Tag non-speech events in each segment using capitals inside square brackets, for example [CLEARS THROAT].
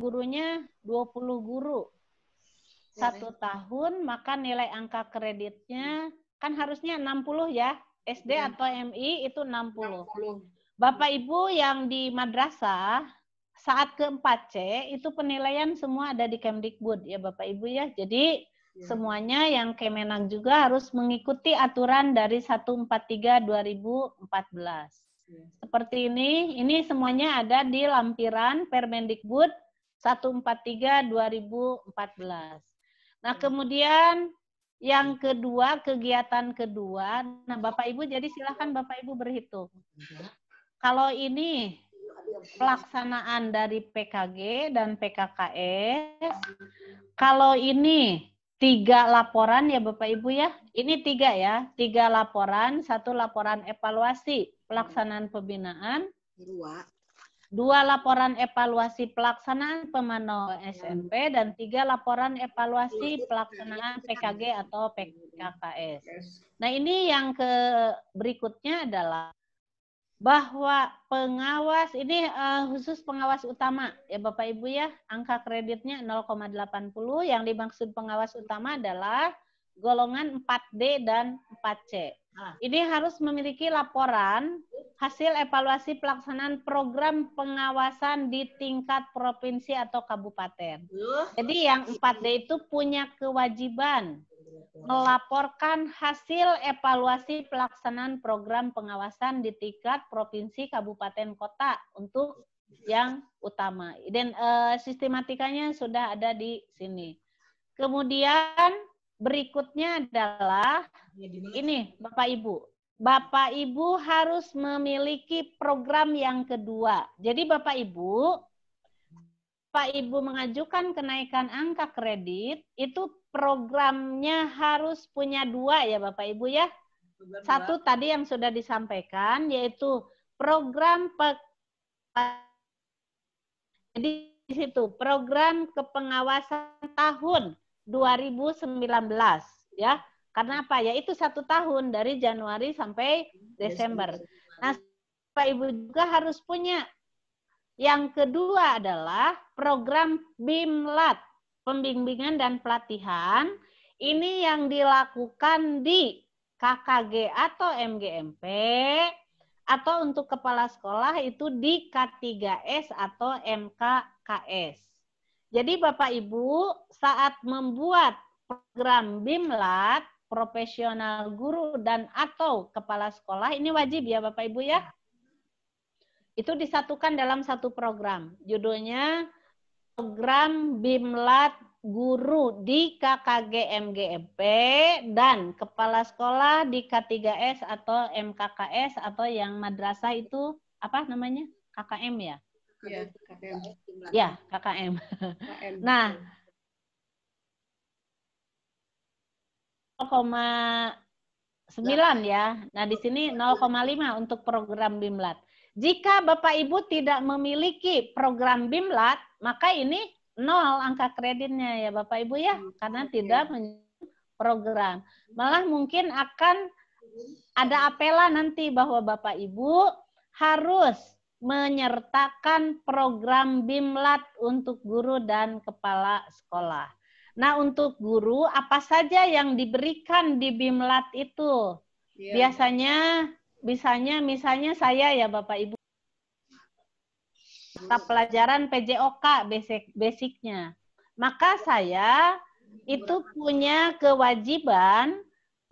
gurunya 20 guru. Satu tahun, maka nilai angka kreditnya kan harusnya 60 ya. SD ya. Hmm. atau MI itu 60. 60. Bapak Ibu yang di madrasah saat keempat C itu penilaian semua ada di Kemdikbud ya Bapak Ibu ya. Jadi ya. semuanya yang Kemenang juga harus mengikuti aturan dari 143 2014. Ya. Seperti ini, ini semuanya ada di lampiran Permendikbud 143 2014. Nah, hmm. kemudian yang kedua, kegiatan kedua. Nah, Bapak Ibu jadi silakan Bapak Ibu berhitung. Kalau ini pelaksanaan dari PKG dan PKKS, kalau ini tiga laporan ya Bapak Ibu ya, ini tiga ya, tiga laporan, satu laporan evaluasi pelaksanaan pembinaan, dua dua laporan evaluasi pelaksanaan pemanau SMP dan tiga laporan evaluasi pelaksanaan PKG atau PKKS. Nah ini yang ke berikutnya adalah bahwa pengawas ini uh, khusus pengawas utama ya Bapak Ibu ya angka kreditnya 0,80 yang dimaksud pengawas utama adalah golongan 4D dan 4C. Ah. Ini harus memiliki laporan hasil evaluasi pelaksanaan program pengawasan di tingkat provinsi atau kabupaten. Jadi yang 4D itu punya kewajiban melaporkan hasil evaluasi pelaksanaan program pengawasan di tingkat provinsi, kabupaten, kota untuk yang utama. Dan uh, sistematikanya sudah ada di sini. Kemudian berikutnya adalah ya, ini Bapak Ibu. Bapak Ibu harus memiliki program yang kedua. Jadi Bapak Ibu, Pak Ibu mengajukan kenaikan angka kredit, itu programnya harus punya dua ya Bapak Ibu ya. Satu tadi yang sudah disampaikan yaitu program pe jadi di situ program kepengawasan tahun 2019 ya. Karena apa? Ya itu satu tahun dari Januari sampai Desember. Nah, Pak Ibu juga harus punya. Yang kedua adalah program BIMLAT, pembimbingan dan pelatihan. Ini yang dilakukan di KKG atau MGMP atau untuk kepala sekolah itu di K3S atau MKKS. Jadi Bapak Ibu, saat membuat program BIMLAT, profesional guru dan atau kepala sekolah, ini wajib ya Bapak Ibu ya? Itu disatukan dalam satu program. Judulnya program BIMLAT guru di KKG MGMP dan kepala sekolah di K3S atau MKKS atau yang madrasah itu apa namanya? KKM ya? ya, KKM. Ya, KKM. KKM. Nah, 0,9 ya. Nah, di sini 0,5 untuk program BIMLAT. Jika Bapak Ibu tidak memiliki program BIMLAT, maka ini nol angka kreditnya ya Bapak Ibu ya, hmm, karena tidak program. Malah mungkin akan ada apela nanti bahwa Bapak Ibu harus menyertakan program BIMLAT untuk guru dan kepala sekolah. Nah, untuk guru apa saja yang diberikan di BIMLAT itu? Yeah. Biasanya bisanya misalnya saya ya Bapak Ibu mata pelajaran PJOK basic basicnya. Maka saya itu punya kewajiban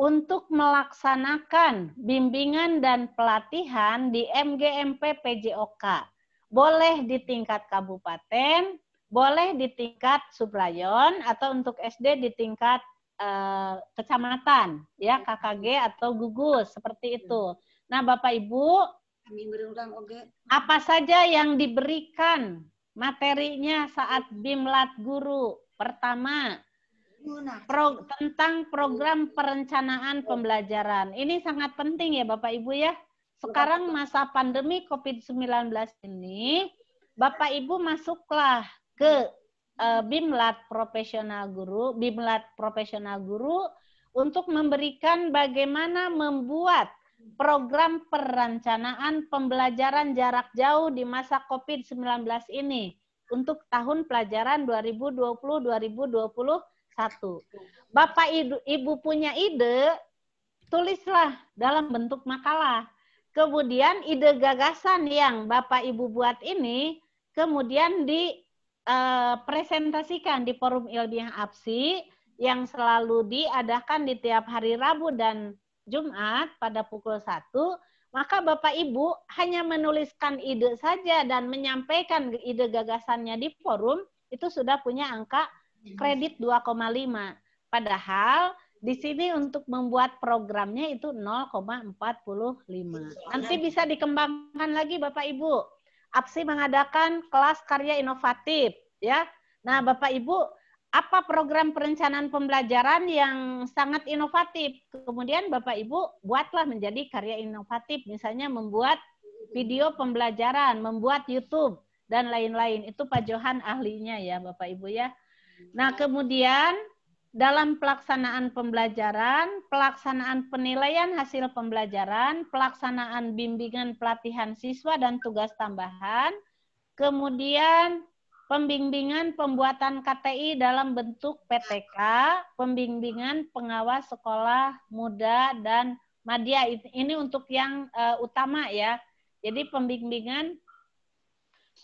untuk melaksanakan bimbingan dan pelatihan di MGMP PJOK. Boleh di tingkat kabupaten, boleh di tingkat subrayon atau untuk SD di tingkat eh, kecamatan, ya KKG atau gugus seperti ya. itu. Nah, Bapak Ibu, apa saja yang diberikan materinya saat ya. bimlat guru? Pertama, pro, tentang program perencanaan pembelajaran. Ini sangat penting ya Bapak Ibu ya. Sekarang masa pandemi COVID-19 ini, Bapak Ibu masuklah ke uh, Bimlat Profesional Guru, Bimlat Profesional Guru untuk memberikan bagaimana membuat program perencanaan pembelajaran jarak jauh di masa COVID-19 ini untuk tahun pelajaran 2020-2021. Satu. Bapak Ibu, Ibu punya ide, tulislah dalam bentuk makalah. Kemudian ide gagasan yang Bapak Ibu buat ini kemudian dipresentasikan eh, di forum ilmiah APSI yang selalu diadakan di tiap hari Rabu dan Jumat pada pukul 1. Maka Bapak Ibu hanya menuliskan ide saja dan menyampaikan ide gagasannya di forum itu sudah punya angka kredit 2,5. Padahal di sini untuk membuat programnya itu 0,45. Nanti bisa dikembangkan lagi Bapak Ibu. APSI mengadakan kelas karya inovatif ya. Nah, Bapak Ibu, apa program perencanaan pembelajaran yang sangat inovatif? Kemudian Bapak Ibu buatlah menjadi karya inovatif, misalnya membuat video pembelajaran, membuat YouTube dan lain-lain. Itu Pak Johan ahlinya ya Bapak Ibu ya. Nah, kemudian dalam pelaksanaan pembelajaran, pelaksanaan penilaian hasil pembelajaran, pelaksanaan bimbingan pelatihan siswa dan tugas tambahan, kemudian pembimbingan pembuatan KTI dalam bentuk PTK, pembimbingan pengawas sekolah muda dan madya. Ini untuk yang uh, utama ya. Jadi pembimbingan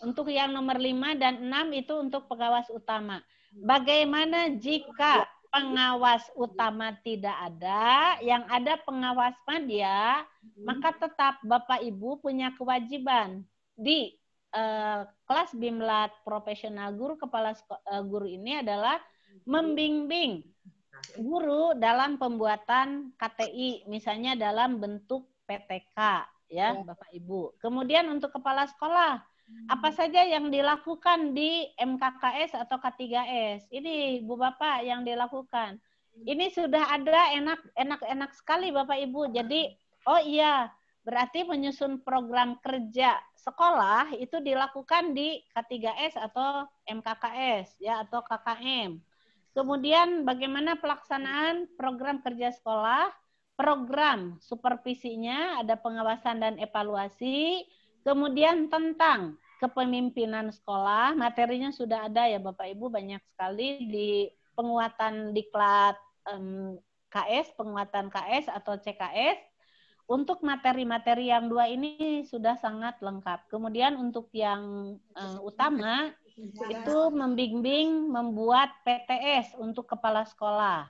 untuk yang nomor 5 dan 6 itu untuk pengawas utama bagaimana jika pengawas utama tidak ada, yang ada pengawas media, hmm. maka tetap Bapak Ibu punya kewajiban di eh, kelas Bimlat profesional guru kepala eh, guru ini adalah membimbing guru dalam pembuatan KTI misalnya dalam bentuk PTK ya, ya Bapak Ibu. Kemudian untuk kepala sekolah apa saja yang dilakukan di MKKS atau K3S. Ini Bu Bapak yang dilakukan. Ini sudah ada enak enak enak sekali Bapak Ibu. Jadi oh iya, berarti menyusun program kerja sekolah itu dilakukan di K3S atau MKKS ya atau KKM. Kemudian bagaimana pelaksanaan program kerja sekolah, program supervisinya, ada pengawasan dan evaluasi, Kemudian tentang kepemimpinan sekolah, materinya sudah ada ya Bapak Ibu banyak sekali di penguatan diklat um, KS, penguatan KS atau CKS. Untuk materi-materi yang dua ini sudah sangat lengkap. Kemudian untuk yang um, utama itu membimbing membuat PTS untuk kepala sekolah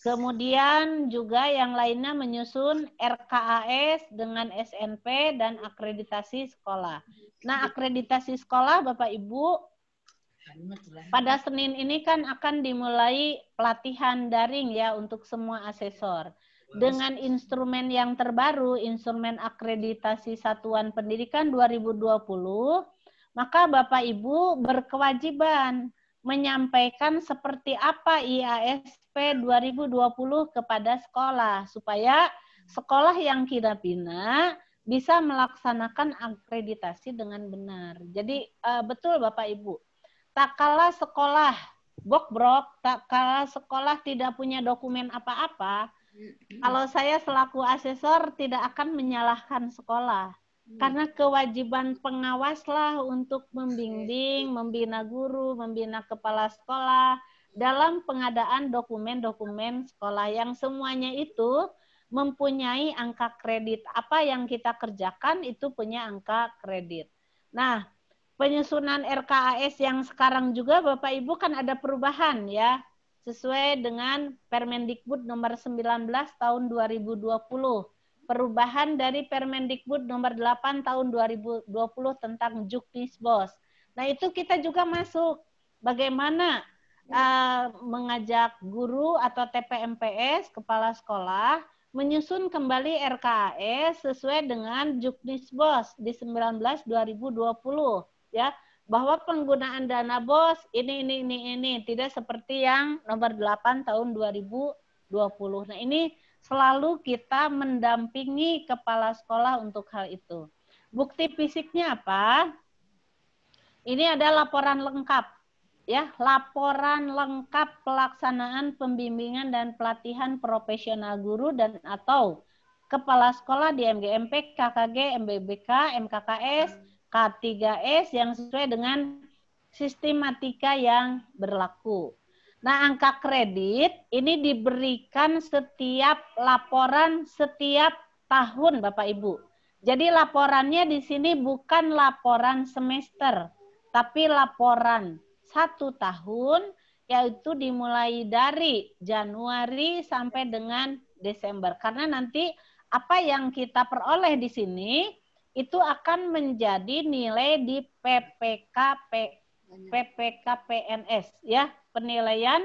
Kemudian juga yang lainnya menyusun RKAS dengan SNP dan akreditasi sekolah. Nah, akreditasi sekolah Bapak Ibu pada Senin ini kan akan dimulai pelatihan daring ya untuk semua asesor. Dengan instrumen yang terbaru, instrumen akreditasi satuan pendidikan 2020, maka Bapak Ibu berkewajiban menyampaikan seperti apa IASP 2020 kepada sekolah supaya sekolah yang kita bina bisa melaksanakan akreditasi dengan benar. Jadi eh, betul Bapak Ibu, tak kalah sekolah bok-brok, tak kalah sekolah tidak punya dokumen apa-apa, kalau saya selaku asesor tidak akan menyalahkan sekolah Hmm. karena kewajiban pengawaslah untuk membimbing, membina guru, membina kepala sekolah dalam pengadaan dokumen-dokumen sekolah yang semuanya itu mempunyai angka kredit. Apa yang kita kerjakan itu punya angka kredit. Nah, penyusunan RKAS yang sekarang juga Bapak Ibu kan ada perubahan ya sesuai dengan Permendikbud nomor 19 tahun 2020 perubahan dari Permendikbud nomor 8 tahun 2020 tentang Juknis Bos. Nah, itu kita juga masuk bagaimana uh, mengajak guru atau TPMPS kepala sekolah menyusun kembali RKAS e sesuai dengan Juknis BOS di 19 2020 ya bahwa penggunaan dana BOS ini ini ini ini tidak seperti yang nomor 8 tahun 2020. Nah, ini selalu kita mendampingi kepala sekolah untuk hal itu. Bukti fisiknya apa? Ini ada laporan lengkap ya, laporan lengkap pelaksanaan pembimbingan dan pelatihan profesional guru dan atau kepala sekolah di MGMP, KKG, MBBK, MKKS, K3S yang sesuai dengan sistematika yang berlaku. Nah, angka kredit ini diberikan setiap laporan setiap tahun, Bapak Ibu. Jadi laporannya di sini bukan laporan semester, tapi laporan satu tahun, yaitu dimulai dari Januari sampai dengan Desember. Karena nanti apa yang kita peroleh di sini itu akan menjadi nilai di PPKPK PPKPNS ya, penilaian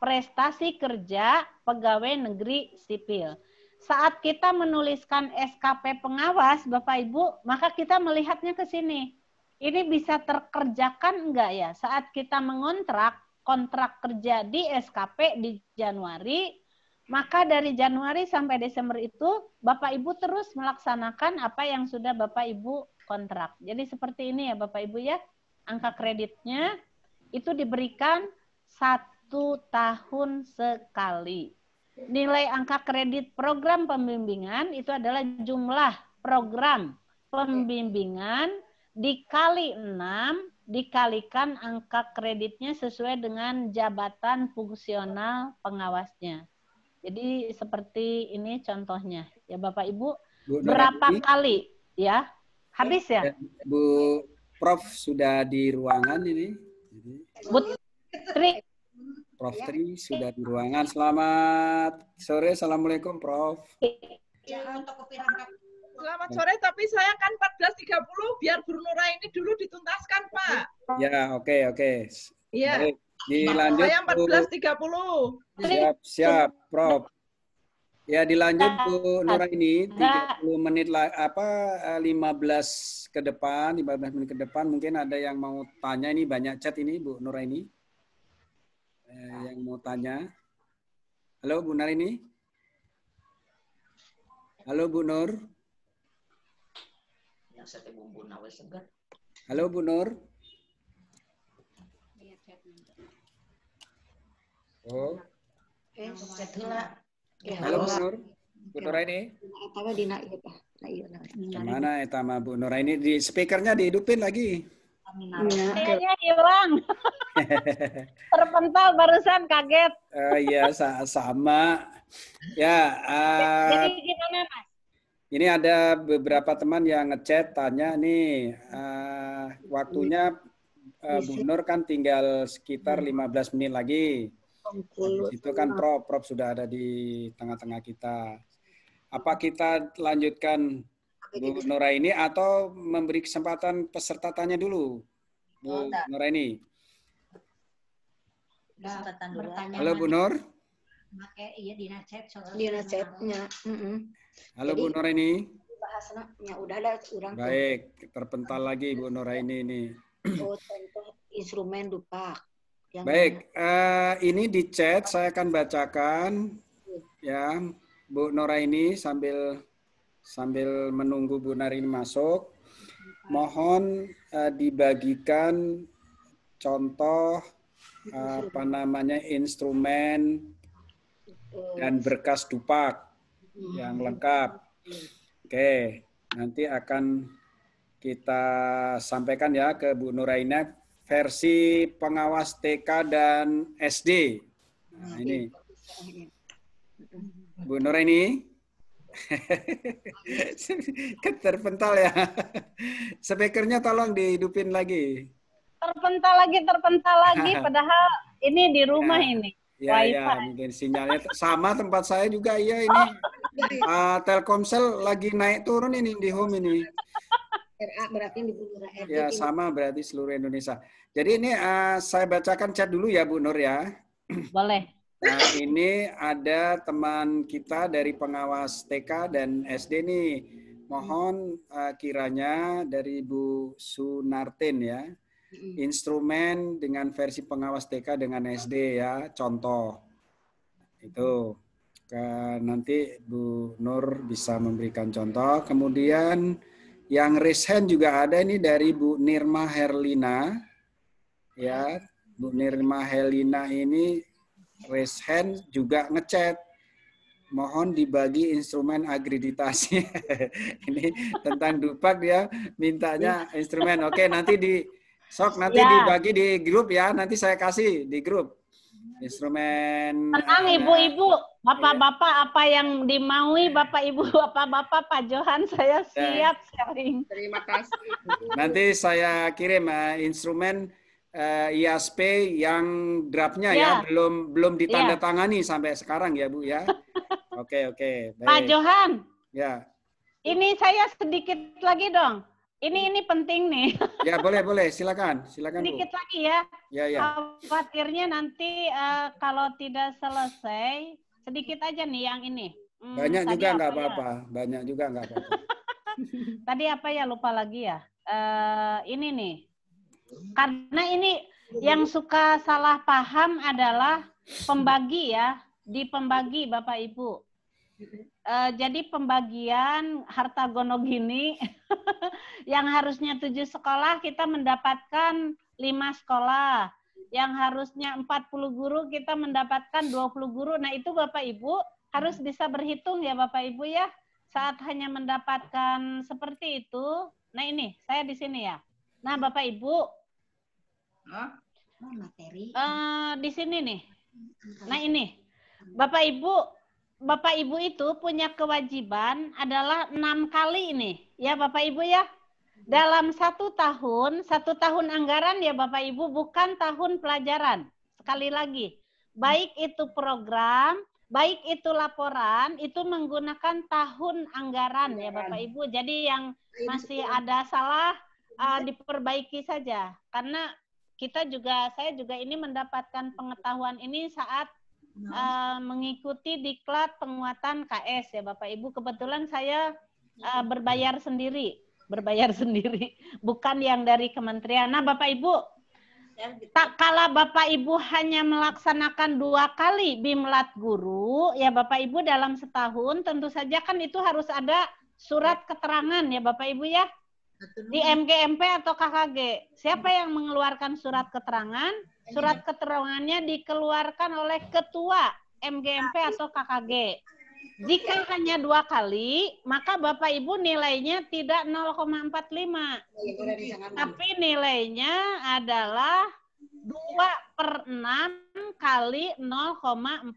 prestasi kerja pegawai negeri sipil. Saat kita menuliskan SKP pengawas, Bapak Ibu, maka kita melihatnya ke sini. Ini bisa terkerjakan enggak ya? Saat kita mengontrak, kontrak kerja di SKP di Januari, maka dari Januari sampai Desember itu, Bapak Ibu terus melaksanakan apa yang sudah Bapak Ibu kontrak. Jadi seperti ini ya Bapak Ibu ya angka kreditnya itu diberikan satu tahun sekali. Nilai angka kredit program pembimbingan itu adalah jumlah program pembimbingan dikali enam dikalikan angka kreditnya sesuai dengan jabatan fungsional pengawasnya. Jadi seperti ini contohnya ya Bapak Ibu, Bu, berapa kali ya? Habis ya? Bu Prof sudah di ruangan ini. Putri. Prof Tri sudah di ruangan. Selamat sore. Assalamualaikum, Prof. Selamat sore, tapi saya kan 14.30 biar Bu Nura ini dulu dituntaskan, Pak. Ya, oke, okay, oke. Okay. Iya. dilanjut. Saya 14.30. Siap, siap, Prof. Ya, dilanjut nah, Bu Nora ini 30 nah. menit lah apa 15 eh, ke depan, 15 menit ke depan mungkin ada yang mau tanya ini banyak chat ini Bu ini Eh, yang mau tanya. Halo Bu ini Halo Bu Nur. Yang sate bumbu nawai segar. Halo Bu Nur. Iya, oh. Eh, chat Iya, Halo Bu Nur. Bu Nuraini. Atau di nah, iya, Gimana Mana Etama Bu Nuraini di speakernya dihidupin lagi. Iya. Kayaknya hilang. [LAUGHS] Terpental barusan kaget. Uh, ya sama. Ya. Uh, Jadi eh, gimana Mas? Ini ada beberapa teman yang ngechat tanya nih uh, waktunya uh, Bu Nur kan tinggal sekitar 15 menit lagi. Bengkulu. Itu kan prop, nah. prop sudah ada di tengah-tengah kita. Apa kita lanjutkan Bu Nora ini atau memberi kesempatan peserta tanya dulu? Bu oh, Nuraini. Halo Bu Nur. iya chat ya, Halo Bu Nora ini ya Baik, terpental lagi Bu Nora ini. Oh, contoh instrumen dupak. Yang Baik, uh, ini di chat saya akan bacakan ya Bu Nora ini sambil sambil menunggu Bu Narin masuk. Mohon uh, dibagikan contoh uh, apa namanya instrumen dan berkas dupak yang lengkap. Oke, nanti akan kita sampaikan ya ke Bu Nuraina versi pengawas TK dan SD. Nah, ini. Bu Noreni. [LAUGHS] terpental ya. Speakernya tolong dihidupin lagi. Terpental lagi, terpental lagi. [LAUGHS] Padahal ini di rumah ya. ini. Ya, ya wifi. ya, mungkin sinyalnya sama tempat saya juga iya ini. Oh. [LAUGHS] Uh, Telkomsel lagi naik turun ini di home ini. RA berarti di seluruh Ya, sama berarti seluruh Indonesia. Jadi ini uh, saya bacakan chat dulu ya Bu Nur ya. [CLEARS THROAT] Boleh. Nah, ini ada teman kita dari pengawas TK dan SD nih. Mohon uh, kiranya dari Bu Sunartin ya. Instrumen dengan versi pengawas TK dengan SD ya, contoh. Itu. nanti Bu Nur bisa memberikan contoh. Kemudian yang raise juga ada ini dari Bu Nirma Herlina. Ya, Bu Nirma Herlina ini raise juga ngechat. Mohon dibagi instrumen agreditasi [LAUGHS] ini tentang dupak ya, mintanya instrumen. Oke, nanti di sok nanti ya. dibagi di grup ya. Nanti saya kasih di grup. Instrumen. Tenang iya. ibu-ibu, bapak-bapak iya. apa yang dimaui iya. bapak ibu [LAUGHS] bapak-bapak Pak Johan saya siap ya. sharing. Terima kasih. Nanti saya kirim uh, instrumen uh, eh, IASP yang draftnya ya. ya belum belum ditandatangani ya. sampai sekarang ya bu ya. Oke oke. Okay, okay. Pak Johan. Ya. Ini saya sedikit lagi dong. Ini ini penting nih. [LAUGHS] Ya boleh boleh silakan silakan. Sedikit lagi ya. Ya ya. Khawatirnya nanti uh, kalau tidak selesai sedikit aja nih yang ini. Hmm, banyak juga nggak ya? apa-apa. Ya? Banyak juga nggak apa-apa. [LAUGHS] tadi apa ya lupa lagi ya. Uh, ini nih. Karena ini yang suka salah paham adalah pembagi ya di pembagi Bapak Ibu. Uh, jadi pembagian harta gonogini [LAUGHS] yang harusnya tujuh sekolah kita mendapatkan lima sekolah. Yang harusnya 40 guru kita mendapatkan 20 guru. Nah itu Bapak Ibu harus bisa berhitung ya Bapak Ibu ya. Saat hanya mendapatkan seperti itu. Nah ini saya di sini ya. Nah Bapak Ibu. Uh, di sini nih. Nah ini. Bapak Ibu Bapak Ibu itu punya kewajiban adalah enam kali ini, ya Bapak Ibu ya. Dalam satu tahun, satu tahun anggaran ya Bapak Ibu, bukan tahun pelajaran. Sekali lagi, baik itu program, baik itu laporan, itu menggunakan tahun anggaran ya Bapak Ibu. Jadi yang masih ada salah uh, diperbaiki saja, karena kita juga saya juga ini mendapatkan pengetahuan ini saat Nah. Eh, mengikuti diklat penguatan KS ya Bapak Ibu. Kebetulan saya uh, berbayar sendiri, berbayar [LAUGHS] sendiri, bukan yang dari kementerian. Nah Bapak Ibu, ya, gitu. tak kalah Bapak Ibu hanya melaksanakan dua kali bimlat guru, ya Bapak Ibu dalam setahun tentu saja kan itu harus ada surat keterangan ya Bapak Ibu ya. Di MGMP atau KKG, siapa yang mengeluarkan surat keterangan? Surat iya. keterangannya dikeluarkan oleh ketua MGMP atau KKG. Jika hanya dua kali, maka Bapak Ibu nilainya tidak 0,45. Tapi nilainya adalah 2 per 6 kali 0,45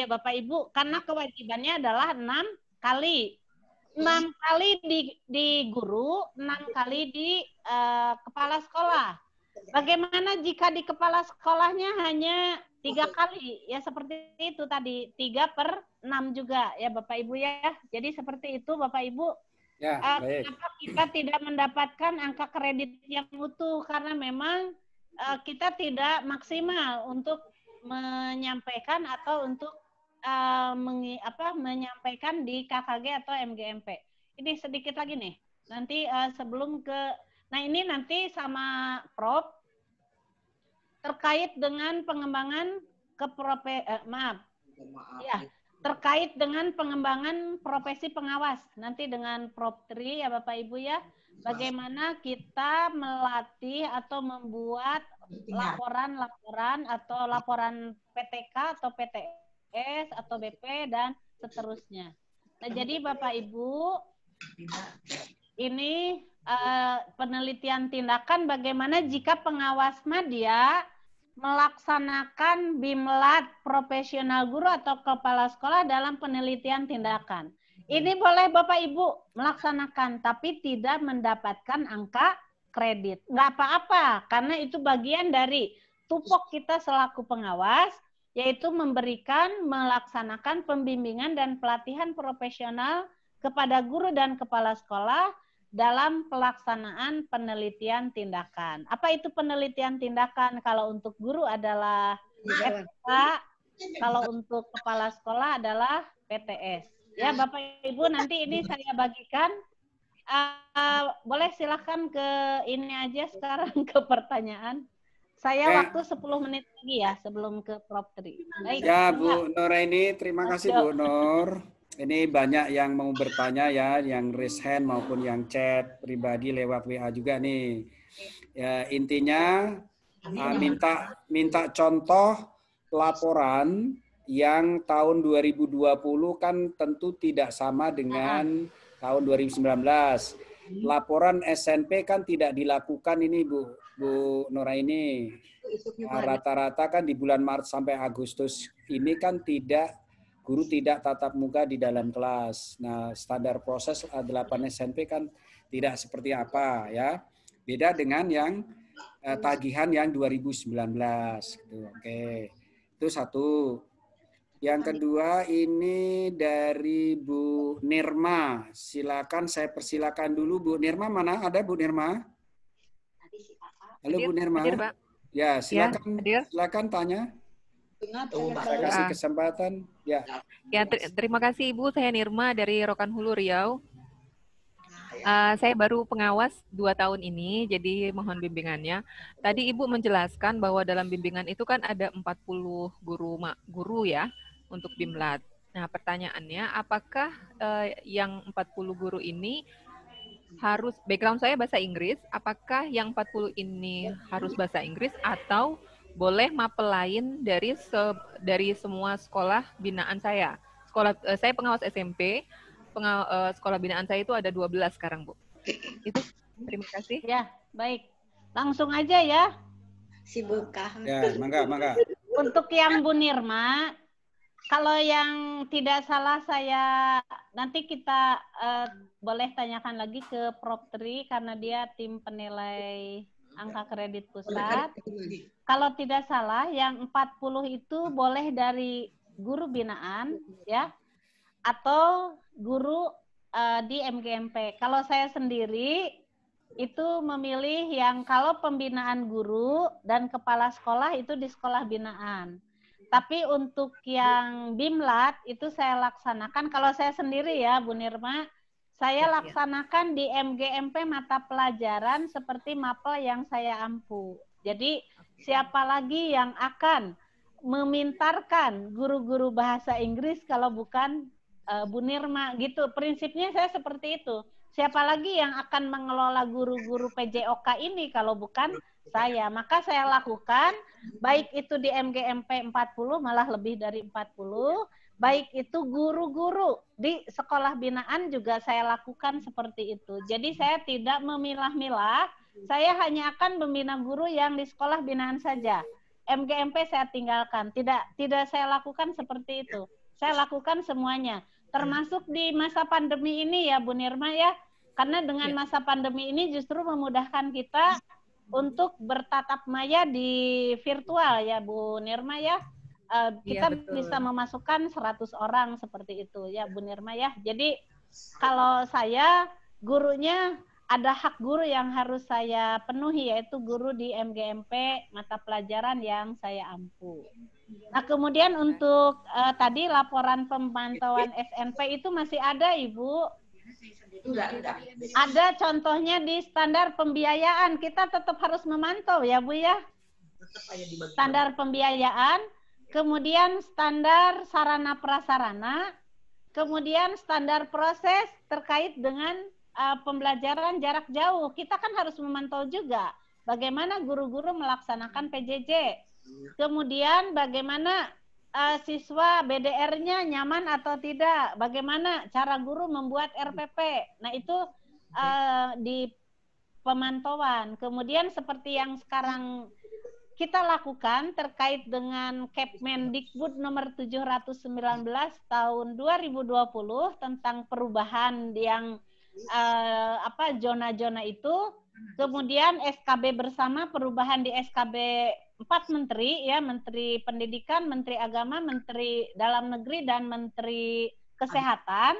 ya Bapak Ibu. Karena kewajibannya adalah 6 kali. 6 kali di, di guru, 6 kali di uh, kepala sekolah. Bagaimana jika di kepala sekolahnya hanya tiga kali? Ya seperti itu tadi, tiga per enam juga ya Bapak Ibu ya. Jadi seperti itu Bapak Ibu. Ya, eh, baik. Uh, kita tidak mendapatkan angka kredit yang utuh? Karena memang uh, kita tidak maksimal untuk menyampaikan atau untuk uh, mengi, apa, menyampaikan di KKG atau MGMP. Ini sedikit lagi nih. Nanti uh, sebelum ke Nah, ini nanti sama Prof terkait dengan pengembangan profe, eh, maaf. Oh, maaf. Ya, terkait dengan pengembangan profesi pengawas. Nanti dengan Prof Tri ya Bapak Ibu ya, bagaimana kita melatih atau membuat iya. laporan-laporan atau laporan PTK atau PTS atau BP dan seterusnya. Nah, jadi Bapak Ibu iya. ini Eh, penelitian tindakan bagaimana jika pengawas media melaksanakan bimlat profesional guru atau kepala sekolah dalam penelitian tindakan. Ini boleh Bapak Ibu melaksanakan tapi tidak mendapatkan angka kredit. nggak apa-apa karena itu bagian dari tupok kita selaku pengawas yaitu memberikan melaksanakan pembimbingan dan pelatihan profesional kepada guru dan kepala sekolah dalam pelaksanaan penelitian tindakan. Apa itu penelitian tindakan? Kalau untuk guru adalah iya. FK, kalau untuk kepala sekolah adalah PTS. Ya, Bapak Ibu nanti ini saya bagikan. Uh, boleh silakan ke ini aja sekarang [LAUGHS] ke pertanyaan. Saya eh. waktu 10 menit lagi ya sebelum ke Prof Tri. Baik. Ya, Bu Nur ini terima kasih Bu Nur. Ini banyak yang mau bertanya ya, yang raise hand maupun yang chat pribadi lewat WA juga nih. Ya, intinya iya, uh, minta minta contoh laporan yang tahun 2020 kan tentu tidak sama dengan tahun 2019. Hmm. Laporan SNP kan tidak dilakukan ini Bu Bu Nora ini. Uh, rata-rata kan di bulan Maret sampai Agustus ini kan tidak guru tidak tatap muka di dalam kelas. Nah, standar proses 8 eh, SMP kan tidak seperti apa ya. Beda dengan yang eh, tagihan yang 2019 gitu. Oke. Itu satu. Yang kedua ini dari Bu Nirma. Silakan saya persilakan dulu Bu Nirma mana? Ada Bu Nirma? Halo Bu Nirma. Ya, ya, silakan silakan tanya. Oh, kasih kesempatan. Ya. Ya ter terima kasih Ibu. Saya Nirma dari Rokan Hulu Riau. Uh, saya baru pengawas dua tahun ini, jadi mohon bimbingannya. Tadi Ibu menjelaskan bahwa dalam bimbingan itu kan ada 40 guru guru ya untuk Bimlat. Nah, pertanyaannya apakah uh, yang 40 guru ini harus background saya bahasa Inggris, apakah yang 40 ini harus bahasa Inggris atau boleh mapel lain dari se dari semua sekolah binaan saya. Sekolah uh, saya pengawas SMP, pengaw, uh, sekolah binaan saya itu ada 12 sekarang, Bu. Itu terima kasih. Ya, baik. Langsung aja ya. si buka Ya, mangga, mangga. Untuk yang Bu Nirma, kalau yang tidak salah saya nanti kita uh, boleh tanyakan lagi ke Prof Tri karena dia tim penilai angka kredit pusat. Kalau tidak salah yang 40 itu boleh dari guru binaan ya atau guru uh, di MGMP. Kalau saya sendiri itu memilih yang kalau pembinaan guru dan kepala sekolah itu di sekolah binaan. Tapi untuk yang BIMLAT itu saya laksanakan kalau saya sendiri ya Bu Nirma saya iya, iya. laksanakan di MGMP mata pelajaran seperti mapel yang saya ampu. Jadi siapa lagi yang akan memintarkan guru-guru bahasa Inggris kalau bukan uh, Bu Nirma gitu. Prinsipnya saya seperti itu. Siapa lagi yang akan mengelola guru-guru PJOK ini kalau bukan saya. Maka saya lakukan baik itu di MGMP 40 malah lebih dari 40 baik itu guru-guru di sekolah binaan juga saya lakukan seperti itu. Jadi saya tidak memilah-milah, saya hanya akan membina guru yang di sekolah binaan saja. MGMP saya tinggalkan, tidak tidak saya lakukan seperti itu. Saya lakukan semuanya, termasuk di masa pandemi ini ya Bu Nirma ya. Karena dengan ya. masa pandemi ini justru memudahkan kita untuk bertatap maya di virtual ya Bu Nirma ya uh, kita ya, bisa memasukkan 100 orang seperti itu ya Bu Nirma ya. Jadi kalau saya gurunya ada hak guru yang harus saya penuhi yaitu guru di MGMP mata pelajaran yang saya ampu. Nah, kemudian untuk uh, tadi laporan pemantauan SNP itu masih ada Ibu? Enggak, enggak. Ada contohnya di standar pembiayaan. Kita tetap harus memantau ya, Bu ya. Standar pembiayaan kemudian standar sarana prasarana, kemudian standar proses terkait dengan uh, pembelajaran jarak jauh. Kita kan harus memantau juga bagaimana guru-guru melaksanakan PJJ. Kemudian bagaimana uh, siswa BDR-nya nyaman atau tidak? Bagaimana cara guru membuat RPP? Nah, itu uh, di pemantauan. Kemudian seperti yang sekarang kita lakukan terkait dengan Dikbud nomor 719 tahun 2020 tentang perubahan yang eh, apa zona-zona itu kemudian SKB bersama perubahan di SKB empat menteri ya menteri pendidikan menteri agama menteri dalam negeri dan menteri kesehatan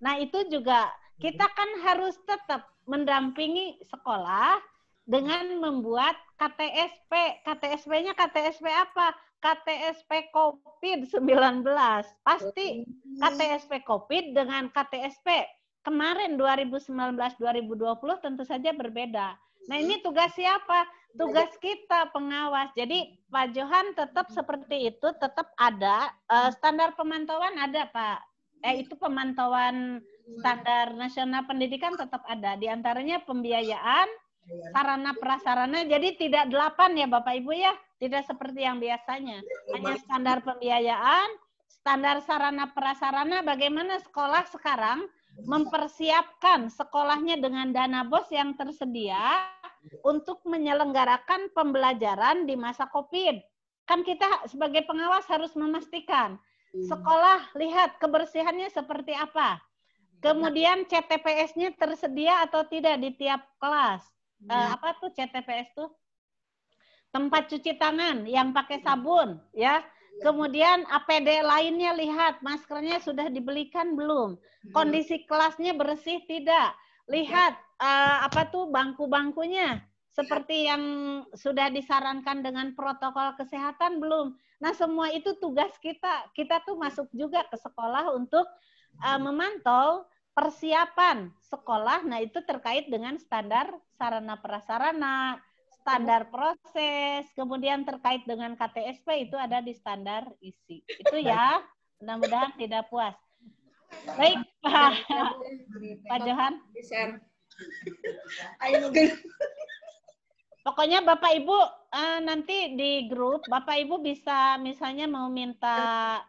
nah itu juga kita kan harus tetap mendampingi sekolah dengan membuat KTSP. KTSP-nya KTSP apa? KTSP COVID-19. Pasti KTSP COVID dengan KTSP kemarin 2019-2020 tentu saja berbeda. Nah ini hmm. tugas siapa? Tugas kita pengawas. Jadi Pak Johan tetap hmm. seperti itu, tetap ada eh, hmm. standar pemantauan ada Pak. Eh itu pemantauan standar nasional pendidikan tetap ada. Di antaranya pembiayaan, Iya. sarana prasarana jadi tidak delapan ya Bapak Ibu ya tidak seperti yang biasanya iya, iya, hanya standar pembiayaan standar sarana prasarana bagaimana sekolah sekarang mempersiapkan sekolahnya dengan dana bos yang tersedia untuk menyelenggarakan pembelajaran di masa Covid kan kita sebagai pengawas harus memastikan sekolah lihat kebersihannya seperti apa Kemudian CTPS-nya tersedia atau tidak di tiap kelas. Eh, iya. apa tuh CTPS tuh tempat cuci tangan yang pakai iya. sabun ya. Iya. Kemudian APD lainnya lihat maskernya sudah dibelikan belum? Kondisi kelasnya bersih tidak? Lihat uh, apa tuh bangku-bangkunya seperti yang sudah disarankan dengan protokol kesehatan belum? Nah, semua itu tugas kita. Kita tuh masuk juga ke sekolah untuk uh, memantau persiapan sekolah nah itu terkait dengan standar sarana prasarana standar proses kemudian terkait dengan KTSP itu ada di standar isi itu ya mudah-mudahan tidak puas baik Pak [LAUGHS] Pak Johan Pokoknya Bapak Ibu eh, nanti di grup Bapak Ibu bisa misalnya mau minta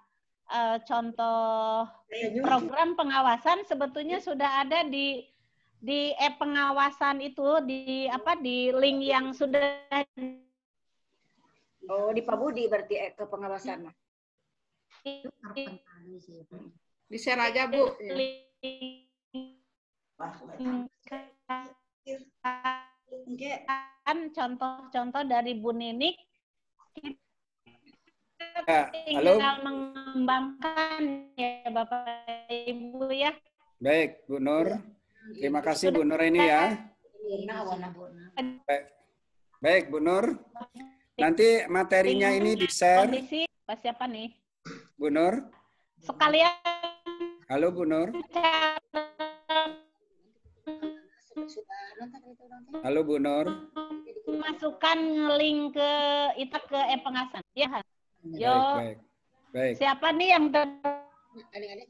uh, contoh program pengawasan sebetulnya sudah ada di di e pengawasan itu di apa di link yang sudah Oh, di Pak Budi berarti e ke pengawasan mah. Di share aja, Bu. Kan contoh-contoh dari Bu Ninik Ya, tinggal halo. mengembangkan ya Bapak Ibu ya. Baik, Bu Nur. Ya. Terima kasih Bu Nur ini ya. Baik, Baik Bu Nur. Nanti materinya ini di-share. Kondisi siapa nih? Bu Nur. Sekalian. Halo Bu Nur. Halo Bu Nur. Masukkan link ke itu ke e-pengasan. Ya. Yo. Baik, baik, baik. Siapa nih yang ter [LAUGHS] Bu adik ini,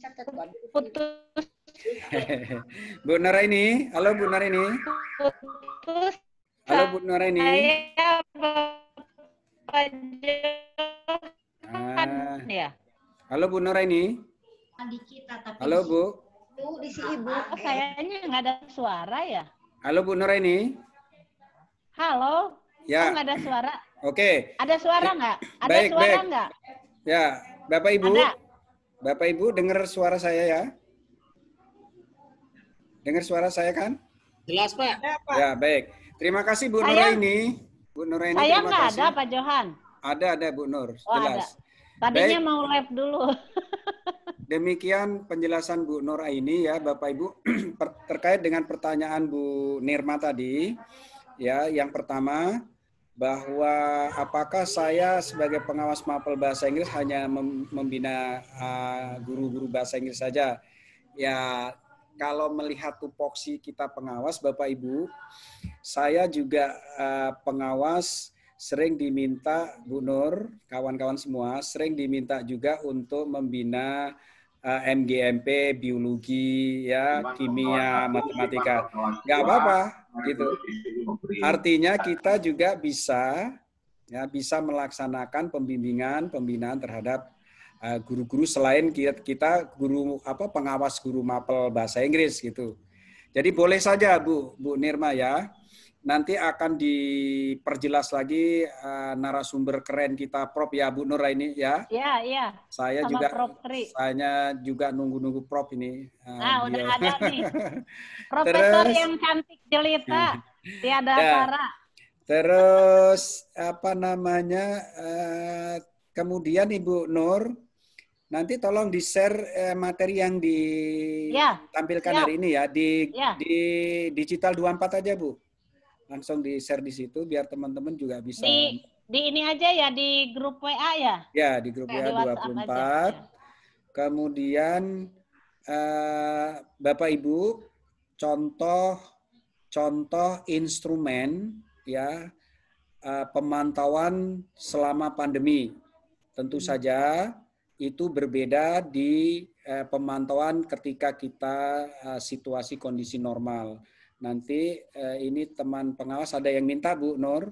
putus? Bu halo Bu Nuraini. Putus. Halo Bu ini. Saya Bapak ah. ya. Halo Bu ini. Halo Bu. Bu di si Ibu. Oh, kayaknya nggak ada suara ya. Halo Bu ini. Halo. Ya. Oh, ada suara. Oke. Okay. Ada suara ya. nggak? Ada baik, suara baik. nggak? Ya, Bapak Ibu. Ada. Bapak Ibu dengar suara saya ya. Dengar suara saya kan? Jelas Pak. Ya, baik. Terima kasih Bu Nur ini. Bu ini Saya nggak ada Pak Johan. Ada ada Bu Nur. Oh, jelas. Ada. Tadinya Baik. mau live dulu. [LAUGHS] Demikian penjelasan Bu Nora ini ya Bapak Ibu [CLEARS THROAT] terkait dengan pertanyaan Bu Nirma tadi. Ya, yang pertama bahwa apakah saya sebagai pengawas mapel bahasa Inggris hanya membina ah, guru-guru uh, bahasa Inggris saja. Ya, kalau melihat tupoksi kita pengawas Bapak Ibu, saya juga uh, pengawas sering diminta Bu Nur, kawan-kawan semua, sering diminta juga untuk membina uh, eh, MGMP, biologi, ya, kimia, matematika. Nggak apa-apa, gitu. Artinya kita juga bisa, ya, bisa melaksanakan pembimbingan, pembinaan terhadap eh, guru-guru uh, selain kita, kita guru apa pengawas guru mapel bahasa Inggris gitu. Jadi boleh saja Bu Bu Nirma ya nanti akan diperjelas lagi uh, narasumber keren kita Prof ya Bu Nur ini ya. Iya, iya. Saya Sama juga Prof Saya juga nunggu-nunggu Prof ini. Uh, nah, udah ada nih. [LAUGHS] Profesor Terus, yang cantik jelita [LAUGHS] tiada ya. Terus apa namanya? Uh, kemudian Ibu Nur nanti tolong di share materi yang ya. ditampilkan ya, ya. hari ini ya di ya. di digital 24 aja Bu langsung di share di situ biar teman-teman juga bisa di, di ini aja ya di grup WA ya ya di grup WA dua 24 aja, kemudian uh, Bapak Ibu contoh contoh instrumen ya uh, pemantauan selama pandemi tentu hmm. saja itu berbeda di uh, pemantauan ketika kita uh, situasi kondisi normal nanti uh, ini teman pengawas ada yang minta Bu Nur.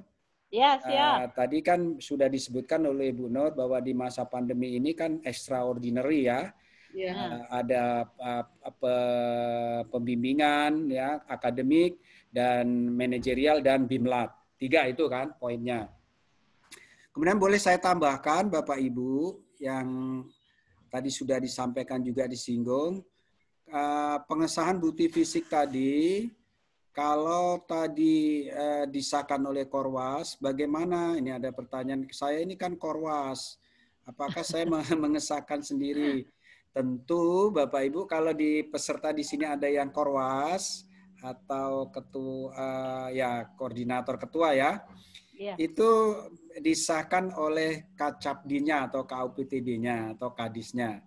Ya, eh, siap. Uh, tadi kan sudah disebutkan oleh Bu Nur bahwa di masa pandemi ini kan extraordinary ya. ya. Uh, ada uh, apa, pembimbingan ya akademik dan manajerial dan bimlat. Tiga itu kan poinnya. Kemudian boleh saya tambahkan Bapak Ibu yang tadi sudah disampaikan juga disinggung uh, pengesahan bukti fisik tadi kalau tadi eh, disahkan oleh Korwas, bagaimana? Ini ada pertanyaan saya ini kan Korwas, apakah saya [LAUGHS] mengesahkan sendiri? Tentu, Bapak Ibu, kalau di peserta di sini ada yang Korwas atau ketua eh, ya koordinator ketua ya, ya. itu disahkan oleh Kacapdinya atau KUPTD-nya atau Kadisnya,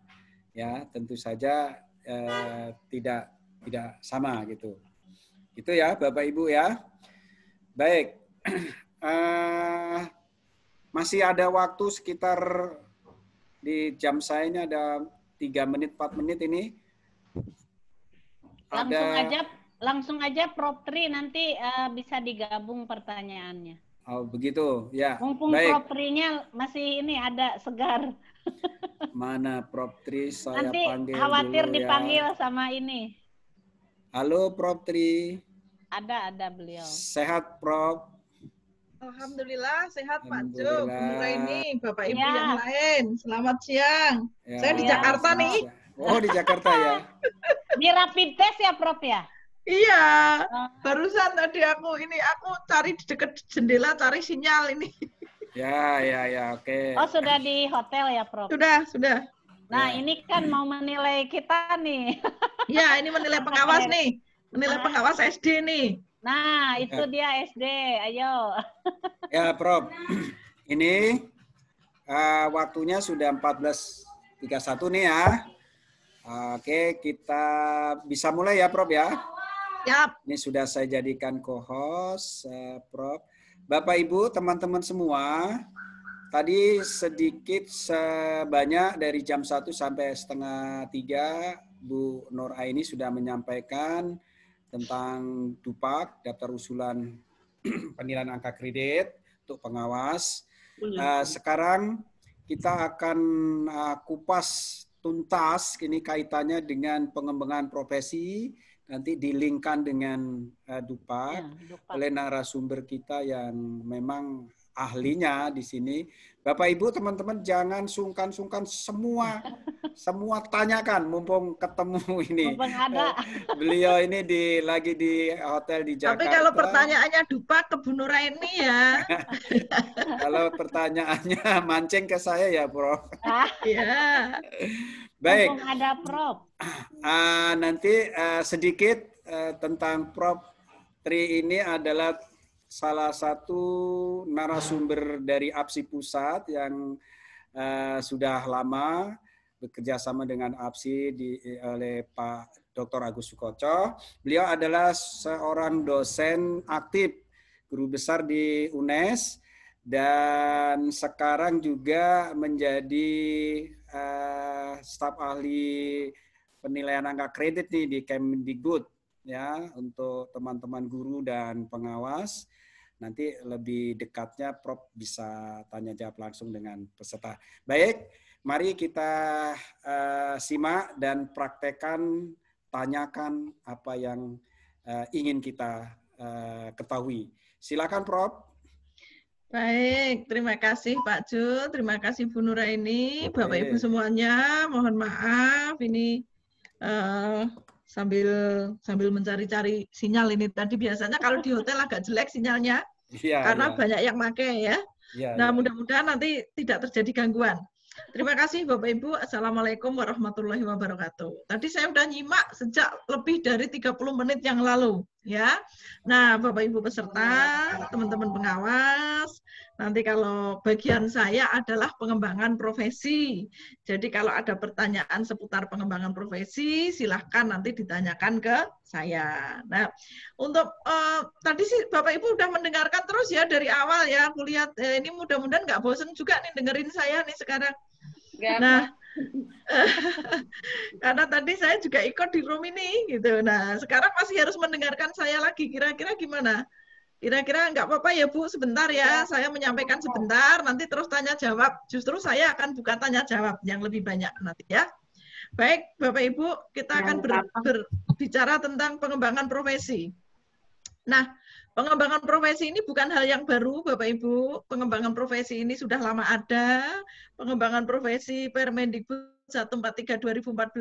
ya tentu saja eh, tidak tidak sama gitu. Itu ya, Bapak Ibu ya. Baik. Uh, [CLEARS THROAT] masih ada waktu sekitar di jam saya ini ada tiga menit, 4 menit ini. Ada... Langsung aja langsung aja Prof Tri nanti uh, bisa digabung pertanyaannya. Oh, begitu. Ya. Mumpung Baik. Prof Tri-nya masih ini ada segar. Mana Prof Tri saya nanti panggil khawatir dulu, ya. dipanggil ya. sama ini Halo Prof Tri. Ada ada beliau. Sehat Prof. Alhamdulillah sehat Alhamdulillah. Pak Jo. ini Bapak Ibu ya. yang lain. Selamat siang. Ya. Saya di ya, Jakarta selamat. nih. Oh di Jakarta ya. [LAUGHS] di rapid test ya Prof ya. Iya, oh. barusan tadi aku ini aku cari di dekat jendela cari sinyal ini. Ya, ya, ya, oke. Okay. Oh, sudah di hotel ya, Prof? Sudah, sudah. Nah, ya. ini kan mau menilai kita nih. [LAUGHS] Ya, ini menilai pengawas nih. Menilai nah. pengawas SD nih. Nah, iya. itu dia SD. Ayo. [LAUGHS] Ya, Prof. [CLEARS THROAT] Ini uh, waktunya sudah 14.31 nih ya. Uh, oke, kita bisa mulai ya, Prof ya. Yap. Ini sudah saya jadikan co-host, uh, Prof. Bapak Ibu, teman-teman semua, Tadi sedikit sebanyak dari jam 1 sampai setengah tiga Bu Nur Aini sudah menyampaikan tentang Dupak, daftar usulan [CLEARS THROAT] penilaian angka kredit untuk pengawas. Iya. Eh, sekarang kita akan eh, kupas tuntas ini kaitannya dengan pengembangan profesi nanti dilingkan dengan eh, Dupak, ya, Dupak oleh narasumber kita yang memang ahlinya di sini. Bapak Ibu, teman-teman jangan sungkan-sungkan semua [LAUGHS] semua tanyakan mumpung ketemu ini. Mumpung ada. Eh, beliau ini di lagi di hotel di Jakarta. Tapi kalau pertanyaannya dupa ke Bu ini ya. [LAUGHS] kalau pertanyaannya mancing ke saya ya, Prof. Ah, [LAUGHS] ya. Baik. Mumpung ada Prof. Uh, [CLEARS THROAT] nanti uh, sedikit uh, tentang Prof Tri ini adalah salah satu narasumber dari APSI Pusat yang uh, sudah lama bekerja sama dengan APSI di, oleh Pak Dr. Agus Sukoco. Beliau adalah seorang dosen aktif, guru besar di UNES, dan sekarang juga menjadi uh, staf ahli penilaian angka kredit nih di Kemdikbud ya untuk teman-teman guru dan pengawas. Nanti lebih dekatnya Prof bisa tanya jawab langsung dengan peserta. Baik, mari kita uh, simak dan praktekkan, tanyakan apa yang uh, ingin kita uh, ketahui. Silakan Prof. Baik, terima kasih Pak Jul, terima kasih Bu Nuraini, Bapak Ibu semuanya, mohon maaf ini uh, sambil sambil mencari-cari sinyal ini tadi biasanya kalau di hotel agak jelek sinyalnya ya, karena ya. banyak yang pakai ya. ya nah, ya. mudah-mudahan nanti tidak terjadi gangguan. Terima kasih Bapak Ibu. Assalamualaikum warahmatullahi wabarakatuh. Tadi saya sudah nyimak sejak lebih dari 30 menit yang lalu ya. Nah, Bapak Ibu peserta, teman-teman pengawas, Nanti kalau bagian saya adalah pengembangan profesi. Jadi kalau ada pertanyaan seputar pengembangan profesi, silahkan nanti ditanyakan ke saya. Nah, untuk eh, tadi sih Bapak Ibu udah mendengarkan terus ya dari awal ya. Aku eh, ini mudah-mudahan nggak bosen juga nih dengerin saya nih sekarang. Gak nah, [LAUGHS] karena tadi saya juga ikut di room ini gitu. Nah, sekarang masih harus mendengarkan saya lagi. Kira-kira gimana? Kira-kira nggak apa-apa ya Bu, sebentar ya. Iya. Saya menyampaikan sebentar, nanti terus tanya jawab. Justru saya akan buka tanya jawab yang lebih banyak nanti ya. Baik, Bapak Ibu, kita akan iya, ber, iya. berbicara tentang pengembangan profesi. Nah, pengembangan profesi ini bukan hal yang baru, Bapak Ibu. Pengembangan profesi ini sudah lama ada. Pengembangan profesi Permendikbud 143 2014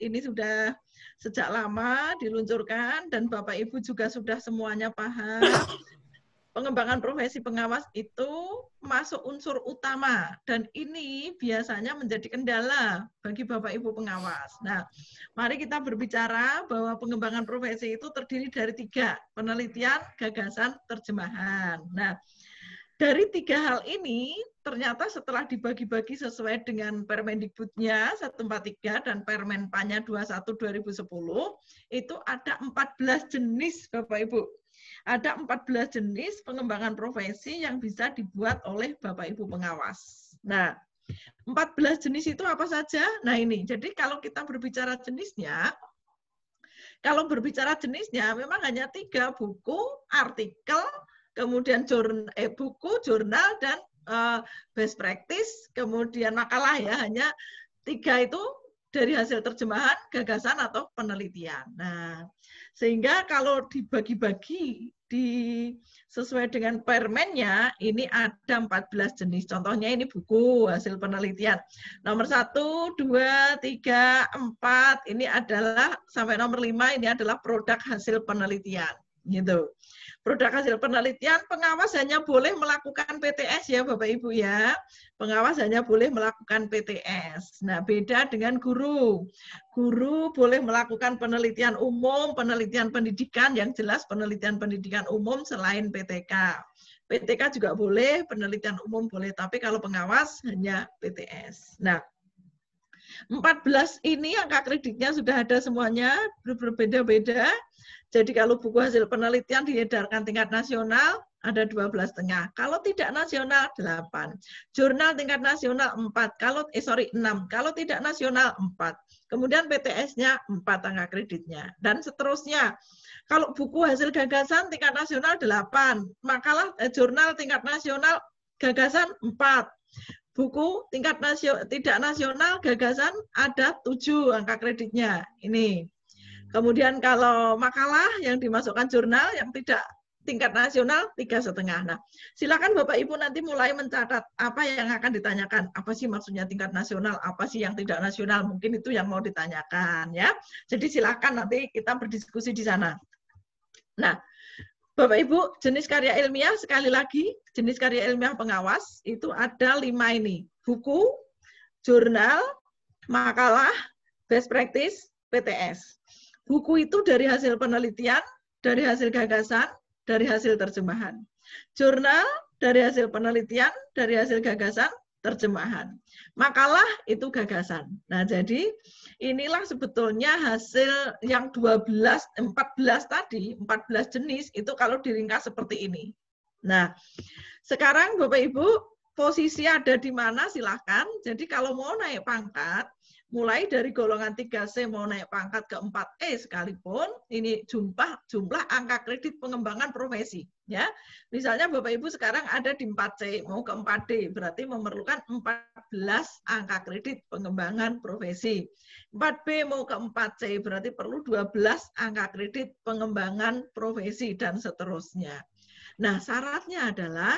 ini sudah sejak lama diluncurkan dan Bapak Ibu juga sudah semuanya paham. [COUGHS] Pengembangan profesi pengawas itu masuk unsur utama dan ini biasanya menjadi kendala bagi Bapak Ibu pengawas. Nah, mari kita berbicara bahwa pengembangan profesi itu terdiri dari tiga, penelitian, gagasan, terjemahan. Nah, dari tiga hal ini ternyata setelah dibagi-bagi sesuai dengan permen Permendikbudnya 143 dan Permenpanya 21 2010 itu ada 14 jenis Bapak Ibu. Ada 14 jenis pengembangan profesi yang bisa dibuat oleh Bapak Ibu pengawas. Nah, 14 jenis itu apa saja? Nah, ini. Jadi kalau kita berbicara jenisnya, kalau berbicara jenisnya memang hanya tiga buku, artikel, kemudian jurnal, eh, buku, jurnal, dan Eh, best practice, kemudian makalah ya hanya tiga itu dari hasil terjemahan, gagasan atau penelitian. Nah, sehingga kalau dibagi-bagi di sesuai dengan permennya ini ada 14 jenis. Contohnya ini buku hasil penelitian. Nomor 1, 2, 3, 4 ini adalah sampai nomor 5 ini adalah produk hasil penelitian gitu. Produk hasil penelitian, pengawas hanya boleh melakukan PTS ya Bapak Ibu ya. Pengawas hanya boleh melakukan PTS. Nah beda dengan guru. Guru boleh melakukan penelitian umum, penelitian pendidikan, yang jelas penelitian pendidikan umum selain PTK. PTK juga boleh, penelitian umum boleh, tapi kalau pengawas hanya PTS. Nah, 14 ini angka kreditnya sudah ada semuanya, berbeda-beda. Jadi kalau buku hasil penelitian diedarkan tingkat nasional, ada 12 tengah. Kalau tidak nasional, 8. Jurnal tingkat nasional, 4. Kalau, eh, sorry, 6. Kalau tidak nasional, 4. Kemudian PTS-nya, 4 angka kreditnya. Dan seterusnya. Kalau buku hasil gagasan tingkat nasional, 8. Makalah eh, jurnal tingkat nasional, gagasan, 4. Buku tingkat nasio tidak nasional, gagasan ada 7 angka kreditnya. Ini. Kemudian kalau makalah yang dimasukkan jurnal yang tidak tingkat nasional tiga setengah. Nah, silakan Bapak Ibu nanti mulai mencatat apa yang akan ditanyakan. Apa sih maksudnya tingkat nasional? Apa sih yang tidak nasional? Mungkin itu yang mau ditanyakan ya. Jadi silakan nanti kita berdiskusi di sana. Nah, Bapak Ibu, jenis karya ilmiah sekali lagi jenis karya ilmiah pengawas itu ada lima ini. Buku, jurnal, makalah, best practice, PTS. Buku itu dari hasil penelitian, dari hasil gagasan, dari hasil terjemahan. Jurnal dari hasil penelitian, dari hasil gagasan, terjemahan. Makalah itu gagasan. Nah, jadi inilah sebetulnya hasil yang 12 14 tadi, 14 jenis itu kalau diringkas seperti ini. Nah, sekarang Bapak Ibu posisi ada di mana silahkan. Jadi kalau mau naik pangkat, mulai dari golongan 3C mau naik pangkat ke 4E sekalipun, ini jumlah jumlah angka kredit pengembangan profesi. Ya, misalnya Bapak Ibu sekarang ada di 4C mau ke 4D, berarti memerlukan 14 angka kredit pengembangan profesi. 4B mau ke 4C berarti perlu 12 angka kredit pengembangan profesi dan seterusnya. Nah, syaratnya adalah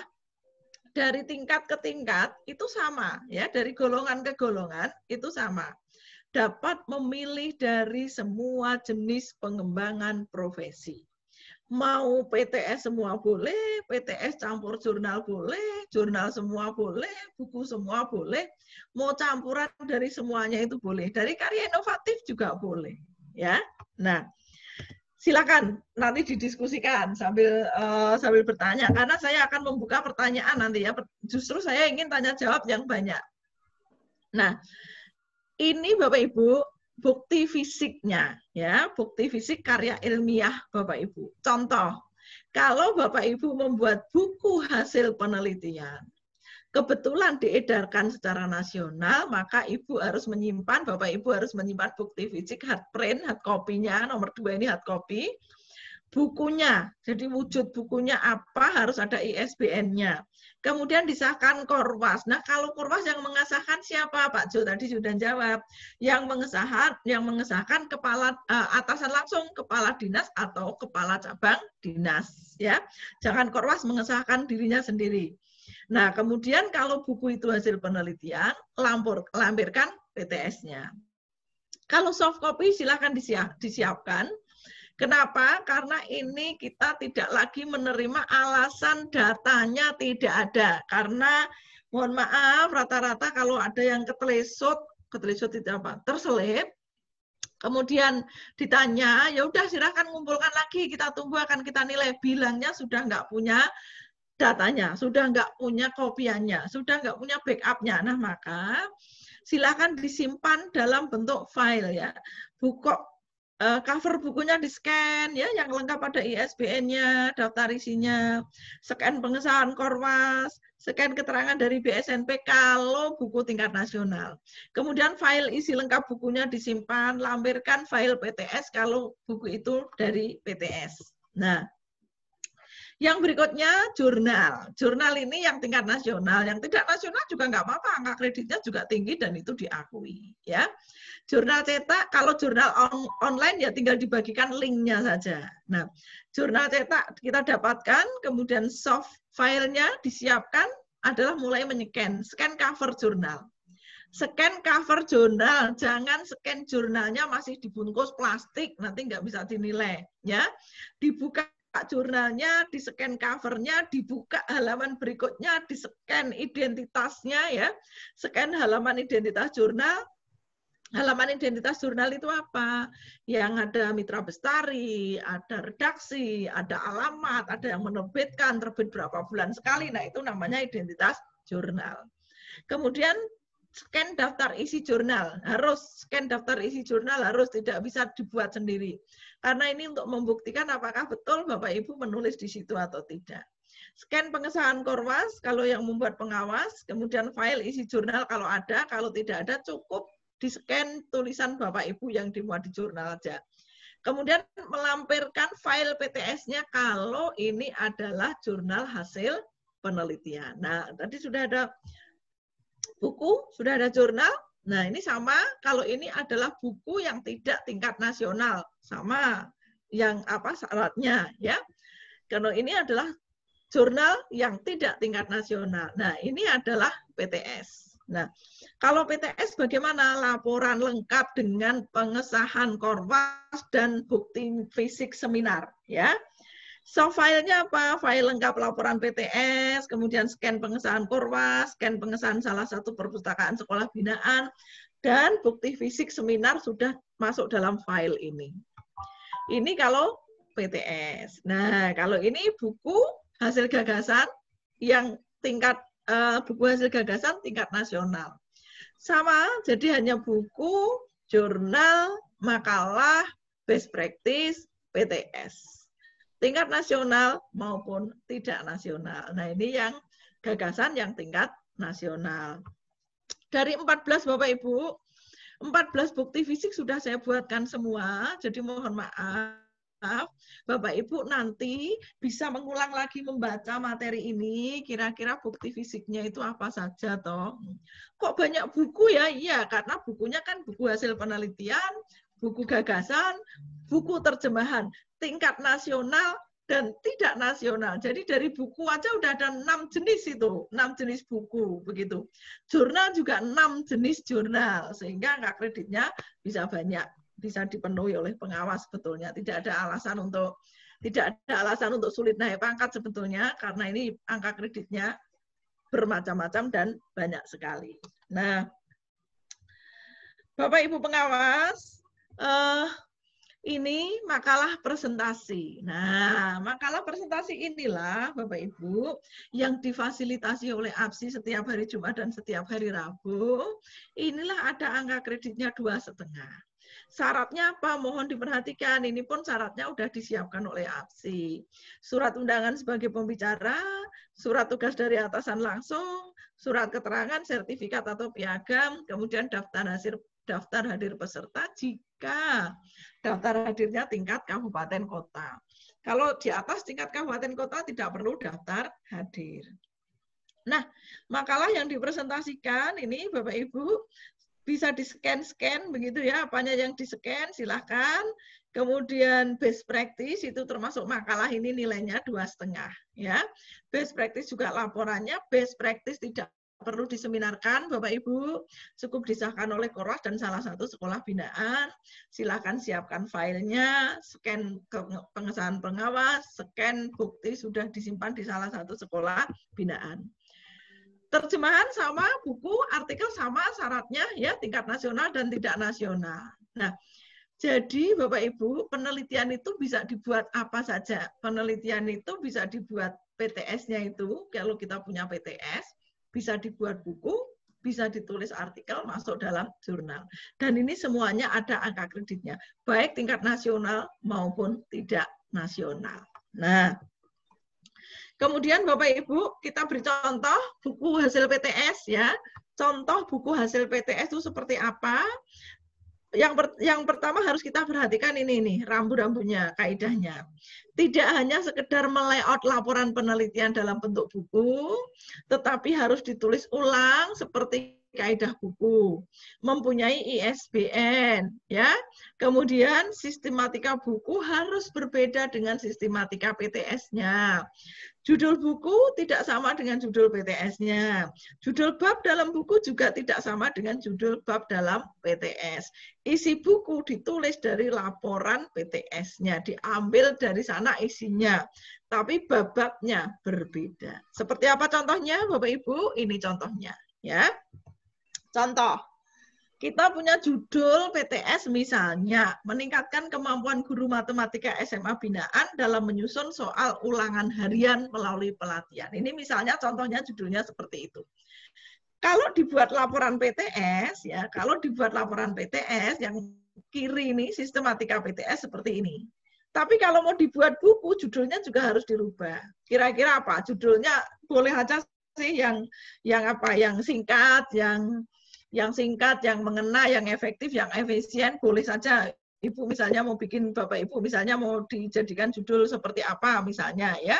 dari tingkat ke tingkat itu sama ya dari golongan ke golongan itu sama dapat memilih dari semua jenis pengembangan profesi. Mau PTS semua boleh, PTS campur jurnal boleh, jurnal semua boleh, buku semua boleh, mau campuran dari semuanya itu boleh. Dari karya inovatif juga boleh, ya. Nah, silakan nanti didiskusikan sambil uh, sambil bertanya karena saya akan membuka pertanyaan nanti ya justru saya ingin tanya jawab yang banyak nah ini Bapak Ibu bukti fisiknya ya, bukti fisik karya ilmiah Bapak Ibu. Contoh, kalau Bapak Ibu membuat buku hasil penelitian, kebetulan diedarkan secara nasional, maka Ibu harus menyimpan, Bapak Ibu harus menyimpan bukti fisik hard print, hard copy-nya, nomor dua ini hard copy, bukunya, jadi wujud bukunya apa, harus ada ISBN-nya kemudian disahkan korwas. Nah, kalau korwas yang mengesahkan siapa? Pak Jo tadi sudah jawab. Yang mengesahkan yang mengesahkan kepala uh, atasan langsung kepala dinas atau kepala cabang dinas, ya. Jangan korwas mengesahkan dirinya sendiri. Nah, kemudian kalau buku itu hasil penelitian, lampor, lampirkan PTS-nya. Kalau soft copy silahkan disiap, disiapkan Kenapa? Karena ini kita tidak lagi menerima alasan datanya tidak ada. Karena mohon maaf, rata-rata kalau ada yang ketelesut, ketelesut tidak apa, terselip, kemudian ditanya, ya udah silahkan ngumpulkan lagi, kita tunggu akan kita nilai. Bilangnya sudah nggak punya datanya, sudah nggak punya kopiannya, sudah nggak punya backupnya. Nah maka silahkan disimpan dalam bentuk file ya. Buka Eh, cover bukunya di scan ya yang lengkap ada ISBN-nya, daftar isinya, scan pengesahan Korwas, scan keterangan dari BSNP kalau buku tingkat nasional. Kemudian file isi lengkap bukunya disimpan, lampirkan file PTS kalau buku itu dari PTS. Nah, yang berikutnya jurnal. Jurnal ini yang tingkat nasional, yang tidak nasional juga nggak apa-apa, angka kreditnya juga tinggi dan itu diakui. Ya, Jurnal cetak, kalau jurnal on, online ya tinggal dibagikan linknya saja. Nah, jurnal cetak kita dapatkan, kemudian soft filenya disiapkan adalah mulai menyeken, scan cover jurnal. Scan cover jurnal, jangan scan jurnalnya masih dibungkus plastik, nanti nggak bisa dinilai. ya Dibuka jurnalnya, di scan covernya, dibuka halaman berikutnya, di scan identitasnya ya, scan halaman identitas jurnal, halaman identitas jurnal itu apa? Yang ada mitra bestari, ada redaksi, ada alamat, ada yang menerbitkan, terbit berapa bulan sekali. Nah, itu namanya identitas jurnal. Kemudian scan daftar isi jurnal. Harus scan daftar isi jurnal harus tidak bisa dibuat sendiri. Karena ini untuk membuktikan apakah betul Bapak Ibu menulis di situ atau tidak scan pengesahan korwas kalau yang membuat pengawas, kemudian file isi jurnal kalau ada, kalau tidak ada cukup di scan tulisan Bapak Ibu yang dimuat di jurnal aja. Kemudian melampirkan file PTS-nya kalau ini adalah jurnal hasil penelitian. Nah, tadi sudah ada buku, sudah ada jurnal. Nah, ini sama kalau ini adalah buku yang tidak tingkat nasional, sama yang apa syaratnya ya. Kalau ini adalah jurnal yang tidak tingkat nasional. Nah, ini adalah PTS. Nah, kalau PTS bagaimana laporan lengkap dengan pengesahan korpas dan bukti fisik seminar, ya? So, filenya apa? File lengkap laporan PTS, kemudian scan pengesahan korpas, scan pengesahan salah satu perpustakaan sekolah binaan, dan bukti fisik seminar sudah masuk dalam file ini. Ini kalau PTS. Nah, kalau ini buku hasil gagasan yang tingkat Eh, buku hasil gagasan tingkat nasional. Sama, jadi hanya buku, jurnal, makalah, best practice, PTS. Tingkat nasional maupun tidak nasional. Nah, ini yang gagasan yang tingkat nasional. Dari 14 Bapak Ibu, 14 bukti fisik sudah saya buatkan semua, jadi mohon maaf maaf, Bapak Ibu nanti bisa mengulang lagi membaca materi ini, kira-kira bukti fisiknya itu apa saja toh. Kok banyak buku ya? Iya, karena bukunya kan buku hasil penelitian, buku gagasan, buku terjemahan tingkat nasional dan tidak nasional. Jadi dari buku aja udah ada enam jenis itu, enam jenis buku begitu. Jurnal juga enam jenis jurnal sehingga angka kreditnya bisa banyak bisa dipenuhi oleh pengawas sebetulnya. Tidak ada alasan untuk tidak ada alasan untuk sulit naik pangkat sebetulnya karena ini angka kreditnya bermacam-macam dan banyak sekali. Nah, Bapak Ibu pengawas, eh, ini makalah presentasi. Nah, makalah presentasi inilah Bapak Ibu yang difasilitasi oleh APSI setiap hari Jumat dan setiap hari Rabu. Inilah ada angka kreditnya dua setengah. Syaratnya apa? Mohon diperhatikan. Ini pun syaratnya sudah disiapkan oleh APSI. Surat undangan sebagai pembicara, surat tugas dari atasan langsung, surat keterangan, sertifikat atau piagam, kemudian daftar hasil daftar hadir peserta jika daftar hadirnya tingkat kabupaten kota. Kalau di atas tingkat kabupaten kota tidak perlu daftar hadir. Nah, makalah yang dipresentasikan ini Bapak Ibu bisa di-scan-scan begitu ya, apanya yang di-scan silahkan. Kemudian best practice itu termasuk makalah ini nilainya dua setengah ya. Best practice juga laporannya, best practice tidak perlu diseminarkan Bapak Ibu, cukup disahkan oleh koras dan salah satu sekolah binaan. silahkan siapkan filenya, scan pengesahan pengawas, scan bukti sudah disimpan di salah satu sekolah binaan terjemahan sama, buku, artikel sama syaratnya ya tingkat nasional dan tidak nasional. Nah, jadi Bapak Ibu, penelitian itu bisa dibuat apa saja. Penelitian itu bisa dibuat PTS-nya itu, kalau kita punya PTS, bisa dibuat buku, bisa ditulis artikel masuk dalam jurnal. Dan ini semuanya ada angka kreditnya, baik tingkat nasional maupun tidak nasional. Nah, Kemudian Bapak Ibu, kita beri contoh buku hasil PTS ya. Contoh buku hasil PTS itu seperti apa? Yang per, yang pertama harus kita perhatikan ini nih, rambu-rambunya, kaidahnya. Tidak hanya sekedar melayout laporan penelitian dalam bentuk buku, tetapi harus ditulis ulang seperti kaidah buku, mempunyai ISBN, ya. Kemudian sistematika buku harus berbeda dengan sistematika PTS-nya. Judul buku tidak sama dengan judul PTS-nya. Judul bab dalam buku juga tidak sama dengan judul bab dalam PTS. Isi buku ditulis dari laporan PTS-nya, diambil dari sana isinya. Tapi babaknya berbeda. Seperti apa contohnya Bapak Ibu? Ini contohnya, ya. Contoh, kita punya judul PTS misalnya, meningkatkan kemampuan guru matematika SMA binaan dalam menyusun soal ulangan harian melalui pelatihan. Ini misalnya contohnya judulnya seperti itu. Kalau dibuat laporan PTS ya, kalau dibuat laporan PTS yang kiri ini sistematika PTS seperti ini. Tapi kalau mau dibuat buku, judulnya juga harus dirubah. Kira-kira apa? Judulnya boleh aja sih yang yang apa? Yang singkat, yang yang singkat, yang mengena, yang efektif, yang efisien, boleh saja Ibu misalnya mau bikin Bapak Ibu misalnya mau dijadikan judul seperti apa misalnya ya.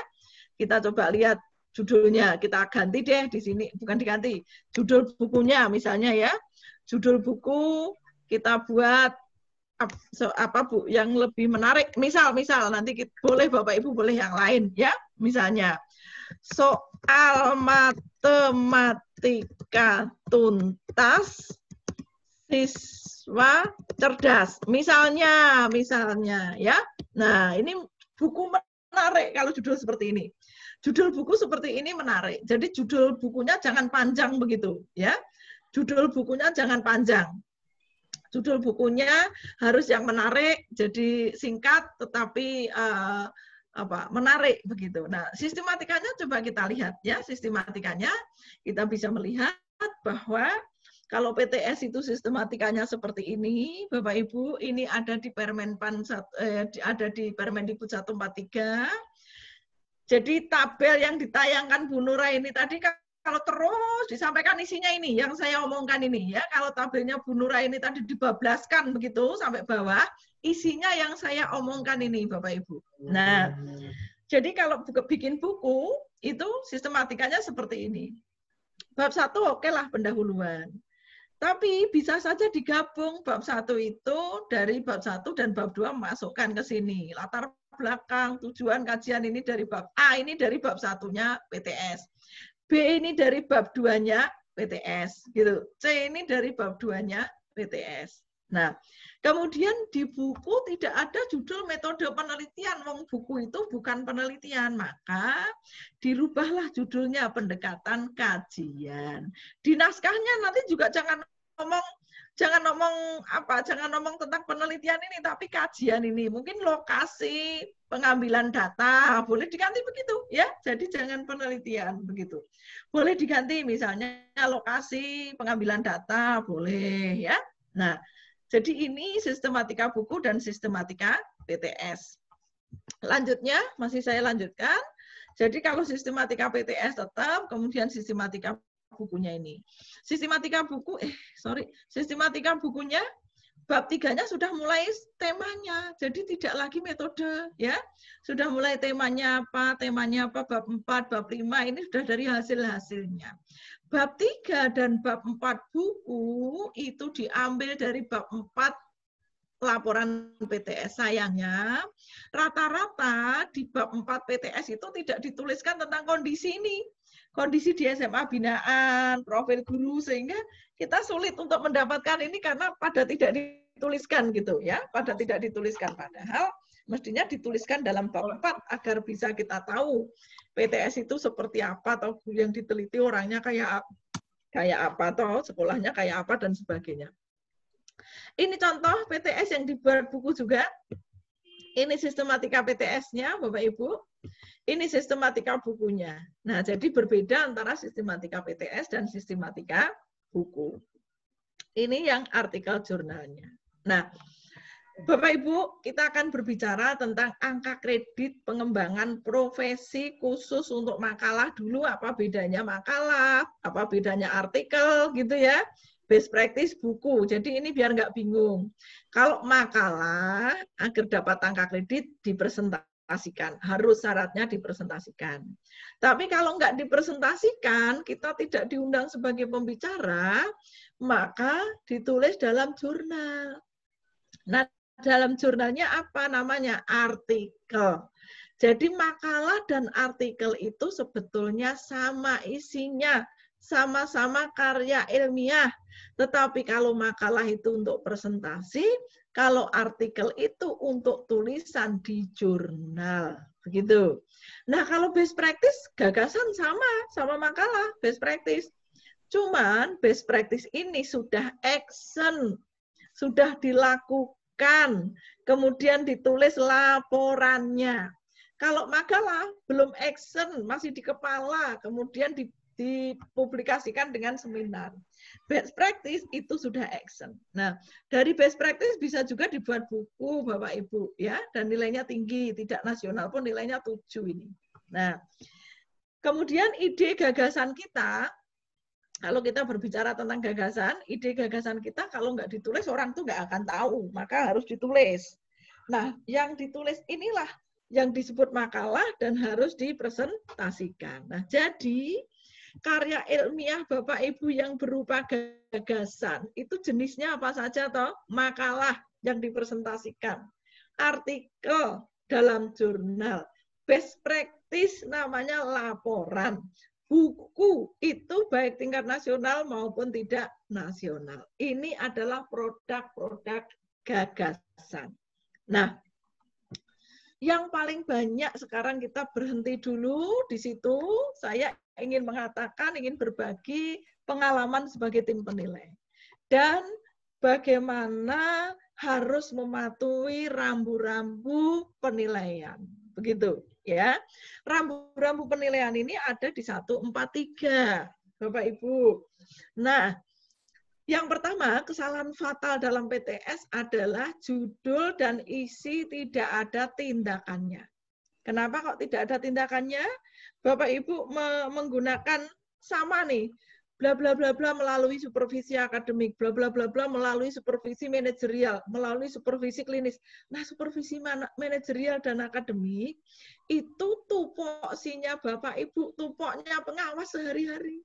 Kita coba lihat judulnya, kita ganti deh di sini, bukan diganti. Judul bukunya misalnya ya. Judul buku kita buat apa Bu yang lebih menarik. Misal misal nanti kita, boleh Bapak Ibu boleh yang lain ya misalnya. So soal matematika tuntas siswa cerdas. Misalnya, misalnya ya. Nah, ini buku menarik kalau judul seperti ini. Judul buku seperti ini menarik. Jadi judul bukunya jangan panjang begitu, ya. Judul bukunya jangan panjang. Judul bukunya harus yang menarik, jadi singkat tetapi uh, apa menarik begitu. Nah, sistematikanya coba kita lihat ya, sistematikanya kita bisa melihat bahwa kalau PTS itu sistematikanya seperti ini, Bapak Ibu, ini ada di Permen Pan eh, ada di Permendikbud 143. Jadi tabel yang ditayangkan Bu Nura ini tadi kalau terus disampaikan isinya ini yang saya omongkan ini ya, kalau tabelnya Bu Nura ini tadi dibablaskan begitu sampai bawah, isinya yang saya omongkan ini Bapak Ibu. Hmm. Nah, jadi kalau bikin buku itu sistematikanya seperti ini. Bab satu oke lah pendahuluan. Tapi bisa saja digabung bab satu itu dari bab satu dan bab dua masukkan ke sini. Latar belakang, tujuan kajian ini dari bab A, ini dari bab satunya PTS. B ini dari bab duanya PTS gitu. C ini dari bab duanya PTS. Nah, Kemudian di buku tidak ada judul metode penelitian, wong buku itu bukan penelitian, maka dirubahlah judulnya pendekatan kajian. Di naskahnya nanti juga jangan ngomong jangan ngomong apa, jangan ngomong tentang penelitian ini, tapi kajian ini. Mungkin lokasi pengambilan data boleh diganti begitu ya. Jadi jangan penelitian begitu. Boleh diganti misalnya lokasi pengambilan data boleh ya. Nah, jadi ini sistematika buku dan sistematika PTS. Lanjutnya, masih saya lanjutkan. Jadi kalau sistematika PTS tetap, kemudian sistematika bukunya ini. Sistematika buku, eh sorry, sistematika bukunya bab tiganya sudah mulai temanya, jadi tidak lagi metode ya. Sudah mulai temanya apa, temanya apa, bab empat, bab lima ini sudah dari hasil-hasilnya. Bab 3 dan bab 4 buku itu diambil dari bab 4 laporan PTS. Sayangnya, rata-rata di bab 4 PTS itu tidak dituliskan tentang kondisi ini. Kondisi di SMA binaan, profil guru, sehingga kita sulit untuk mendapatkan ini karena pada tidak dituliskan gitu ya, pada tidak dituliskan. Padahal mestinya dituliskan dalam bab 4 agar bisa kita tahu PTS itu seperti apa atau yang diteliti orangnya kayak kayak apa atau sekolahnya kayak apa dan sebagainya. Ini contoh PTS yang dibuat buku juga. Ini sistematika PTS-nya, Bapak Ibu. Ini sistematika bukunya. Nah, jadi berbeda antara sistematika PTS dan sistematika buku. Ini yang artikel jurnalnya. Nah, Bapak Ibu, kita akan berbicara tentang angka kredit pengembangan profesi khusus untuk makalah dulu. Apa bedanya makalah? Apa bedanya artikel? Gitu ya. Best practice buku. Jadi ini biar nggak bingung. Kalau makalah, agar dapat angka kredit dipresentasikan. Harus syaratnya dipresentasikan. Tapi kalau nggak dipresentasikan, kita tidak diundang sebagai pembicara, maka ditulis dalam jurnal. Nah, dalam jurnalnya apa namanya artikel. Jadi makalah dan artikel itu sebetulnya sama isinya, sama-sama karya ilmiah. Tetapi kalau makalah itu untuk presentasi, kalau artikel itu untuk tulisan di jurnal. Begitu. Nah, kalau best practice, gagasan sama, sama makalah, best practice. Cuman best practice ini sudah action, sudah dilakukan kan, kemudian ditulis laporannya. Kalau makalah belum action, masih di kepala, kemudian dipublikasikan dengan seminar. Best practice itu sudah action. Nah, dari best practice bisa juga dibuat buku Bapak Ibu ya dan nilainya tinggi, tidak nasional pun nilainya 7 ini. Nah, kemudian ide gagasan kita kalau kita berbicara tentang gagasan, ide gagasan kita kalau nggak ditulis orang tuh nggak akan tahu, maka harus ditulis. Nah, yang ditulis inilah yang disebut makalah dan harus dipresentasikan. Nah, jadi karya ilmiah Bapak Ibu yang berupa gagasan itu jenisnya apa saja toh? Makalah yang dipresentasikan, artikel dalam jurnal, best practice namanya laporan, buku itu baik tingkat nasional maupun tidak nasional. Ini adalah produk-produk gagasan. Nah, yang paling banyak sekarang kita berhenti dulu di situ. Saya ingin mengatakan, ingin berbagi pengalaman sebagai tim penilai. Dan bagaimana harus mematuhi rambu-rambu penilaian. Begitu ya. Rambu-rambu penilaian ini ada di 143, Bapak Ibu. Nah, yang pertama, kesalahan fatal dalam PTS adalah judul dan isi tidak ada tindakannya. Kenapa kok tidak ada tindakannya? Bapak Ibu menggunakan sama nih, bla bla bla bla melalui supervisi akademik, bla bla bla bla melalui supervisi manajerial, melalui supervisi klinis. Nah, supervisi manajerial dan akademik itu tupoksinya Bapak Ibu, tupoknya pengawas sehari-hari.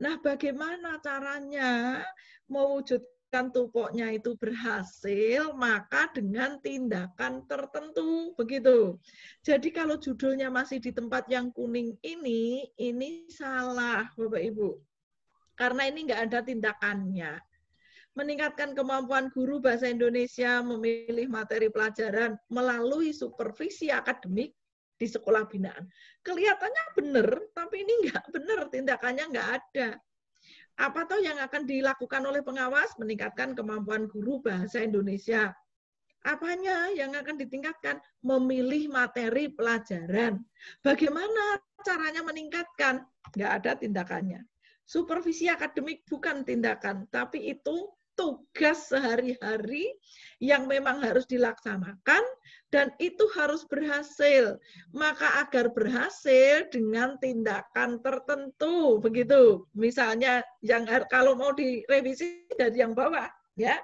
Nah, bagaimana caranya mewujudkan tupoknya itu berhasil, maka dengan tindakan tertentu, begitu. Jadi kalau judulnya masih di tempat yang kuning ini, ini salah, Bapak Ibu karena ini nggak ada tindakannya. Meningkatkan kemampuan guru bahasa Indonesia memilih materi pelajaran melalui supervisi akademik di sekolah binaan. Kelihatannya benar, tapi ini nggak benar, tindakannya nggak ada. Apa toh yang akan dilakukan oleh pengawas? Meningkatkan kemampuan guru bahasa Indonesia. Apanya yang akan ditingkatkan? Memilih materi pelajaran. Bagaimana caranya meningkatkan? Nggak ada tindakannya. Supervisi akademik bukan tindakan, tapi itu tugas sehari-hari yang memang harus dilaksanakan dan itu harus berhasil. Maka agar berhasil dengan tindakan tertentu begitu. Misalnya yang kalau mau direvisi dari yang bawah ya.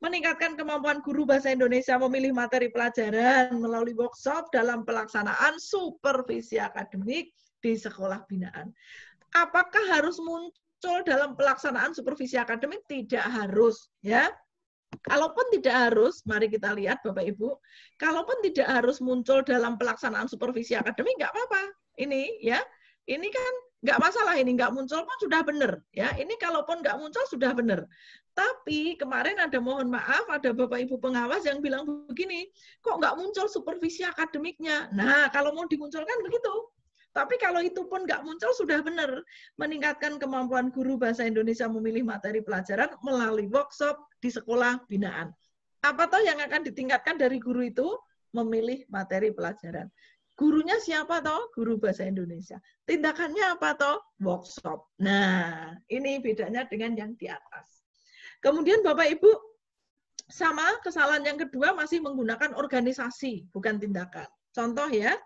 Meningkatkan kemampuan guru bahasa Indonesia memilih materi pelajaran melalui workshop dalam pelaksanaan supervisi akademik di sekolah binaan apakah harus muncul dalam pelaksanaan supervisi akademik? Tidak harus, ya. Kalaupun tidak harus, mari kita lihat Bapak Ibu, kalaupun tidak harus muncul dalam pelaksanaan supervisi akademik, nggak apa-apa. Ini ya, ini kan nggak masalah ini nggak muncul pun sudah benar ya ini kalaupun nggak muncul sudah benar tapi kemarin ada mohon maaf ada bapak ibu pengawas yang bilang begini kok nggak muncul supervisi akademiknya nah kalau mau dimunculkan begitu tapi kalau itu pun nggak muncul, sudah benar. Meningkatkan kemampuan guru bahasa Indonesia memilih materi pelajaran melalui workshop di sekolah binaan. Apa toh yang akan ditingkatkan dari guru itu? Memilih materi pelajaran. Gurunya siapa toh? Guru bahasa Indonesia. Tindakannya apa toh? Workshop. Nah, ini bedanya dengan yang di atas. Kemudian Bapak Ibu, sama kesalahan yang kedua masih menggunakan organisasi, bukan tindakan. Contoh ya,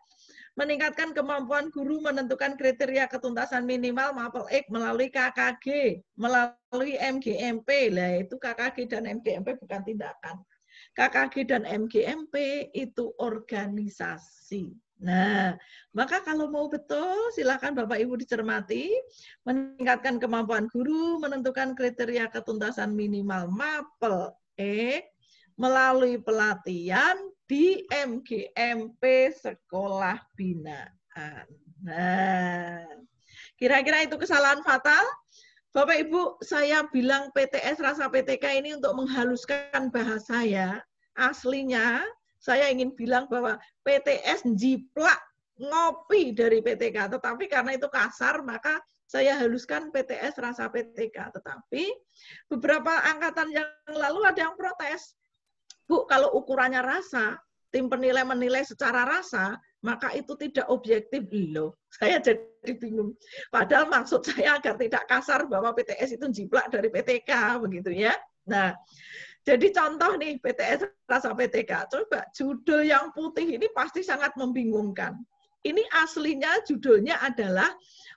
meningkatkan kemampuan guru menentukan kriteria ketuntasan minimal mapel X melalui KKG, melalui MGMP. Lah itu KKG dan MGMP bukan tindakan. KKG dan MGMP itu organisasi. Nah, maka kalau mau betul, silakan Bapak Ibu dicermati, meningkatkan kemampuan guru, menentukan kriteria ketuntasan minimal MAPEL X melalui pelatihan di MGMP Sekolah Binaan. Nah, kira-kira itu kesalahan fatal? Bapak Ibu, saya bilang PTS rasa PTK ini untuk menghaluskan bahasa ya. Aslinya saya ingin bilang bahwa PTS jiplak ngopi dari PTK, tetapi karena itu kasar maka saya haluskan PTS rasa PTK. Tetapi beberapa angkatan yang lalu ada yang protes, Bu, kalau ukurannya rasa, tim penilai menilai secara rasa, maka itu tidak objektif loh. [LAUGHS] Saya jadi bingung. Padahal maksud saya agar tidak kasar bahwa PTS itu jiplak dari PTK begitu ya. Nah, jadi contoh nih PTS rasa PTK. Coba judul yang putih ini pasti sangat membingungkan. Ini aslinya judulnya adalah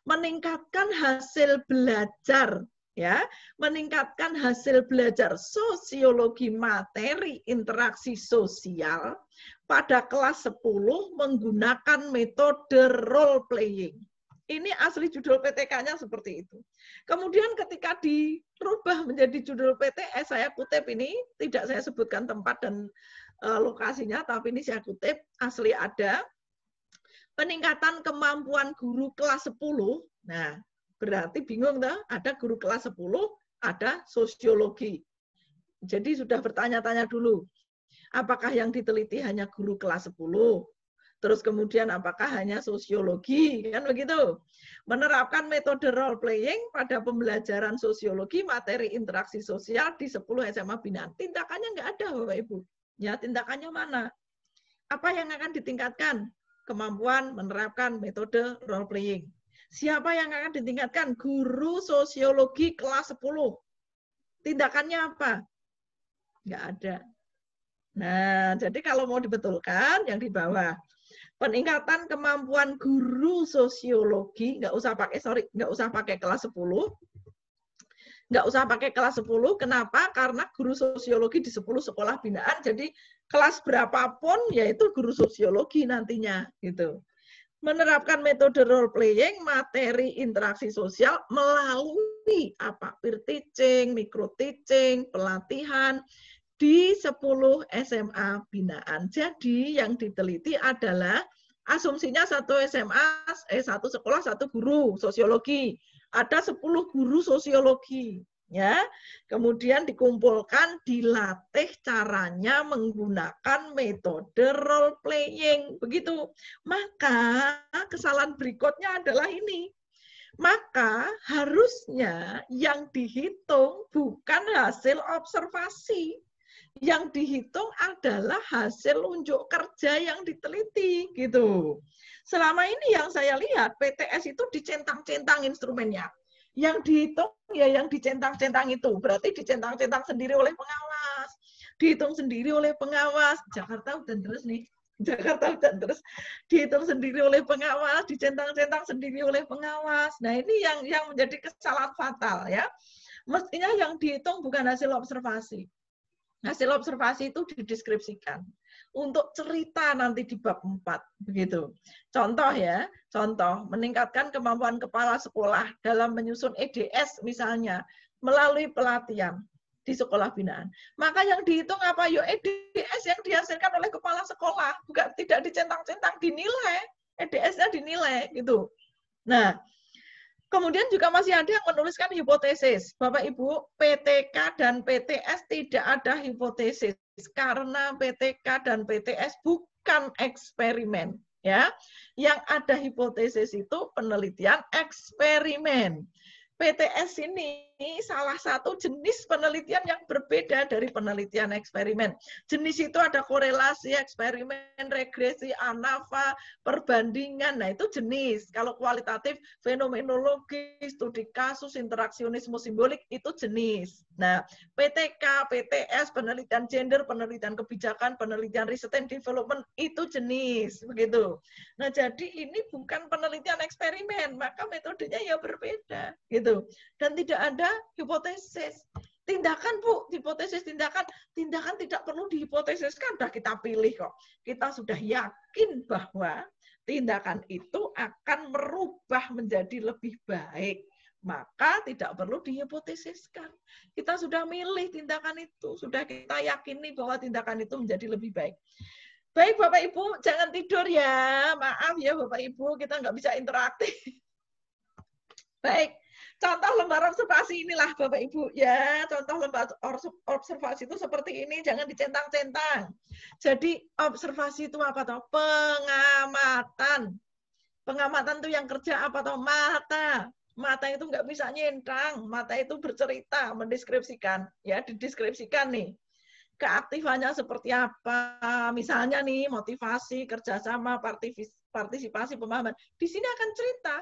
meningkatkan hasil belajar ya, meningkatkan hasil belajar sosiologi materi interaksi sosial pada kelas 10 menggunakan metode role playing. Ini asli judul PTK-nya seperti itu. Kemudian ketika dirubah menjadi judul PTS, eh, saya kutip ini, tidak saya sebutkan tempat dan e, lokasinya, tapi ini saya kutip, asli ada. Peningkatan kemampuan guru kelas 10. Nah, Berarti bingung toh? Ada guru kelas 10, ada sosiologi. Jadi sudah bertanya-tanya dulu. Apakah yang diteliti hanya guru kelas 10? Terus kemudian apakah hanya sosiologi? Kan begitu. Menerapkan metode role playing pada pembelajaran sosiologi materi interaksi sosial di 10 SMA binaan. Tindakannya nggak ada Bapak Ibu. Ya, tindakannya mana? Apa yang akan ditingkatkan? Kemampuan menerapkan metode role playing Siapa yang akan ditingkatkan? Guru sosiologi kelas 10. Tindakannya apa? Enggak ada. Nah, jadi kalau mau dibetulkan yang di bawah. Peningkatan kemampuan guru sosiologi, enggak usah pakai sorry, enggak usah pakai kelas 10. Enggak usah pakai kelas 10, kenapa? Karena guru sosiologi di 10 sekolah binaan, jadi kelas berapapun yaitu guru sosiologi nantinya gitu menerapkan metode role playing, materi interaksi sosial melalui apa? peer teaching, micro teaching, pelatihan di 10 SMA binaan. Jadi yang diteliti adalah asumsinya satu SMA, eh satu sekolah, satu guru sosiologi. Ada 10 guru sosiologi ya. Kemudian dikumpulkan, dilatih caranya menggunakan metode role playing. Begitu. Maka kesalahan berikutnya adalah ini. Maka harusnya yang dihitung bukan hasil observasi. Yang dihitung adalah hasil unjuk kerja yang diteliti gitu. Selama ini yang saya lihat PTS itu dicentang-centang instrumennya yang dihitung ya yang dicentang-centang itu. Berarti dicentang-centang sendiri oleh pengawas. Dihitung sendiri oleh pengawas. Jakarta udah terus nih. [LAUGHS] Jakarta udah terus dihitung sendiri oleh pengawas, dicentang-centang sendiri oleh pengawas. Nah, ini yang yang menjadi kesalahan fatal ya. Mestinya yang dihitung bukan hasil observasi. Hasil observasi itu dideskripsikan untuk cerita nanti di bab 4 begitu. Contoh ya, contoh meningkatkan kemampuan kepala sekolah dalam menyusun EDS misalnya melalui pelatihan di sekolah binaan. Maka yang dihitung apa? Yo EDS yang dihasilkan oleh kepala sekolah, bukan tidak dicentang-centang dinilai, EDS-nya dinilai gitu. Nah, Kemudian juga masih ada yang menuliskan hipotesis. Bapak Ibu, PTK dan PTS tidak ada hipotesis karena PTK dan PTS bukan eksperimen ya. Yang ada hipotesis itu penelitian eksperimen. PTS ini ini salah satu jenis penelitian yang berbeda dari penelitian eksperimen. Jenis itu ada korelasi, eksperimen, regresi, ANAVA, perbandingan. Nah, itu jenis. Kalau kualitatif, fenomenologi, studi kasus, interaksionisme simbolik, itu jenis. Nah, PTK, PTS, penelitian gender, penelitian kebijakan, penelitian riset and development, itu jenis. Begitu. Nah, jadi ini bukan penelitian eksperimen, maka metodenya ya berbeda. Gitu. Dan tidak ada ada hipotesis. Tindakan, Bu, hipotesis tindakan. Tindakan tidak perlu dihipotesiskan, sudah kita pilih kok. Kita sudah yakin bahwa tindakan itu akan merubah menjadi lebih baik. Maka tidak perlu dihipotesiskan. Kita sudah milih tindakan itu, sudah kita yakini bahwa tindakan itu menjadi lebih baik. Baik Bapak Ibu, jangan tidur ya. Maaf ya Bapak Ibu, kita nggak bisa interaktif. [LAUGHS] Baik, contoh lembar observasi inilah Bapak Ibu ya. Contoh lembar observasi itu seperti ini, jangan dicentang-centang. Jadi observasi itu apa toh? Pengamatan. Pengamatan itu yang kerja apa toh? Mata. Mata itu nggak bisa nyentang, mata itu bercerita, mendeskripsikan, ya dideskripsikan nih keaktifannya seperti apa. Misalnya nih motivasi, kerjasama, partisipasi, pemahaman. Di sini akan cerita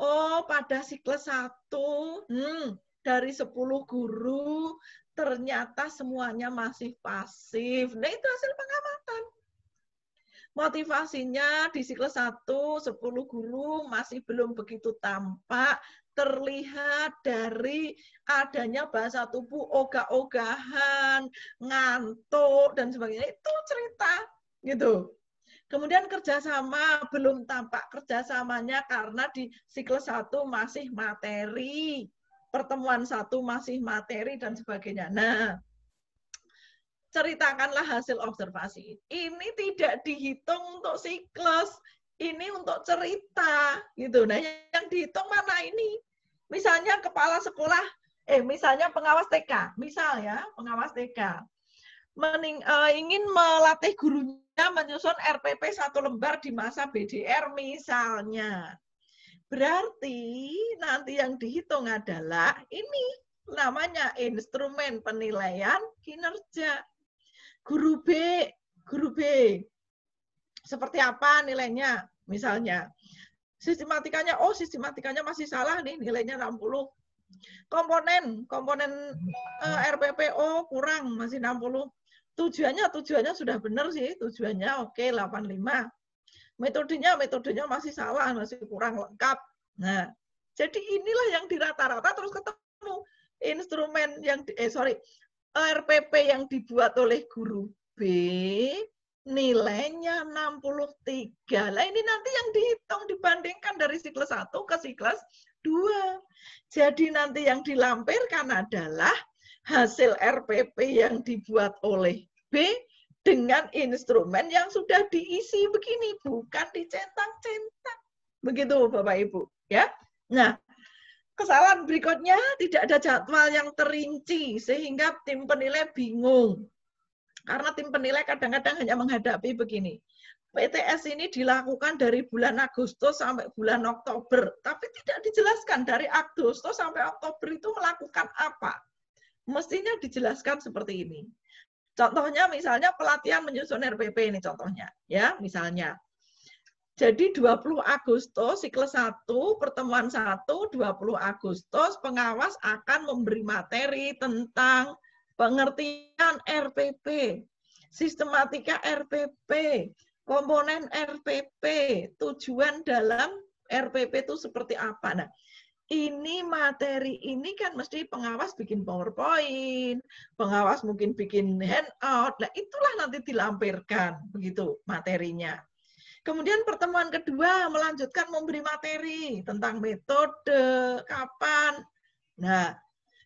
oh pada siklus satu hmm, dari 10 guru ternyata semuanya masih pasif. Nah itu hasil pengamatan. Motivasinya di siklus satu 10 guru masih belum begitu tampak, terlihat dari adanya bahasa tubuh ogah-ogahan, ngantuk, dan sebagainya. Itu cerita gitu. Kemudian kerjasama belum tampak kerjasamanya karena di siklus satu masih materi, pertemuan satu masih materi dan sebagainya. Nah, ceritakanlah hasil observasi. Ini tidak dihitung untuk siklus, ini untuk cerita gitu. Nah, yang dihitung mana ini? Misalnya kepala sekolah, eh misalnya pengawas TK, misal ya pengawas TK mening, uh, ingin melatih gurunya menyusun RPP satu lembar di masa BDR misalnya. Berarti nanti yang dihitung adalah ini namanya instrumen penilaian kinerja. Guru B, guru B. Seperti apa nilainya? Misalnya, sistematikanya, oh sistematikanya masih salah nih, nilainya 60. Komponen, komponen eh, RPPO oh, kurang, masih 60. Tujuannya tujuannya sudah benar sih, tujuannya oke okay, 85. Metodenya metodenya masih salah, masih kurang lengkap. Nah, jadi inilah yang dirata rata terus ketemu instrumen yang di, eh sorry RPP yang dibuat oleh guru B nilainya 63. Lah ini nanti yang dihitung dibandingkan dari siklus 1 ke siklus 2. Jadi nanti yang dilampirkan adalah hasil RPP yang dibuat oleh B dengan instrumen yang sudah diisi begini, bukan dicentang-centang Begitu Bapak Ibu, ya. Nah, kesalahan berikutnya tidak ada jadwal yang terinci sehingga tim penilai bingung. Karena tim penilai kadang-kadang hanya menghadapi begini. PTS ini dilakukan dari bulan Agustus sampai bulan Oktober, tapi tidak dijelaskan dari Agustus sampai Oktober itu melakukan apa. Mestinya dijelaskan seperti ini. Contohnya misalnya pelatihan menyusun RPP ini contohnya, ya misalnya. Jadi 20 Agustus siklus 1, pertemuan 1, 20 Agustus pengawas akan memberi materi tentang pengertian RPP, sistematika RPP, komponen RPP, tujuan dalam RPP itu seperti apa. Nah, ini materi ini kan mesti pengawas bikin PowerPoint, pengawas mungkin bikin handout. Nah, itulah nanti dilampirkan begitu materinya. Kemudian pertemuan kedua melanjutkan memberi materi tentang metode, kapan. Nah,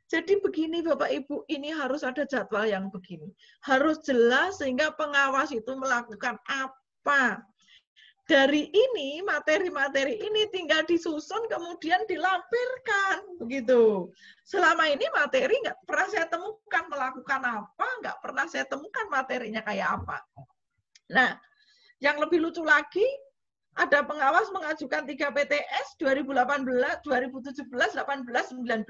jadi begini Bapak Ibu, ini harus ada jadwal yang begini. Harus jelas sehingga pengawas itu melakukan apa dari ini materi-materi ini tinggal disusun kemudian dilampirkan begitu. Selama ini materi nggak pernah saya temukan melakukan apa, nggak pernah saya temukan materinya kayak apa. Nah, yang lebih lucu lagi ada pengawas mengajukan 3 PTS 2018, 2017, 18, 19.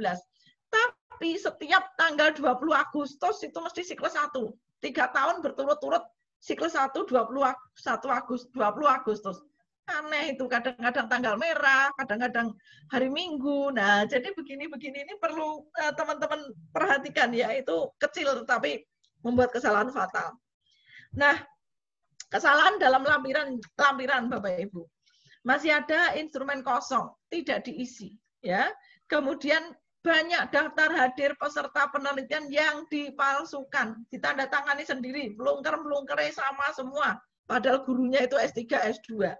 Tapi setiap tanggal 20 Agustus itu mesti siklus satu, Tiga tahun berturut-turut siklus 1 20 1 Agustus 20 Agustus. Aneh itu kadang-kadang tanggal merah, kadang-kadang hari Minggu. Nah, jadi begini-begini ini perlu eh, teman-teman uh, perhatikan ya, itu kecil tetapi membuat kesalahan fatal. Nah, kesalahan dalam lampiran lampiran Bapak Ibu. Masih ada instrumen kosong, tidak diisi, ya. Kemudian banyak daftar hadir peserta penelitian yang dipalsukan, kita ditandatangani sendiri, melungker belungkernya sama semua, padahal gurunya itu S3, S2.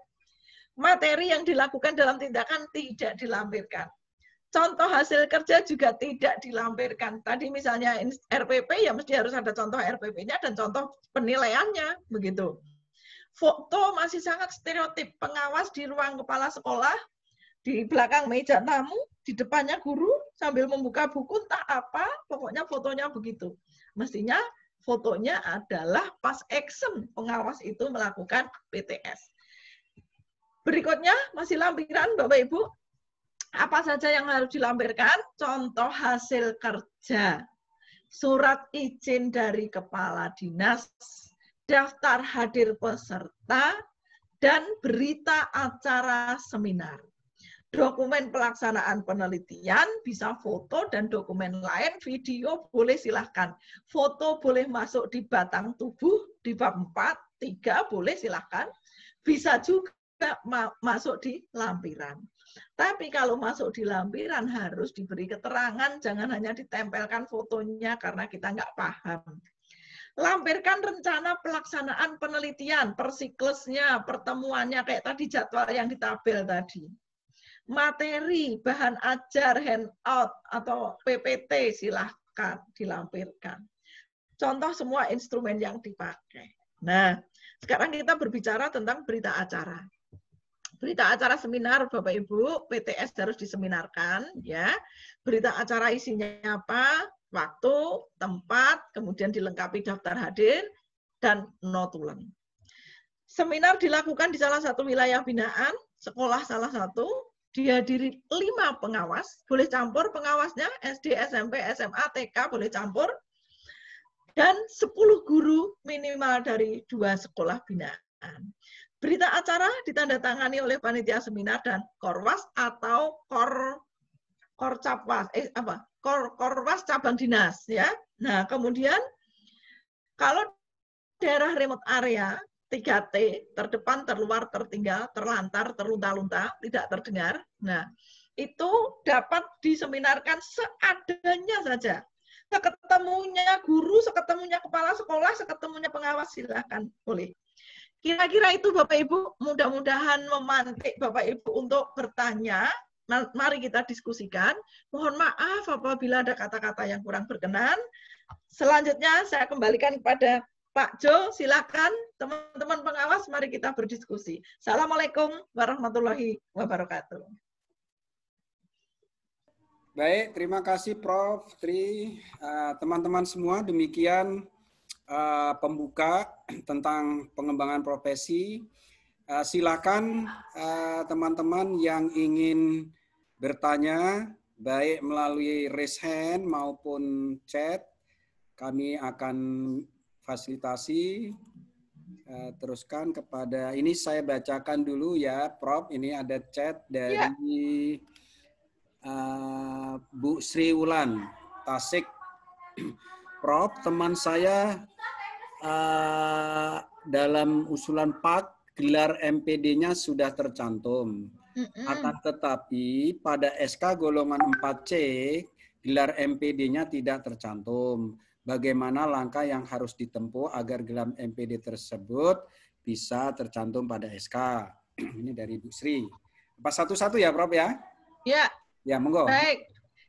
Materi yang dilakukan dalam tindakan tidak dilampirkan. Contoh hasil kerja juga tidak dilampirkan. Tadi misalnya RPP, ya mesti harus ada contoh RPP-nya dan contoh penilaiannya, begitu. Foto masih sangat stereotip, pengawas di ruang kepala sekolah, di belakang meja tamu, di depannya guru sambil membuka buku entah apa, pokoknya fotonya begitu. Mestinya fotonya adalah pas action pengawas itu melakukan PTS. Berikutnya masih lampiran Bapak Ibu. Apa saja yang harus dilampirkan? Contoh hasil kerja, surat izin dari kepala dinas, daftar hadir peserta, dan berita acara seminar dokumen pelaksanaan penelitian, bisa foto dan dokumen lain, video boleh silahkan. Foto boleh masuk di batang tubuh, di bab 4, 3 boleh silahkan. Bisa juga ma masuk di lampiran. Tapi kalau masuk di lampiran harus diberi keterangan, jangan hanya ditempelkan fotonya karena kita nggak paham lampirkan rencana pelaksanaan penelitian persiklusnya, pertemuannya kayak tadi jadwal yang ditabel tadi materi, bahan ajar, handout, atau PPT silahkan dilampirkan. Contoh semua instrumen yang dipakai. Nah, sekarang kita berbicara tentang berita acara. Berita acara seminar Bapak Ibu, PTS harus diseminarkan ya. Berita acara isinya apa? Waktu, tempat, kemudian dilengkapi daftar hadir dan notulen. Seminar dilakukan di salah satu wilayah binaan, sekolah salah satu, dihadiri lima pengawas, boleh campur pengawasnya SD, SMP, SMA, TK boleh campur, dan 10 guru minimal dari dua sekolah binaan. Berita acara ditandatangani oleh panitia seminar dan korwas atau kor korcapwas eh apa kor, korwas cabang dinas ya. Nah kemudian kalau daerah remote area 3T, terdepan, terluar, tertinggal, terlantar, terlunta-lunta, tidak terdengar. Nah, itu dapat diseminarkan seadanya saja. Seketemunya guru, seketemunya kepala sekolah, seketemunya pengawas, silahkan, boleh. Kira-kira itu Bapak Ibu mudah-mudahan memantik Bapak Ibu untuk bertanya. Mari kita diskusikan. Mohon maaf apabila ada kata-kata yang kurang berkenan. Selanjutnya saya kembalikan kepada Pak Jo, silakan Teman-teman pengawas, mari kita berdiskusi. Assalamualaikum warahmatullahi wabarakatuh. Baik, terima kasih Prof. Tri. Eh, teman-teman semua, demikian eh, pembuka tentang pengembangan profesi. Eh, silakan teman-teman yang ingin bertanya, baik melalui raise hand maupun chat, kami akan fasilitasi Eh, teruskan kepada ini saya bacakan dulu ya, Prof. Ini ada chat dari ya. uh, Bu Sri Wulan, Tasik. [CLEARS THROAT] Prof, teman saya uh, dalam usulan PAK gelar MPD-nya sudah tercantum. Mm Akan tetapi pada SK golongan 4C gelar MPD-nya tidak tercantum bagaimana langkah yang harus ditempuh agar gelam MPD tersebut bisa tercantum pada SK. [CLEARS THROAT] Ini dari Bu Sri. Apa satu-satu ya, Prof ya? Iya. Ya, monggo. Baik.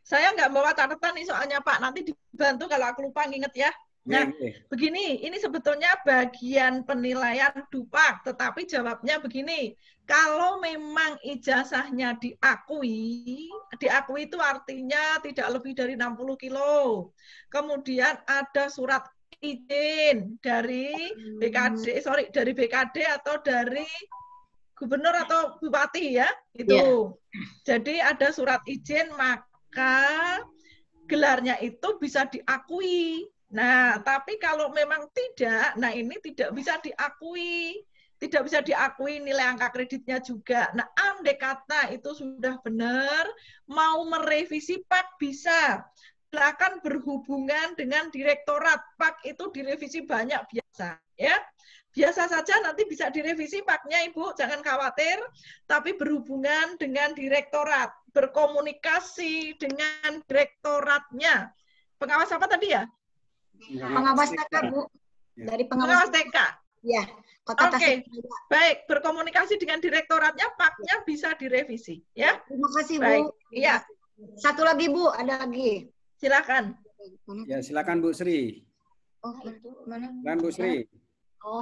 Saya nggak bawa catatan nih soalnya Pak. Nanti dibantu kalau aku lupa nginget ya. Nah, begini, ini sebetulnya bagian penilaian dupak, tetapi jawabnya begini, kalau memang ijazahnya diakui, diakui itu artinya tidak lebih dari 60 kilo. Kemudian ada surat izin dari hmm. BKD, sorry, dari BKD atau dari gubernur atau bupati ya, itu. Yeah. Jadi ada surat izin, maka gelarnya itu bisa diakui Nah, tapi kalau memang tidak, nah ini tidak bisa diakui, tidak bisa diakui nilai angka kreditnya juga. Nah, andai kata itu sudah benar, mau merevisi PAK bisa. Silakan berhubungan dengan direktorat. PAK itu direvisi banyak biasa, ya. Biasa saja nanti bisa direvisi paknya Ibu, jangan khawatir, tapi berhubungan dengan direktorat, berkomunikasi dengan direktoratnya. Pengawas apa tadi ya? Iya. Pengawas iya. TK, Bu. Ya. Dari pengawas, TK. Ya, Kota okay. Baik, berkomunikasi dengan direktoratnya, paknya bisa direvisi, ya. Terima kasih, Bu. Iya. Satu lagi, Bu, ada lagi. Silakan. Ya, silakan Bu Sri. Oh, itu mana? Silakan Bu Sri. Oh,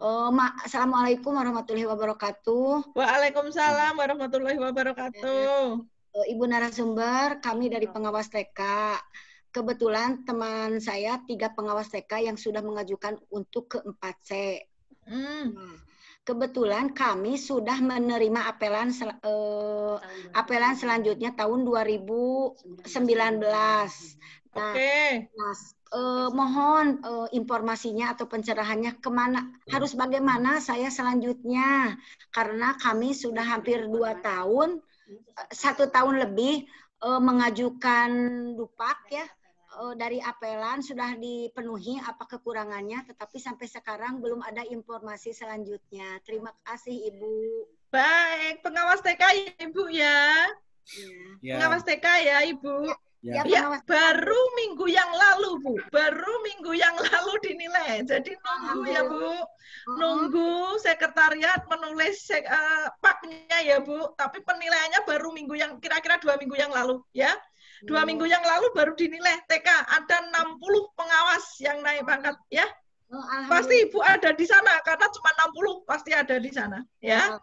oh ma Assalamualaikum warahmatullahi wabarakatuh. Waalaikumsalam warahmatullahi wabarakatuh. Eh, eh, Ibu narasumber, kami dari iya. pengawas TK kebetulan teman saya tiga pengawas TK yang sudah mengajukan untuk keempat C. Hmm. Nah, kebetulan kami sudah menerima apelan sel, eh, apelan selanjutnya tahun 2019. Nah, okay. nah eh, mohon eh, informasinya atau pencerahannya kemana harus bagaimana saya selanjutnya karena kami sudah hampir dua tahun eh, satu tahun lebih eh, mengajukan dupak ya uh, dari apelan sudah dipenuhi apa kekurangannya, tetapi sampai sekarang belum ada informasi selanjutnya. Terima kasih Ibu. Baik, pengawas TK ya, Ibu ya. ya. Pengawas TK ya Ibu. Ya, ya, ya baru minggu yang lalu Bu, baru minggu yang lalu dinilai. Jadi nunggu ya Bu, nunggu sekretariat menulis sek, uh, eh, paknya ya Bu, tapi penilaiannya baru minggu yang kira-kira dua minggu yang lalu ya. Dua oh. minggu yang lalu baru dinilai TK ada 60 pengawas yang naik pangkat ya. Oh, pasti ibu ada di sana karena cuma 60 pasti ada di sana ya.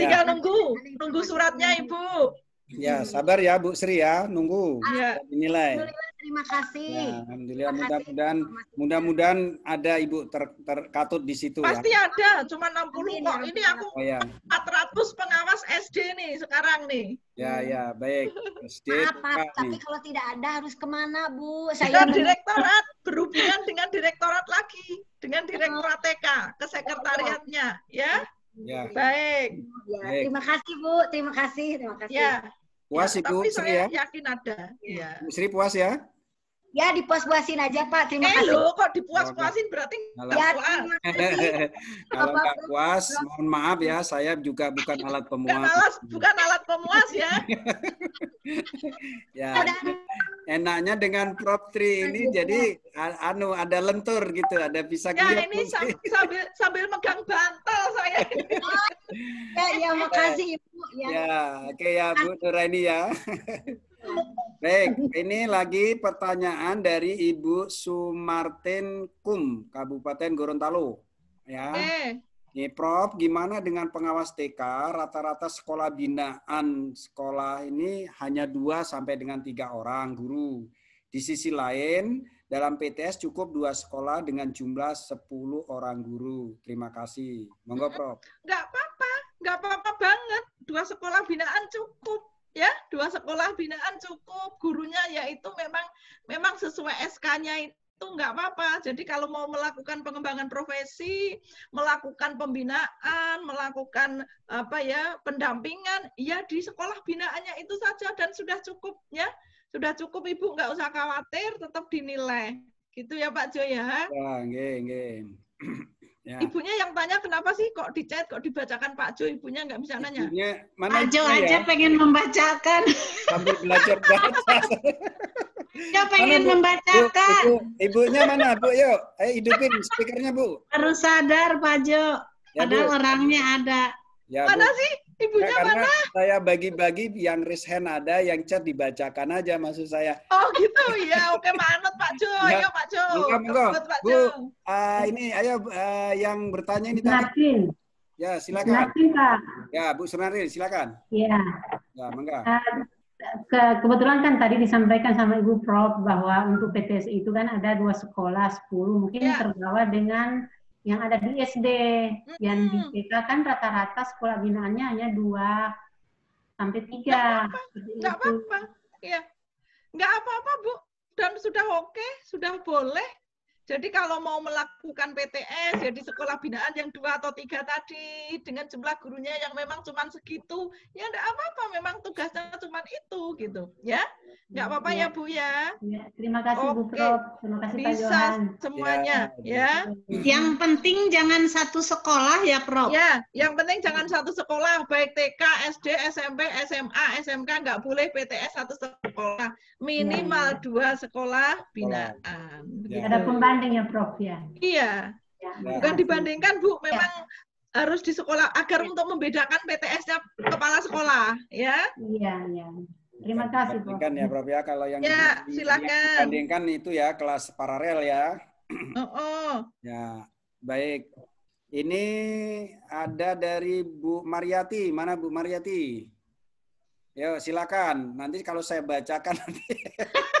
Tinggal nunggu nunggu suratnya ibu. Ya, sabar ya Bu Sri ya, nunggu ah, dinilai. Terima kasih. Ya, Alhamdulillah mudah-mudahan mudah-mudahan ada Ibu ter, terkatut di situ ya. Pasti ya. ada, cuma 60 kok. Ini aku oh, ya. 400 pengawas SD nih sekarang nih. Ya ya, baik. SD Maaf, tapi kalau tidak ada harus kemana Bu? Saya dengan direktorat berhubungan dengan direktorat lagi, dengan direktorat oh. TK ke sekretariatnya ya. Ya. Baik. Ya, Baik. Terima kasih Bu, terima kasih, terima kasih. Ya puas ya, ibu tapi Sri saya ya yakin ada ya. Sri puas ya Ya dipuas-puasin aja Pak. Terima eh, kasih. Loh, kok dipuas-puasin berarti ya, puas. [LAUGHS] Kalau nggak puas, mohon maaf ya, saya juga bukan [LAUGHS] alat pemuas. Bukan alat, bukan alat pemuas ya. [LAUGHS] ya. Ada ya enaknya dengan prop tri ini iya, jadi iya. anu ada lentur gitu, ada bisa Ya ini sambil, sambil sambil megang bantal saya. [LAUGHS] ya ya makasih Ibu ya. Ya, oke okay, ya Bu Nuraini ya. [LAUGHS] Baik, ini lagi pertanyaan dari Ibu Sumartin Kum, Kabupaten Gorontalo. Ya. Eh. Nih, Prof, gimana dengan pengawas TK? Rata-rata sekolah binaan sekolah ini hanya dua sampai dengan tiga orang guru. Di sisi lain, dalam PTS cukup dua sekolah dengan jumlah sepuluh orang guru. Terima kasih. Monggo, Prof. Enggak apa-apa, enggak apa-apa banget. Dua sekolah binaan cukup ya dua sekolah binaan cukup gurunya yaitu memang memang sesuai SK-nya itu nggak apa-apa. Jadi kalau mau melakukan pengembangan profesi, melakukan pembinaan, melakukan apa ya pendampingan, ya di sekolah binaannya itu saja dan sudah cukup ya, sudah cukup ibu nggak usah khawatir, tetap dinilai. Gitu ya Pak Jo ya. Ya, [CLEARS THROAT] ya. Ibunya yang tanya kenapa sih kok di kok dibacakan Pak Jo ibunya nggak bisa nanya. Ibunya, mana Pak Jo aja ya? pengen membacakan. Sambil belajar baca. [LAUGHS] Dia pengen mana, membacakan. ibu, ibunya mana, Bu? Yuk, ayo hidupin speakernya, Bu. harus sadar, Pak Jo. Ya, Padahal orangnya ada. Ya, mana sih? Ibunya ya, mana? Saya bagi-bagi yang raise hand ada, yang chat dibacakan aja maksud saya. Oh gitu ya, oke manut Pak Jo, ya. ayo iya, Pak Jo. Buka, enggak. Bu, uh, ini ayo uh, yang bertanya ini tadi. Ya, silakan. Senarin, Pak. Ya, Bu Senarin, silakan. Iya. Ya, mangga. Uh, eh, ke, kebetulan kan tadi disampaikan sama Ibu Prof bahwa untuk PTS itu kan ada dua sekolah 10 mungkin yeah. terbawa dengan yang ada di SD mm-hmm. yang di hmm. TK kan rata-rata sekolah binaannya hanya dua sampai tiga nggak apa-apa ya nggak apa-apa bu dan sudah oke okay, sudah boleh jadi kalau mau melakukan PTS ya sekolah binaan yang dua atau tiga tadi dengan jumlah gurunya yang memang cuma segitu, ya enggak apa-apa memang tugasnya cuma itu gitu, ya. Enggak apa-apa ya. ya Bu ya. ya. Terima kasih Oke. Bu Prof. Terima kasih Pak Bisa semuanya ya. ya. Yang penting jangan satu sekolah ya Prof. Ya, yang penting jangan satu sekolah baik TK, SD, SMP, SMA, SMK enggak boleh PTS satu sekolah. Minimal ya, ya. dua sekolah binaan. Ya. Ada pembahasan dibanding ya Prof ya. Iya. Ya. Bukan dibandingkan Bu, memang ya. harus di sekolah agar ya. untuk membedakan PTS-nya kepala sekolah ya. Iya, iya. Terima kasih Prof. ya Prof ya kalau yang ya, di, silakan. dibandingkan itu ya kelas paralel ya. [CLEARS THROAT] Oh, oh. Ya, baik. Ini ada dari Bu Mariati. Mana Bu Mariati? yo silakan. Nanti kalau saya bacakan nanti. [LAUGHS]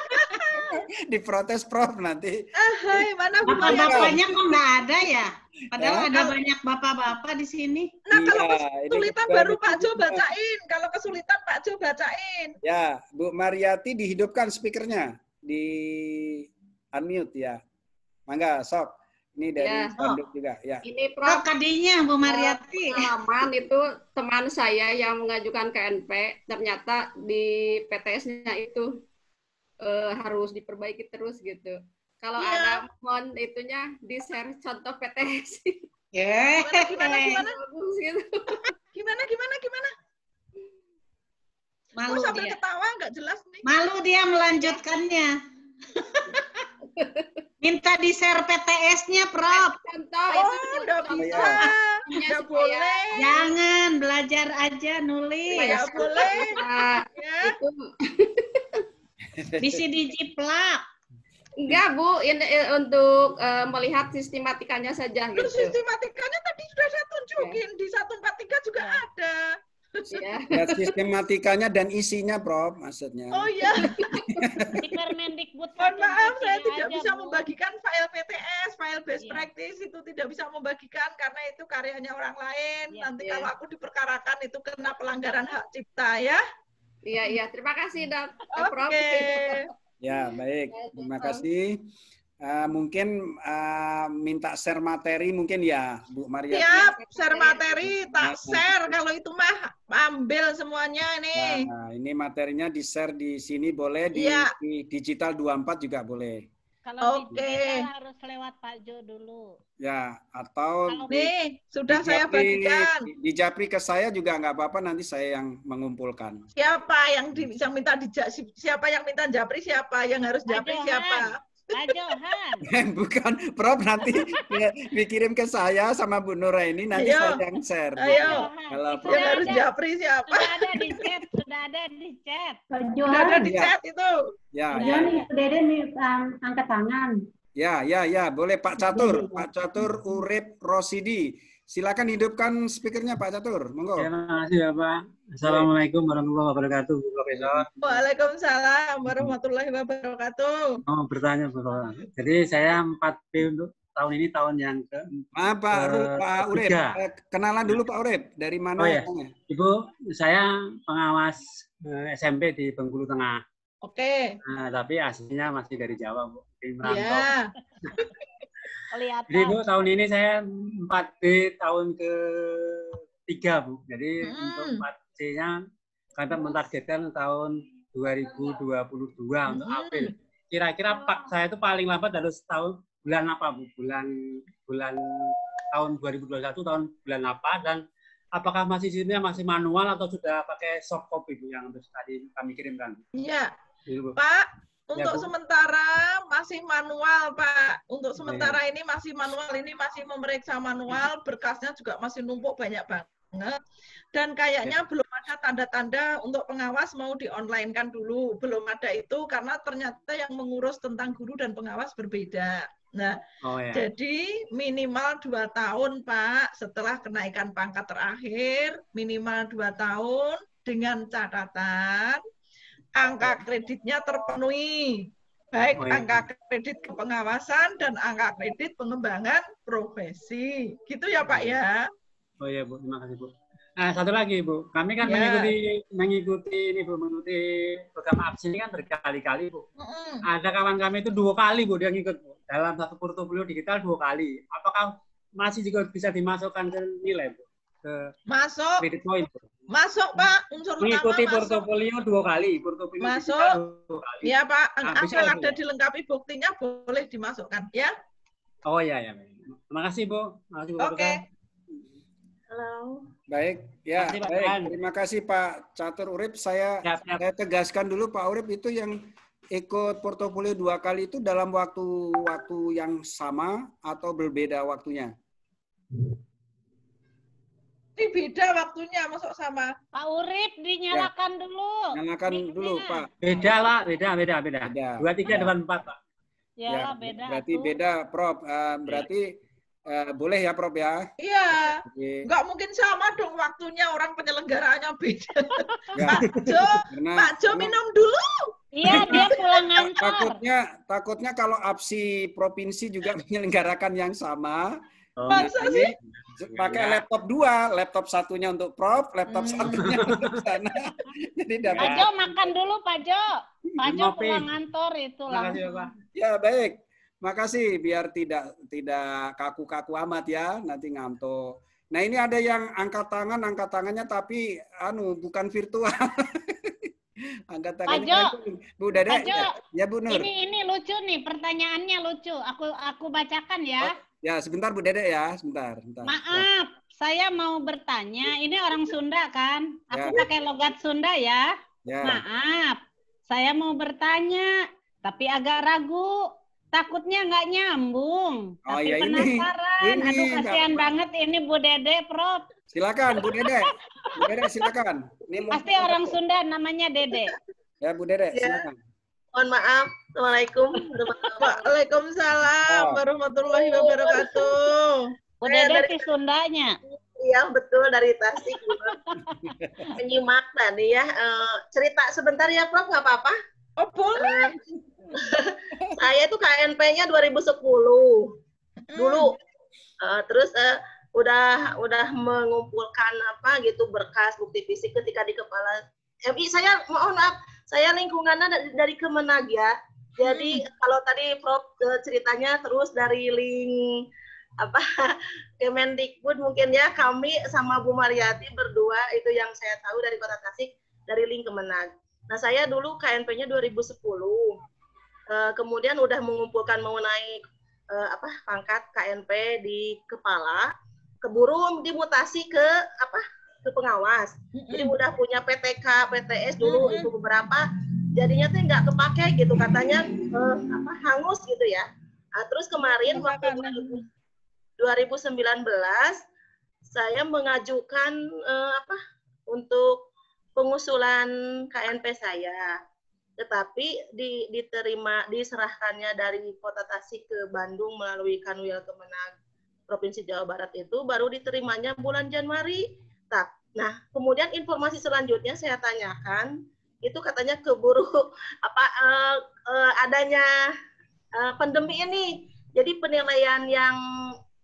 [LAUGHS] diprotes prof nanti. Ahai, eh, mana bapak-bapaknya kok nggak ada ya? Padahal ya. ada banyak bapak-bapak di sini. Nah, kalau iya, kesulitan baru Pak Jo bacain. Kalau kesulitan Pak Jo bacain. Ya, Bu Mariati dihidupkan speakernya di unmute ya. Mangga, sok. Ini ya, dari ya. Bandung oh. juga. Ya. Ini Prof. Oh, kadinya Bu Mariati. Pengalaman itu teman saya yang mengajukan KNP ternyata di PTS-nya itu uh, harus diperbaiki terus gitu. Kalau yeah. ada mohon itunya di share contoh PTS. Yeah. Gimana gimana gimana? Gitu. [LAUGHS] gimana gimana Malu oh, sambil dia. ketawa nggak jelas nih. Malu dia melanjutkannya. [LAUGHS] Minta di share PTS-nya, Prof. Contoh oh, udah bisa. Enggak boleh. Jangan belajar aja nulis. Enggak boleh. Ya. Itu [LAUGHS] CDG plak, Enggak, Bu, ini eh, untuk uh, melihat sistematikanya saja Loh, gitu. sistematikanya tadi sudah saya tunjukin ya. di 143 juga ya. ada. Ya. ya sistematikanya dan isinya, Prof, maksudnya. Oh iya. Mohon maaf, saya tidak aja, bisa Bu. membagikan file PTS, file best ya. practice itu tidak bisa membagikan karena itu karyanya orang lain. Ya. Nanti ya. kalau aku diperkarakan itu kena pelanggaran hak cipta ya. Iya, iya. Terima kasih, Dok. Okay. Ya, baik. Terima kasih. Uh, mungkin uh, minta share materi mungkin ya Bu Maria. Siap, share materi tak share kalau itu mah ambil semuanya nih. Nah, nah, ini materinya di share di sini boleh di, ya. di digital 24 juga boleh. Kalau okay. harus lewat Pak Jo dulu. Ya, atau nih sudah di saya Japri, bagikan. Di, di Japri ke saya juga nggak apa-apa nanti saya yang mengumpulkan. Siapa yang di, yang minta di siapa yang minta Japri siapa yang harus Japri Pak Johan. siapa? Johan. [LAUGHS] Eh, bukan, Prof nanti dikirim ke saya sama Bu Nura ini nanti Ayo. saya yang share. Ayo. Kalau Prof yang harus ya. japri siapa? Sudah ada di chat, sudah ada di chat. Sudah ada di ya. chat ya. itu. Ya. ya. ya. nih, Dede nih um, angkat tangan. Ya, ya, ya, boleh Pak Catur, Pak Catur Urip Rosidi. Silakan hidupkan speakernya Pak Catur. Monggo. Terima kasih Bapak. Assalamualaikum warahmatullahi wabarakatuh, Profesor. Waalaikumsalam warahmatullahi wabarakatuh. Oh, bertanya Bapak. Jadi saya 4P untuk tahun ini tahun yang ke Maaf Pak, ke, Pak Urip. Eh, kenalan dulu Pak Urip. Dari mana? Oh, ya. Ibu, saya pengawas eh, SMP di Bengkulu Tengah. Oke. Okay. Nah, tapi aslinya masih dari Jawa, Bu. Di merantau. Yeah. [LAUGHS] Kelihatan. Jadi Bu, tahun ini saya 4 d tahun ke tiga Bu. Jadi hmm. untuk 4C-nya kita menargetkan tahun 2022 hmm. untuk April. Kira-kira pak oh. saya itu paling lambat harus tahun bulan apa, Bu? Bulan bulan tahun 2021 tahun bulan apa dan apakah masih sistemnya masih manual atau sudah pakai soft copy Bu yang tadi kami kirimkan? Iya. iya pak, untuk ya, sementara masih manual, Pak. Untuk sementara ya. ini masih manual, ini masih memeriksa manual, iya. berkasnya juga masih numpuk banyak banget. Dan kayaknya ya. belum ada tanda-tanda untuk pengawas mau di online kan dulu. Belum ada itu karena ternyata yang mengurus tentang guru dan pengawas berbeda. Nah, oh, ya. jadi minimal dua tahun, Pak, setelah kenaikan pangkat terakhir, minimal dua tahun dengan catatan angka kreditnya terpenuhi baik oh, iya. angka kredit kepengawasan dan angka kredit pengembangan profesi. Gitu ya Pak ya. Oh iya Bu, terima kasih Bu. Nah, satu lagi Bu, kami kan ya. mengikuti mengikuti ini Bu, mengikuti program absen ini kan berkali-kali Bu. Mm -hmm. Ada kawan kami itu dua kali Bu dia ngikut Bu. Dalam satu portofolio digital dua kali. Apakah masih juga bisa dimasukkan ke nilai Bu? Ke Masuk. Kredit point Bu. Masuk hmm. Pak, unsur Mengikuti utama. Mengikuti portofolio dua kali. Portofolio masuk. kali. Ya Pak, nah, asal ada dilengkapi buktinya boleh dimasukkan ya. Oh ya ya. Terima kasih Bu. Makasih Bu. Oke. Halo. Baik, ya. Kasih, baik. Terima kasih Pak Catur Urip. Saya siap, siap. saya tegaskan dulu Pak Urip itu yang ikut portofolio dua kali itu dalam waktu-waktu yang sama atau berbeda waktunya? tapi beda waktunya masuk sama. Pak Urip dinyalakan ya. dulu. Nyalakan dulu Pak. Beda lah, beda, beda, beda. beda. Dua tiga depan empat Pak. Ya, ya beda. Berarti aku. beda, Prof. Uh, berarti uh, boleh ya, Prof ya? Iya. Enggak mungkin sama dong waktunya orang penyelenggaranya beda. [LAUGHS] Ya. Pak Jo, karena, Pak Jo minum dulu. Iya, [LAUGHS] dia pulang ngantar. Takutnya, takutnya kalau APSI provinsi juga [LAUGHS] menyelenggarakan yang sama, Oh, iya. sih? Pakai laptop dua, laptop satunya untuk prof, laptop hmm. satunya [LAUGHS] untuk sana. [LAUGHS] Jadi dapat. Pak Jo makan dulu Pak Jo. Pak Jo pulang kantor itu lah. Ya baik. Makasih biar tidak tidak kaku-kaku amat ya, nanti ngantuk. Nah, ini ada yang angkat tangan, angkat tangannya tapi anu bukan virtual. [LAUGHS] angkat tangan Bu Dede, Pak Jo, ya, ya Bu Nur. Ini ini lucu nih, pertanyaannya lucu. Aku aku bacakan ya. Oh. Ya, sebentar Bu Dede ya, sebentar, sebentar. Maaf, ya. saya mau bertanya. Ini orang Sunda kan? Aku ya. pakai logat Sunda ya. ya. Maaf, saya mau bertanya, tapi agak ragu. Takutnya nggak nyambung. Oh, tapi ya penasaran. Ini, ini, Aduh, kasihan banget ini Bu Dede, Prof. Silakan Bu Dede. Bu Dede silakan. Ini Pasti orang Sunda namanya Dede. Ya Bu Dede, ya. silakan. Mohon maaf. Assalamualaikum. Waalaikumsalam ah. warahmatullahi wabarakatuh. Udah ada dari... Sundanya. Iya betul dari Tasik. Menyimak tadi ya. Eh, cerita sebentar ya Prof, nggak apa-apa? Oh boleh. Eh, saya itu KNP-nya 2010 dulu. Eh, terus udah udah mengumpulkan apa gitu berkas bukti fisik ketika di kepala MI saya mohon maaf saya lingkungannya dari Kemenag ya. Jadi hmm. kalau tadi Prof eh, ceritanya terus dari link apa [LAUGHS] Kemendikbud mungkin ya kami sama Bu Mariati berdua itu yang saya tahu dari Kota Tasik dari link Kemenag. Nah saya dulu KNP-nya 2010. Eh, kemudian udah mengumpulkan mengenai eh, apa pangkat KNP di kepala, keburu dimutasi ke apa ke pengawas. Jadi udah punya PTK, PTS dulu itu beberapa. Jadinya tuh nggak kepake gitu katanya eh, apa hangus gitu ya. Nah, terus kemarin iya, waktu 2019 saya mengajukan eh, apa untuk pengusulan KNP saya. Tetapi di, diterima diserahkannya dari Kota Tasik ke Bandung melalui Kanwil Kemenag Provinsi Jawa Barat itu baru diterimanya bulan Januari tetap. Nah, kemudian informasi selanjutnya saya tanyakan itu katanya keburu [LAUGHS] apa uh, uh, adanya uh, pandemi ini. Jadi penilaian yang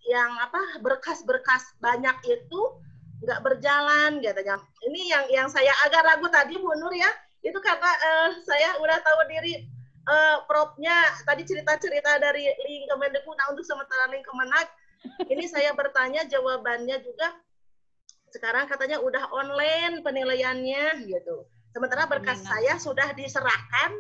yang apa berkas-berkas banyak itu nggak berjalan katanya. Ini yang yang saya agak ragu tadi Bu Nur ya. Itu karena uh, saya udah tahu diri uh, propnya tadi cerita-cerita dari Link Kemendikbud nah untuk sementara Link Kemenag ini saya bertanya jawabannya juga sekarang katanya udah online penilaiannya gitu. Sementara berkas saya sudah diserahkan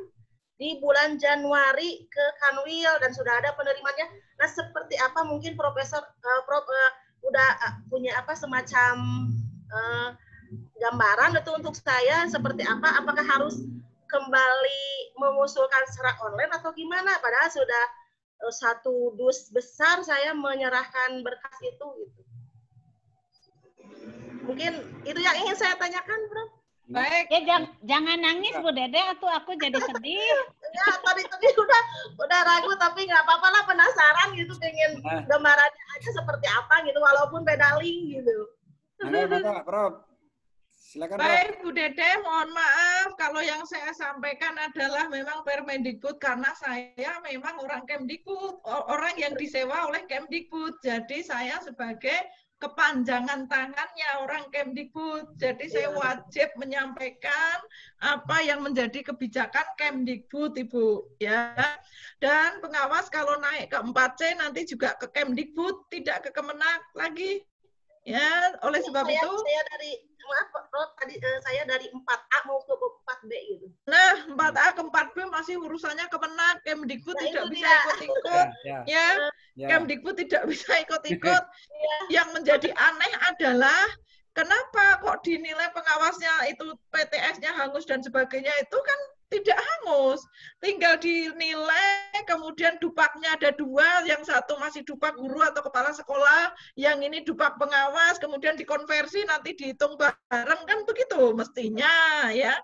di bulan Januari ke Kanwil dan sudah ada penerimanya. Nah, seperti apa mungkin Profesor uh, Prof uh, udah uh, punya apa semacam uh, gambaran itu untuk saya seperti apa? Apakah harus kembali mengusulkan secara online atau gimana? Padahal sudah satu dus besar saya menyerahkan berkas itu gitu. Mungkin itu yang ingin saya tanyakan, bro Baik. Ya, jang, jangan nangis Bu Dede atau aku jadi sedih. [LAUGHS] ya, tadi tadi udah udah ragu tapi nggak apa-apa lah penasaran gitu pengen nah. gambarannya aja seperti apa gitu walaupun beda link gitu. Enggak apa bro Silakan, Baik, Bu Dede, mohon maaf kalau yang saya sampaikan adalah memang Permendikbud karena saya memang orang Kemdikbud, orang yang disewa oleh Kemdikbud. Jadi saya sebagai kepanjangan tangannya orang Kemdikbud. Jadi saya iya. wajib menyampaikan apa yang menjadi kebijakan Kemdikbud, Ibu. Ya. Dan pengawas kalau naik ke 4C nanti juga ke Kemdikbud, tidak ke Kemenak lagi. Ya, oleh sebab saya, itu saya dari maaf tadi eh, saya dari 4A mau ke 4B gitu. Nah, 4A hmm. ke 4B masih urusannya Kemenak, Kemdikbud nah, tidak bisa ikut-ikut. [LAUGHS] Ya. ya. ya eh, ya. Kemdikbud tidak bisa ikut-ikut. [LAUGHS] ya. Yang menjadi aneh adalah kenapa kok dinilai pengawasnya itu PTS-nya hangus dan sebagainya itu kan tidak hangus, tinggal dinilai kemudian dupaknya ada dua, yang satu masih dupak guru atau kepala sekolah, yang ini dupak pengawas, kemudian dikonversi nanti dihitung bareng kan begitu mestinya ya.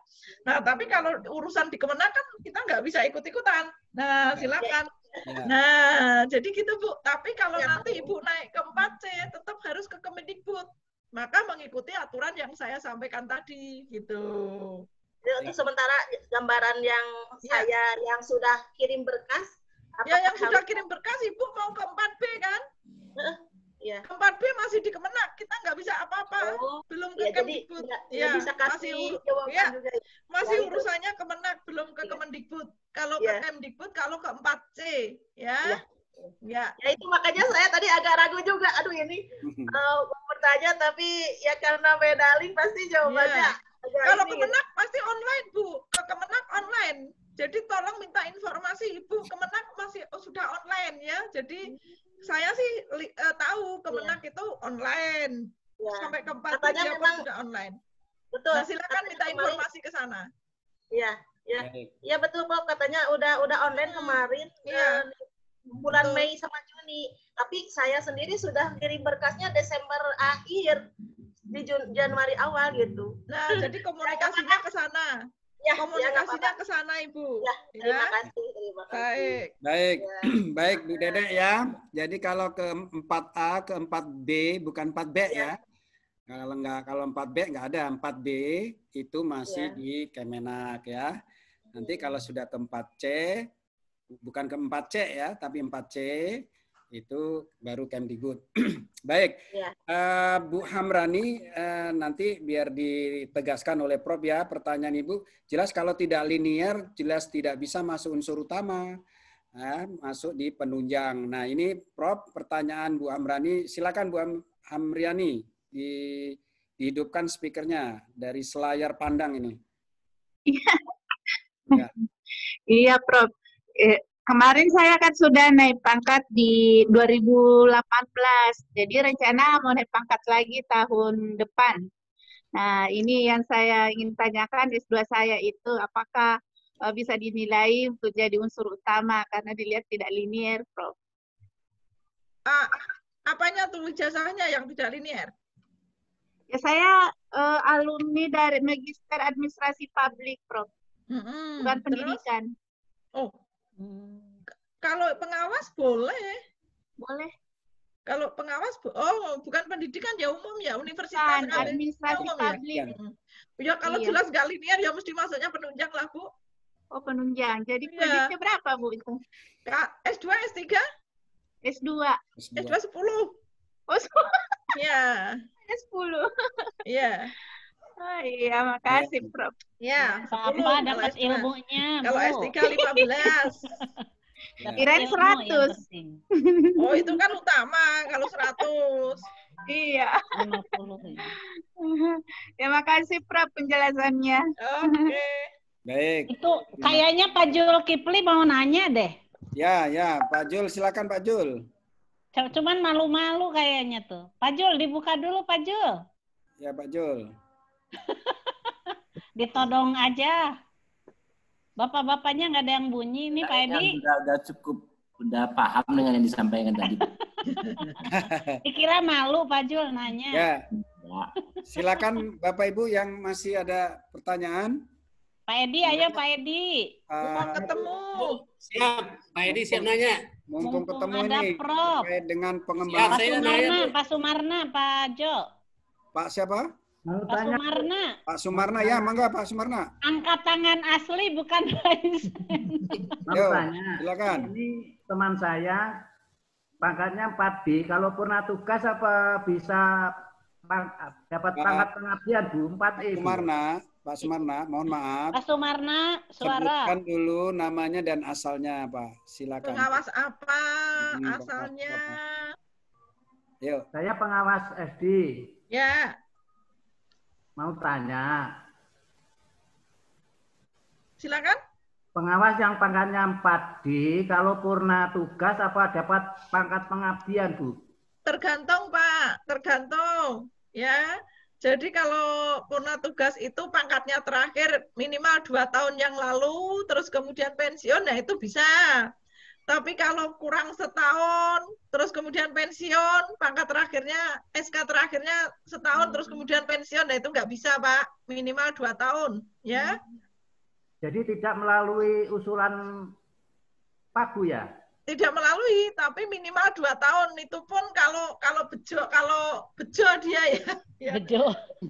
Nah tapi kalau urusan di kan kita nggak bisa ikut-ikutan. Nah silakan. Iya. Nah, jadi gitu Bu. Tapi kalau ya, nanti Ibu naik ke 4C, tetap harus ke Kemendikbud. Maka mengikuti aturan yang saya sampaikan tadi, gitu. Jadi untuk iya. sementara gambaran yang ya. saya yang sudah kirim berkas. Ya, yang sudah kirim berkas Ibu mau ke 4B kan? Ya. 4B masih di Kemenak, kita nggak bisa apa-apa. Oh, belum ke ya, Kemdikbud. ya, bisa masih, iya, ya, Masih ya, urusannya itu. Kemenak, belum ke ya. Kemendikbud. Kalau ya. ke iya. Kemdikbud, kalau ke 4C, ya. ya. Ya. ya itu makanya saya tadi agak ragu juga. Aduh ini uh, [LAUGHS] bertanya tapi ya karena medaling pasti jawabannya. Ya. Kalau kemenak pasti online bu. ke Kemenak online. Jadi tolong minta informasi ibu kemenak masih oh, sudah online ya. Jadi hmm saya sih uh, tahu Kemenak yeah. itu online. Yeah. Sampai ke 4 memang sudah online. Betul. Nah, silakan minta informasi ke sana. Iya, ya. Iya betul kok katanya udah udah online hmm. kemarin. Eh, iya. Uh, bulan Mei sama Juni. Tapi saya sendiri sudah kirim berkasnya Desember akhir di Januari awal gitu. Nah, jadi [LAUGHS] komunikasinya ke sana ya, ya komunikasinya ke sana Ibu. Ya, ya. terima ya. kasih, terima kasih. Baik. Baik. Ya. [CLEARS THROAT] Baik, Bu Dede ya. Jadi kalau ke 4A ke 4B bukan 4B ya. ya. Kalau enggak kalau 4B enggak ada, 4B itu masih ya. di Kemenak ya. Nanti hmm. kalau sudah ke 4C bukan ke 4C ya, tapi 4C itu baru Kemdikbud. [CLEARS THROAT] Baik, ya. uh, Bu Hamrani, uh, nanti biar ditegaskan oleh Prof ya pertanyaan Ibu. Jelas kalau tidak linear, jelas tidak bisa masuk unsur utama, uh, masuk di penunjang. Nah ini Prof, pertanyaan Bu Hamrani, silakan Bu Hamriani di, dihidupkan speakernya dari selayar pandang ini. Iya, ya. ya, Prof. Eh, kemarin saya kan sudah naik pangkat di 2018. Jadi rencana mau naik pangkat lagi tahun depan. Nah, ini yang saya ingin tanyakan S2 saya itu apakah eh, bisa dinilai untuk jadi unsur utama karena dilihat tidak linier, Prof. Uh, apanya tuh jasanya yang tidak linier? Ya saya uh, alumni dari Magister Administrasi Publik, Prof. Mm -hmm. Bukan pendidikan. Terus? Oh, Hmm. Kalau pengawas boleh. Boleh. Kalau pengawas oh bukan pendidikan ya umum ya universitas kan, administrasi umum ya? publik. Ya. ya kalau iya. jelas gak linear ya mesti masuknya penunjang lah bu. Oh penunjang. Jadi ya. kreditnya berapa bu itu? S2 S3? S2. S2, s 10. Oh 10. Ya. S10. Ya. Oh, iya, makasih, iya. Prof. Iya. Ya, sama iya, dapat ilmunya. Kalau S3 15. [LAUGHS] Kirain 100. Oh, itu kan utama kalau 100. iya. 50 [LAUGHS] ya. makasih prof Prab penjelasannya. Oke. [LAUGHS] Baik. Itu kayaknya Pak Jul Kipli mau nanya deh. Ya, ya, Pak Jul silakan Pak Jul. Cuman malu-malu kayaknya tuh. Pak Jul dibuka dulu Pak Jul. Ya, Pak Jul. [LAUGHS] Ditodong aja. Bapak-bapaknya nggak ada yang bunyi ini Pak Edi. Udah, udah cukup, udah paham dengan yang disampaikan tadi. [LAUGHS] Dikira malu Pak Jul nanya. Ya. ya. Silakan Bapak Ibu yang masih ada pertanyaan. Pak Edi, ayo Pak Edi. Uh, ketemu. Oh, siap, Pak Edi siap nanya. Mumpung, ketemu ada ini prop. dengan pengembangan. Pak Sumarna, Pak Sumarna, Pak Jo. Pak siapa? Pak Sumarna. Pak Sumarna ya, mangga Pak Sumarna. Angkat tangan asli bukan lain. [LAUGHS] yo tanya. Silakan. Ini teman saya pangkatnya 4B. Kalau pernah tugas apa bisa dapat pangkat pengabdian Bu? 4E. Pak Sumarna, Pak Sumarna, mohon maaf. Pak Sumarna, suara. Sebutkan dulu namanya dan asalnya apa Silakan. Pengawas apa? Hmm, asalnya. Yuk. Saya pengawas SD. Ya mau tanya. Silakan. Pengawas yang pangkatnya 4D, kalau purna tugas apa dapat pangkat pengabdian, Bu? Tergantung, Pak. Tergantung. Ya. Jadi kalau purna tugas itu pangkatnya terakhir minimal dua tahun yang lalu, terus kemudian pensiun, nah itu bisa. Tapi kalau kurang setahun, terus kemudian pensiun, pangkat terakhirnya, SK terakhirnya setahun, hmm. terus kemudian pensiun, nah itu nggak bisa, Pak. Minimal dua tahun, ya. Jadi tidak melalui usulan pagu ya? Tidak melalui, tapi minimal dua tahun itu pun kalau kalau bejo kalau bejo dia ya. ya. [LAUGHS] Bejo.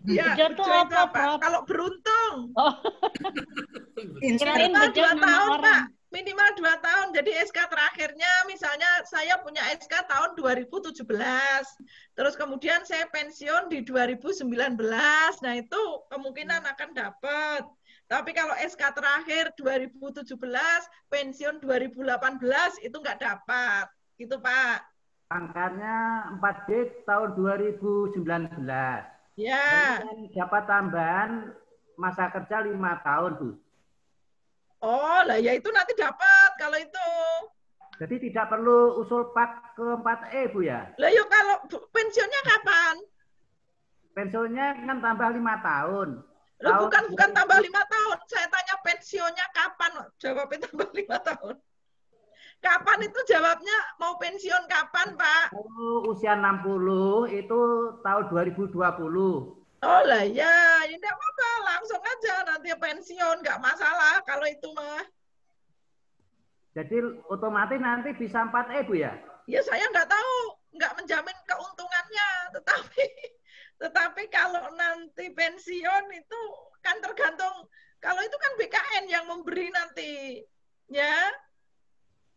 Ya, bejo, bejo itu apa, apa? Kalau beruntung. Oh. Kirain bejo dua tahun, orang. Pak minimal dua tahun. Jadi SK terakhirnya misalnya saya punya SK tahun 2017. Terus kemudian saya pensiun di 2019. Nah, itu kemungkinan akan dapat. Tapi kalau SK terakhir 2017, pensiun 2018 itu nggak dapat. Gitu, Pak. Angkanya 4D tahun 2019. Ya. Dan dapat tambahan masa kerja lima tahun, Bu. Oh, lah ya itu nanti dapat kalau itu. Jadi tidak perlu usul pak ke 4E, Bu ya? Lah yuk kalau pensiunnya kapan? Pensiunnya kan tambah lima tahun. Loh, tahun bukan bukan tambah lima tahun. Saya tanya pensiunnya kapan? Jawabnya tambah [LAUGHS] lima tahun. Kapan itu jawabnya mau pensiun kapan, Pak? Usia 60 itu tahun 2020. Oh lah ya, ya tidak apa-apa, langsung aja nanti pensiun, nggak masalah kalau itu mah. Jadi otomatis nanti bisa 4 E, Bu ya? Ya saya nggak tahu, nggak menjamin keuntungannya, tetapi [LAUGHS] tetapi kalau nanti pensiun itu kan tergantung kalau itu kan BKN yang memberi nanti ya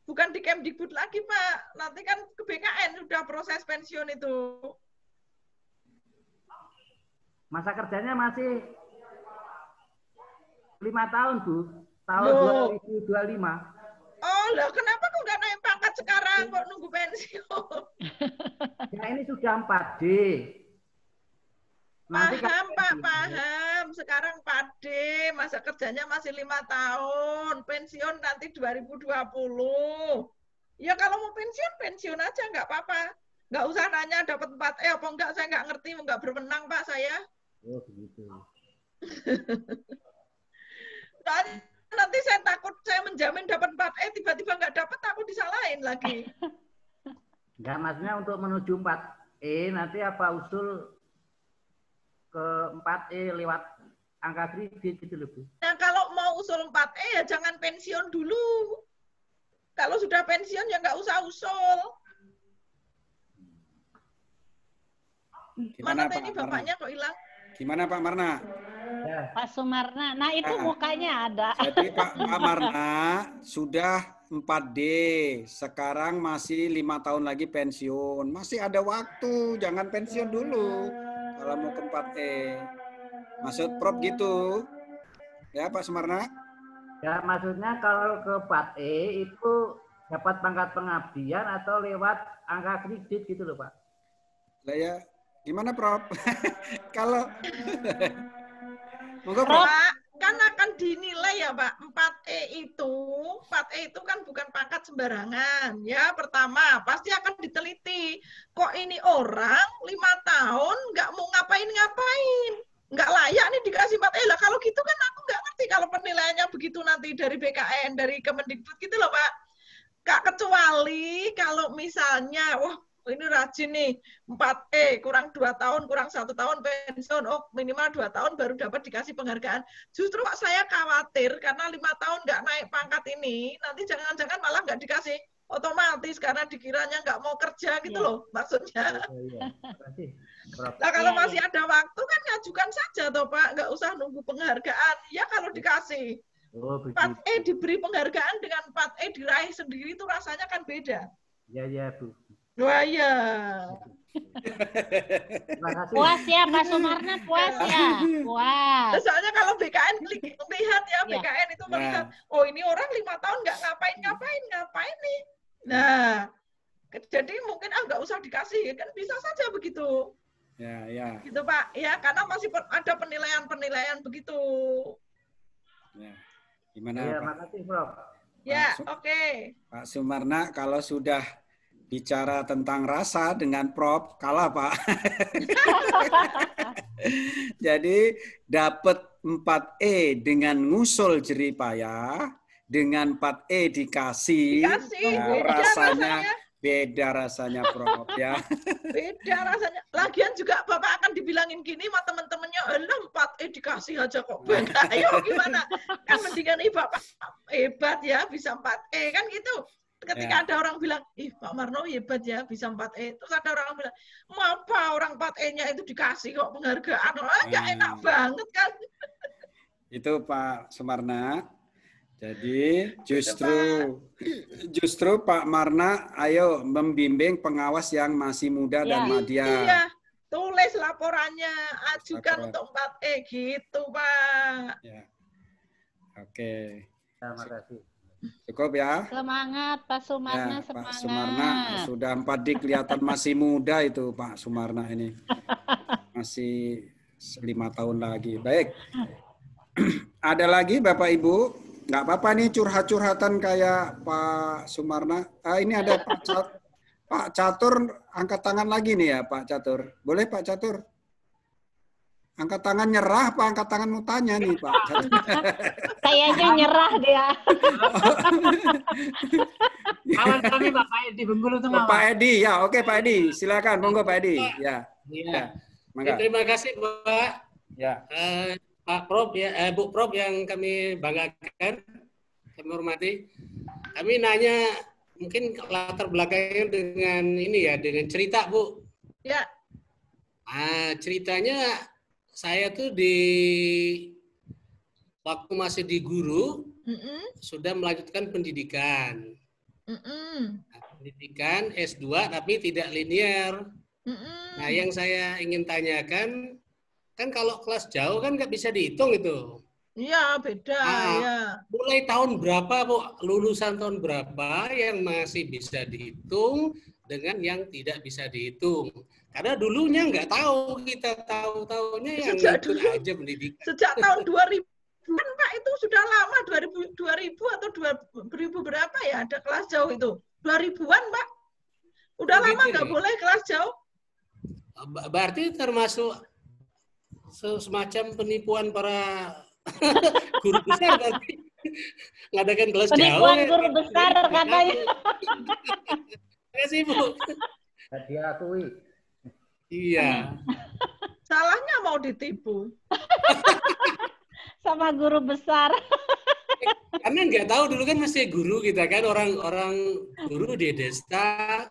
bukan di Kemdikbud lagi Pak nanti kan ke BKN sudah proses pensiun itu Masa kerjanya masih lima tahun, Bu. Tahun Loh. 2025. Oh, loh, kenapa kok nggak naik pangkat sekarang? Kok nunggu pensiun? [LAUGHS] ya ini sudah 4D. Nanti paham, Pak, paham. Sekarang 4D, masa kerjanya masih lima tahun. Pensiun nanti 2020. Ya kalau mau pensiun, pensiun aja nggak apa-apa. Nggak usah nanya dapat 4 eh apa enggak, saya nggak ngerti, nggak berwenang, Pak, saya. Oh begitu. [LAUGHS] nanti saya takut saya menjamin dapat 4 E tiba-tiba nggak dapat takut disalahin lagi. Enggak [LAUGHS] maksudnya untuk menuju 4 E nanti apa usul ke 4 E lewat angka kredit gitu loh Bu. Nah kalau mau usul 4 E ya jangan pensiun dulu. Kalau sudah pensiun ya nggak usah usul. Gimana, Mana tadi bapaknya kok hilang? Gimana Pak Marna? Ya. Pak Sumarna. Nah, itu nah, mukanya ada. Jadi Pak, [LAUGHS] Marna sudah 4D, sekarang masih lima tahun lagi pensiun. Masih ada waktu, jangan pensiun dulu kalau mau ke 4E. Maksud prop gitu. Ya, Pak Sumarna? Ya, maksudnya kalau ke 4E itu dapat pangkat pengabdian atau lewat angka kredit gitu loh, Pak. Nah, ya, Gimana Prof? [LAUGHS] Kalau [LAUGHS] Monggo, Prof. Pak, kan akan dinilai ya Pak, 4E itu, 4E itu kan bukan pangkat sembarangan. Ya, pertama, pasti akan diteliti. Kok ini orang lima tahun nggak mau ngapain-ngapain? Nggak layak nih dikasih 4E. Lah, kalau gitu kan aku nggak ngerti kalau penilaiannya begitu nanti dari BKN, dari Kemendikbud gitu loh Pak. Kak, kecuali kalau misalnya, wah ini rajin nih 4 e kurang dua tahun kurang satu tahun pensiun oh minimal dua tahun baru dapat dikasih penghargaan justru pak saya khawatir karena lima tahun nggak naik pangkat ini nanti jangan-jangan malah nggak dikasih otomatis karena dikiranya nggak mau kerja gitu iya. loh maksudnya. Iya, iya. nah kalau masih ada waktu kan ngajukan saja toh Pak, nggak usah nunggu penghargaan. Ya kalau dikasih. Oh, 4E diberi penghargaan dengan 4E diraih sendiri itu rasanya kan beda. Ya ya Bu. Buaya. puas ya Pak Sumarna puas ya nah. puas nah, soalnya kalau BKN lihat ya iya. BKN itu nah. melihat nah. oh ini orang lima tahun nggak ngapain ngapain ngapain nih nah jadi mungkin ah usah dikasih kan bisa saja begitu ya ya gitu Pak ya karena masih ada penilaian penilaian begitu ya gimana ya, Pak? makasih Prof ya oke okay. Pak Sumarna kalau sudah bicara tentang rasa dengan prop kalah pak. [LAUGHS] Jadi dapat 4E dengan ngusul jerih payah, ya. dengan 4E dikasih, dikasih nah, beda rasanya, rasanya beda rasanya prop ya. [LAUGHS] Beda rasanya. Lagian juga Bapak akan dibilangin gini sama teman-temannya, "Elah 4E dikasih aja kok." Beda. [LAUGHS] Ayo gimana? Kan mendingan ibu Bapak hebat ya bisa 4E kan gitu ketika yeah. ada orang bilang, ih Pak Marno hebat ya bisa 4E. Terus ada orang bilang, apa orang 4E-nya itu dikasih kok penghargaan. oh, nggak ya hmm. enak banget kan. Itu Pak Sumarna. Jadi justru justru Pak Marna ayo membimbing pengawas yang masih muda ya. dan madya. Iya. Tulis laporannya, ajukan Laporan. untuk 4E gitu, Pak. Ya. Oke. Okay. Terima kasih. Cukup ya. Semangat Pak Sumarna, ya, semangat. Pak Sumarna sudah empat di kelihatan masih muda itu Pak Sumarna ini. [LAUGHS] Masih lima tahun lagi. Baik. [CLEARS THROAT] Ada lagi Bapak Ibu? Nggak apa-apa nih curhat-curhatan kayak Pak Sumarna. Ah, ini ada Pak Catur. Pak Catur angkat tangan lagi nih ya Pak Catur. Boleh Pak Catur? Angkat tangan nyerah apa angkat tangan mau tanya nih Pak? [LAUGHS] Kayaknya nyerah dia. [LAUGHS] Kawan kami Pak Edi Bengkulu tuh. Pak Edi ya, oke Pak Edi, silakan monggo Pak Edi. Ya. Iya. Ya. ya. Terima kasih Pak. Ya. Uh, Pak Prof ya, eh, Bu Prof yang kami banggakan, kami hormati. Kami nanya mungkin latar belakangnya dengan ini ya, dengan cerita Bu. Ya. Ah, ceritanya saya tuh di waktu masih di guru mm -mm. sudah melanjutkan pendidikan. mm -mm. Nah, pendidikan S2 tapi tidak linear. mm -mm. Nah, yang saya ingin tanyakan kan kalau kelas jauh kan nggak bisa dihitung itu. Iya, beda nah, ya. Mulai tahun berapa, Bu? Lulusan tahun berapa yang masih bisa dihitung dengan yang tidak bisa dihitung? Karena dulunya nggak tahu kita tahu tahunya yang sejak dulu, aja pendidikan. Sejak tahun 2000 kan Pak itu sudah lama 2000 2000 atau 2000 berapa ya ada kelas jauh itu. 2000-an Pak. Udah Begitu lama nggak ya. boleh kelas jauh. Berarti termasuk semacam penipuan para [LAUGHS] guru besar berarti ngadakan kelas penipuan jauh. Ya. guru besar katanya. Terima kasih Bu. Diakui. Iya. [LAUGHS] Salahnya mau ditipu. [LAUGHS] Sama guru besar. [LAUGHS] Karena nggak tahu dulu kan masih guru kita kan orang-orang guru di desa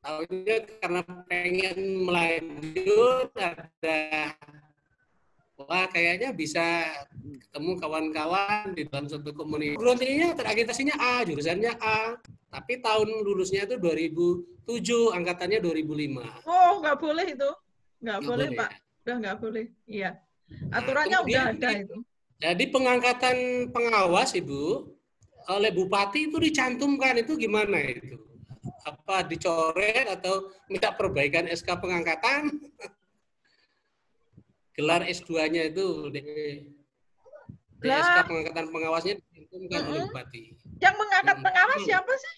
tahunya karena pengen melanjut ada wah kayaknya bisa ketemu kawan-kawan di dalam suatu komunitas. Grundinya teragitasinya A, jurusannya A, tapi tahun lulusnya itu 2007, angkatannya 2005. Oh, nggak boleh itu. Nggak boleh, boleh, Pak. Ya? Udah nggak boleh. Iya. Nah, Aturannya nah, udah ada itu. Jadi pengangkatan pengawas, Ibu, oleh bupati itu dicantumkan itu gimana itu? Apa dicoret atau minta perbaikan SK pengangkatan? [LAUGHS] gelar S2-nya itu di, SK pengangkatan pengawasnya ditentukan oleh bupati. Yang mengangkat hmm. pengawas hmm. siapa sih?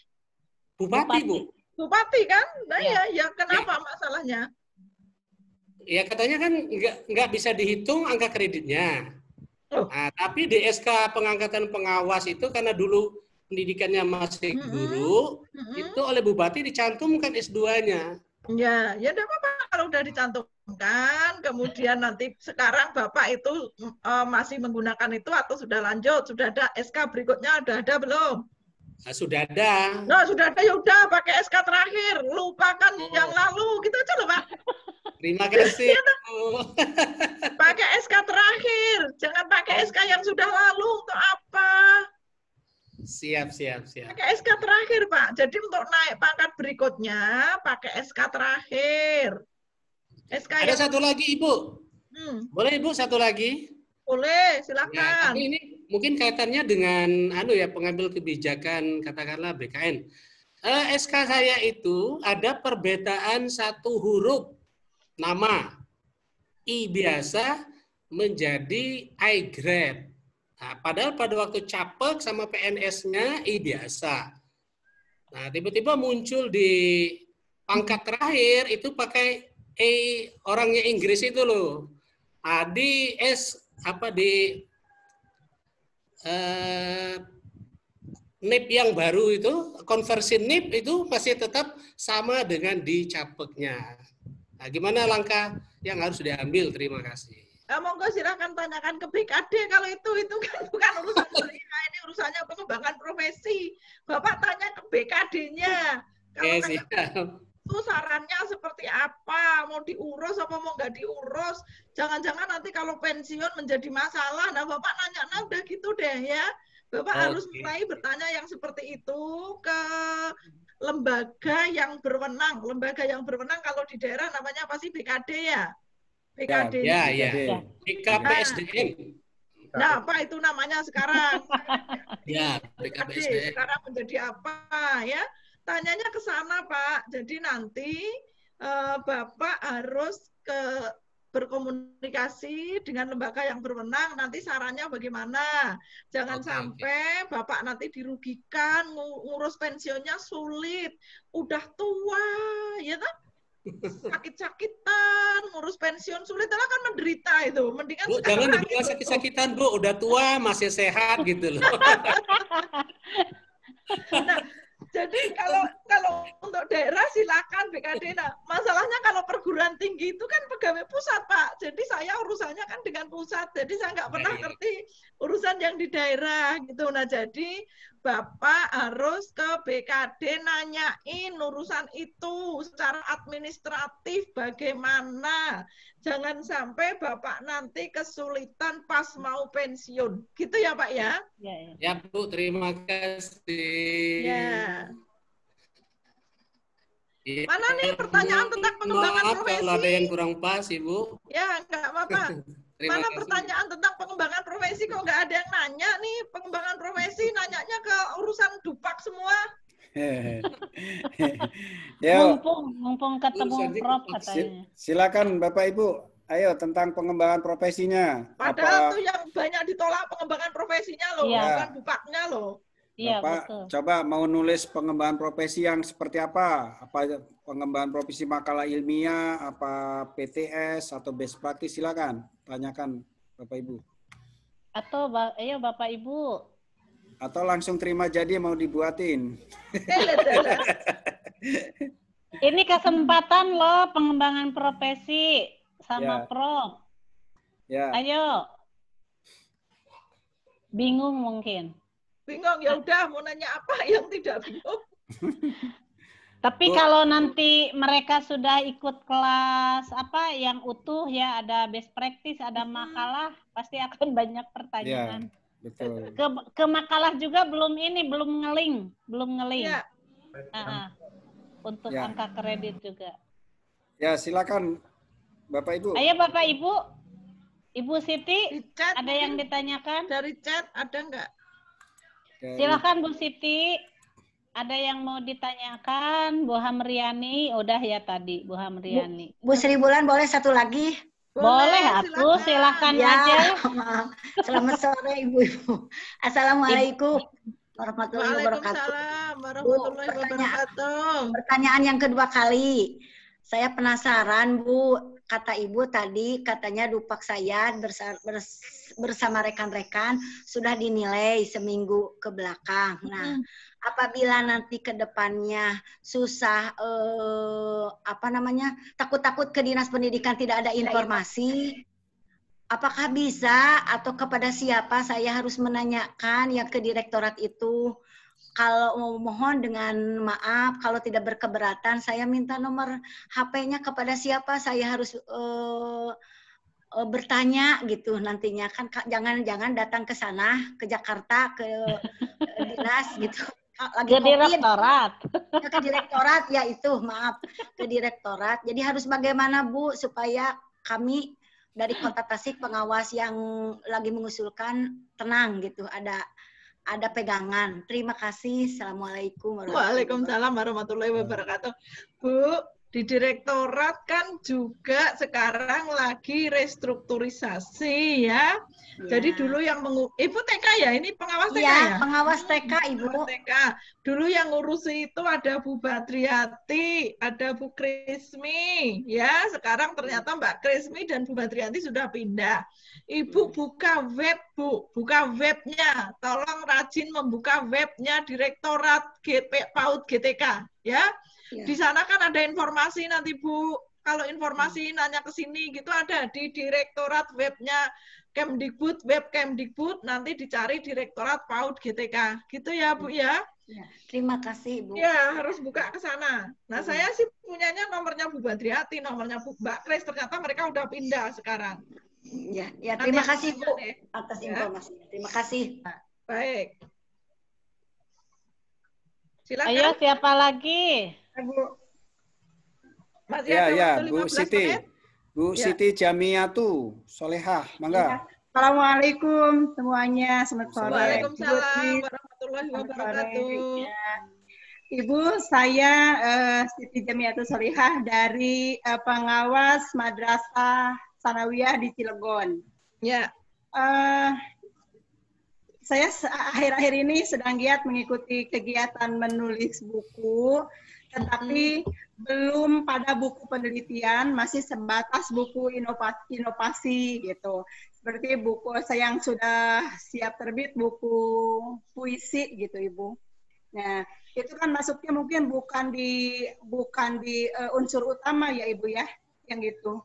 Bupati, Bu. Bupati kan? Nah ya, ya, kenapa ya. masalahnya? Ya katanya kan nggak nggak bisa dihitung angka kreditnya. Oh. Nah, tapi di SK pengangkatan pengawas itu karena dulu pendidikannya masih guru, Mm -hmm. itu oleh bupati dicantumkan S2-nya. Ya, ya tidak apa-apa kalau sudah dicantumkan, kemudian nanti sekarang Bapak itu uh, masih menggunakan itu atau sudah lanjut, sudah ada SK berikutnya, ah, sudah ada belum? sudah ada. Nah, sudah ada, ya pakai SK terakhir, lupakan oh. yang lalu, gitu aja loh Pak. Terima kasih. [LAUGHS] Ya pakai SK terakhir, jangan pakai SK yang sudah lalu, untuk apa? Siap, siap, siap. Pakai SK terakhir, Pak. Jadi untuk naik pangkat berikutnya, pakai SK terakhir. SK Ada yang... satu lagi, Ibu. Hmm. Boleh, Ibu, satu lagi? Boleh, ya, silakan. Ya, tapi ini mungkin kaitannya dengan anu ya pengambil kebijakan katakanlah BKN. Eh, SK saya itu ada perbedaan satu huruf nama. I biasa menjadi I grade Nah, padahal pada waktu capek sama PNS-nya I biasa. Nah, tiba-tiba muncul di pangkat terakhir itu pakai E orangnya Inggris itu loh. A, di S apa di eh, NIP yang baru itu, konversi NIP itu masih tetap sama dengan di capeknya. Nah, gimana langkah yang harus diambil? Terima kasih. Nah, monggo silahkan tanyakan ke BKD kalau itu itu kan bukan urusan [LAUGHS] kuliah ini urusannya pengembangan profesi. Bapak tanya ke BKD-nya. [LAUGHS] Kalau yes, tanya, itu sarannya seperti apa? Mau diurus apa mau nggak diurus? Jangan-jangan nanti kalau pensiun menjadi masalah. Nah bapak nanya nah udah gitu deh ya. Bapak okay. harus mulai bertanya yang seperti itu ke lembaga yang berwenang. Lembaga yang berwenang kalau di daerah namanya pasti BKD ya. PKD. Ya, ya. PKPSDM. Ya. nah, apa nah, itu namanya sekarang? [LAUGHS] ya, PKPSDM. Sekarang menjadi apa ya? Tanyanya ke sana, Pak. Jadi nanti eh, Bapak harus ke berkomunikasi dengan lembaga yang berwenang nanti sarannya bagaimana jangan okay, sampai okay. bapak nanti dirugikan ngurus pensiunnya sulit udah tua ya kan sakit-sakitan, ngurus pensiun sulit, lah kan menderita itu. Mendingan Bu, jangan dibilang sakit-sakitan, Bu. Udah tua, masih sehat gitu loh. [LAUGHS] nah, jadi kalau kalau untuk daerah silakan BKD. Nah, masalahnya kalau perguruan tinggi itu kan pegawai pusat, Pak. Jadi saya urusannya kan dengan pusat. Jadi saya nggak pernah ngerti urusan yang di daerah gitu. Nah, jadi Bapak harus ke BKD nanyain urusan itu secara administratif bagaimana. Jangan sampai Bapak nanti kesulitan pas mau pensiun. Gitu ya Pak ya? Ya, ya. ya Bu, terima kasih. Ya. ya. Mana nih pertanyaan tentang pengembangan Maaf, profesi? Maaf kalau ada yang kurang pas, Ibu. Ya, enggak apa-apa. [LAUGHS] Terima Mana kasih. pertanyaan tentang pengembangan profesi kok nggak ada yang nanya nih pengembangan profesi nanyanya ke urusan dupak semua. [LAUGHS] ya, mumpung mumpung ketemu Prof katanya. Silakan Bapak Ibu, ayo tentang pengembangan profesinya. Padahal Apa... tuh yang banyak ditolak pengembangan profesinya loh, ya. bukan dupaknya loh. Iya, Bapak, betul. coba mau nulis pengembangan profesi yang seperti apa? Apa pengembangan profesi makalah ilmiah, apa PTS atau best practice silakan tanyakan Bapak Ibu. Atau ayo iya, Bapak Ibu. Atau langsung terima jadi mau dibuatin. [LAUGHS] Ini kesempatan loh pengembangan profesi sama ya. pro. Ya. Ayo. Bingung mungkin. Bingung ya udah mau nanya apa yang tidak bingung. [LAUGHS] Tapi oh. kalau nanti mereka sudah ikut kelas apa yang utuh ya ada best practice, ada makalah, pasti akan [LAUGHS] banyak pertanyaan. Ya, betul. Ke, ke makalah juga belum ini belum ngeling, belum ngeling. Ya. Uh, untuk ya. angka kredit juga. Ya silakan Bapak Ibu. Ayo Bapak Ibu, Ibu Siti, chat, ada yang ditanyakan? Dari chat ada nggak? Silakan Bu Siti. Ada yang mau ditanyakan Bu Hamriani? Udah ya tadi Bu Hamriani. Bu, Bu Sri Bulan boleh satu lagi? Boleh, aku silahkan, Silakan ya, aja. [LAUGHS] Selamat sore ibu-ibu. Assalamualaikum warahmatullahi wabarakatuh. Bertanyaan Bu, Pertanyaan, pertanyaan yang kedua kali. Saya penasaran Bu, kata ibu tadi katanya dupak saya bersama rekan-rekan sudah dinilai seminggu ke belakang. Nah, apabila nanti ke depannya susah eh, apa namanya takut-takut ke dinas pendidikan tidak ada informasi apakah bisa atau kepada siapa saya harus menanyakan yang ke direktorat itu kalau mohon dengan maaf kalau tidak berkeberatan saya minta nomor HP-nya kepada siapa saya harus eh, eh bertanya gitu nantinya kan jangan-jangan datang ke sana ke Jakarta ke eh, dinas gitu Ah, lagi ke direktorat. Ya, ke direktorat ya itu, maaf. Ke direktorat. Jadi harus bagaimana Bu supaya kami dari kota Tasik pengawas yang lagi mengusulkan tenang gitu, ada ada pegangan. Terima kasih. Assalamualaikum warahmatullahi Waalaikumsalam warahmatullahi wabarakatuh. Bu, di direktorat kan juga sekarang lagi restrukturisasi ya. ya. Jadi iya. dulu yang mengu Ibu TK ya, ini pengawas TK ya? ya? pengawas TK hmm, Ibu. TK. Dulu yang ngurusi itu ada Bu Batriati, ada Bu Krismi ya. Sekarang ternyata Mbak Krismi dan Bu Batriati sudah pindah. Ibu hmm. buka web, Bu. Buka webnya. Tolong rajin membuka webnya Direktorat GP PAUD GTK ya Ya. Di sana kan ada informasi nanti Bu, kalau informasi hmm. nanya ke sini gitu ada di direktorat webnya Kemdikbud, web Kemdikbud, nanti dicari direktorat PAUD GTK. Gitu ya Bu ya? ya terima kasih Bu. Ya, harus buka ke sana. Nah, hmm. saya sih punyanya nomornya Bu Badriati, nomornya Bu Mbak Kris. Ternyata mereka udah pindah sekarang. Ya, ya terima nanti kasih Bu deh. atas ya. informasinya. Ya. Terima kasih. Baik. Silakan. Ayo siapa lagi? Bu. Masih ya, ya, Bu Siti. Menit. Bu ya. Siti Jamiatu Solehah, mangga. Ya. Assalamualaikum semuanya, selamat sore. Waalaikumsalam warahmatullahi wabarakatuh. Ya. Ibu, saya uh, Siti Jamiatu Solihah dari uh, pengawas Madrasah Sanawiyah di Cilegon. Ya. Uh, saya akhir-akhir ini sedang giat mengikuti kegiatan menulis buku tetapi belum pada buku penelitian, masih sebatas buku inovasi, inovasi gitu. Seperti buku saya yang sudah siap terbit buku puisi gitu, Ibu. Nah, itu kan masuknya mungkin bukan di bukan di uh, unsur utama ya, Ibu ya, yang gitu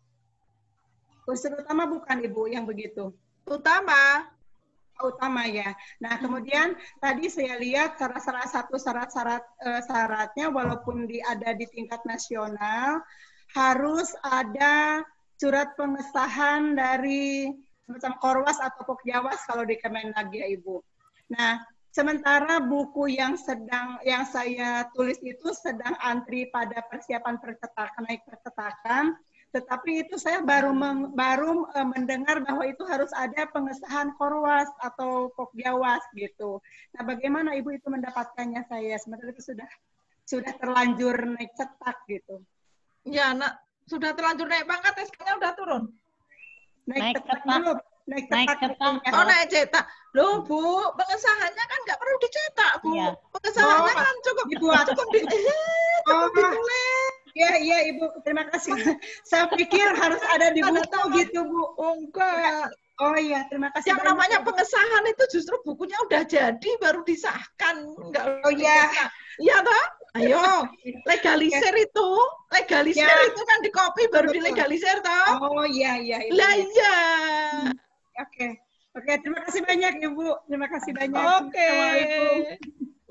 Unsur utama bukan Ibu yang begitu. Utama utama ya. Nah hmm. kemudian tadi saya lihat salah salah satu syarat-syarat uh, syaratnya walaupun di, ada di tingkat nasional harus ada surat pengesahan dari semacam korwas atau pokjawas kalau di Kemenag ya Ibu. Nah Sementara buku yang sedang yang saya tulis itu sedang antri pada persiapan percetakan naik percetakan tetapi itu saya baru meng, baru e, mendengar bahwa itu harus ada pengesahan korwas atau kokjawas gitu. Nah, bagaimana ibu itu mendapatkannya saya? Sebenarnya itu sudah sudah terlanjur naik cetak gitu. Ya, nak sudah terlanjur naik pangkat SK-nya udah turun. Naik, naik cetak, cetak dulu. Naik cetak. Naik cetak. Gitu ya. Oh, naik cetak. Loh, Bu, pengesahannya kan nggak perlu dicetak, Bu. Iya. Pengesahannya oh, kan cukup dibuat. cukup di, eh, [LAUGHS] cukup oh. ditulis Iya, iya Ibu. Terima kasih. [LAUGHS] Saya pikir harus ada di buku gitu, Bu. Enggak. Oh iya, terima kasih. Yang namanya pengesahan itu justru bukunya udah jadi baru disahkan. Enggak. Oh iya. Iya toh? Ayo, legalisir iya. itu, legalisir ya. itu kan di copy baru Betul. dilegalisir toh? Oh iya iya. iya. Lah iya. Hmm. Oke. Oke, okay, terima kasih banyak Ibu. Terima kasih banyak. Oke. Okay.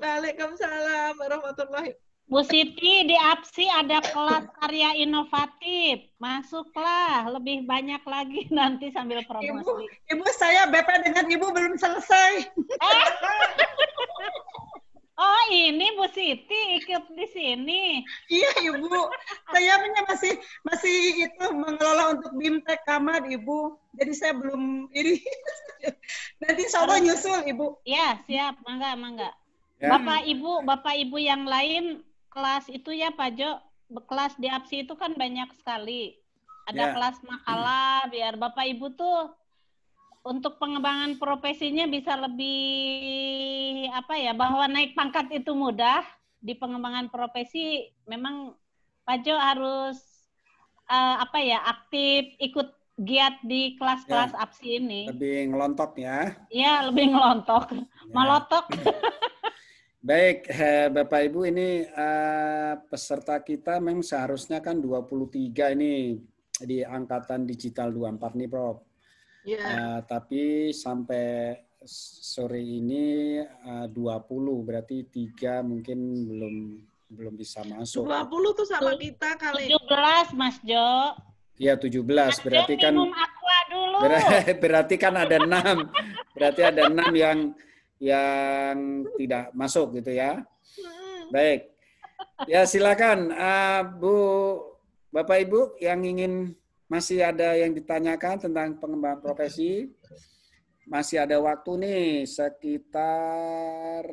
Waalaikumsalam warahmatullahi Bu Siti di APSI ada kelas karya inovatif. Masuklah, lebih banyak lagi [LAUGHS] nanti sambil promosi. Ibu, ibu saya BP dengan Ibu belum selesai. Eh? [LAUGHS] oh, ini Bu Siti ikut di sini. Iya, Ibu. Saya punya masih masih itu mengelola untuk Bimtek Kamar, Ibu. Jadi saya belum ini. [LAUGHS] nanti insya Allah nyusul, Ibu. Ya, siap. Mangga, mangga. Ya. Bapak Ibu, Bapak Ibu yang lain kelas itu ya Pak Jo, kelas di APSI itu kan banyak sekali. Ada yeah. kelas makalah biar Bapak Ibu tuh untuk pengembangan profesinya bisa lebih apa ya bahwa naik pangkat itu mudah di pengembangan profesi memang Pak Jo harus uh, apa ya aktif ikut giat di kelas-kelas Apsi ya. ini. Lebih ngelontok ya. Iya, lebih ngelontok. Yeah. Malotok. [LAUGHS] Baik, eh, Bapak Ibu, ini eh, peserta kita memang seharusnya kan 23 ini di angkatan digital 24 nih, Prof. Yeah. Iya. Uh, tapi sampai sore ini eh, uh, 20, berarti 3 mungkin belum belum bisa masuk. 20 tuh sama kita kali. 17, Mas Jo. Iya, 17 Mas berarti kan minum aqua dulu. Ber [LAUGHS] berarti kan ada 6. berarti ada 6 yang yang tidak masuk gitu ya. Baik. Ya silakan uh, Bu Bapak Ibu yang ingin masih ada yang ditanyakan tentang pengembangan profesi. Masih ada waktu nih sekitar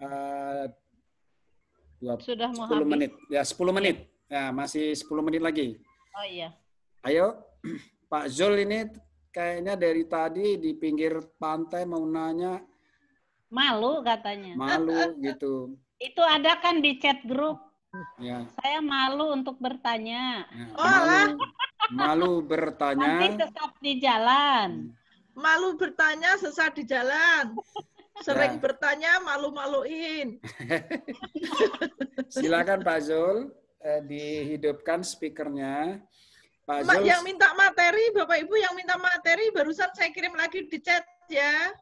uh, ah, 20, Sudah mau 10 habis. menit. Ya 10 menit. Ya masih 10 menit lagi. Oh iya. Ayo [CLEARS THROAT] Pak Zul ini kayaknya dari tadi di pinggir pantai mau nanya. Malu katanya. Malu gitu. Itu ada kan di chat grup. Ya. Saya malu untuk bertanya. Ya, malu, malu bertanya. Nanti sesat di jalan. Hmm. Malu bertanya sesat di jalan. [LAUGHS] Sering ya. bertanya malu-maluin. [LAUGHS] Silakan Pak Zul eh, dihidupkan speakernya. Pak Mak yang minta materi, Bapak Ibu yang minta materi, barusan saya kirim lagi di chat ya.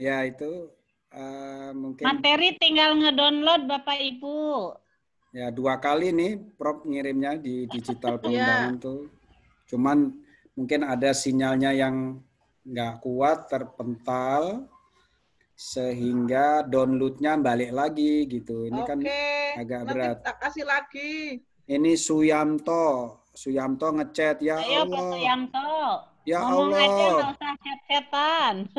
Ya itu uh, mungkin. Materi tinggal ngedownload Bapak Ibu. Ya dua kali nih Prof ngirimnya di digital [LAUGHS] iya. pengembangan itu. tuh. Cuman mungkin ada sinyalnya yang nggak kuat terpental sehingga downloadnya balik lagi gitu. Ini kan Oke, kan agak Nanti berat. Kita kasih lagi. Ini Suyanto Suyanto ngechat ya Ayo, Allah. Pak Suyanto. Ya Ngomong Allah. aja usah chat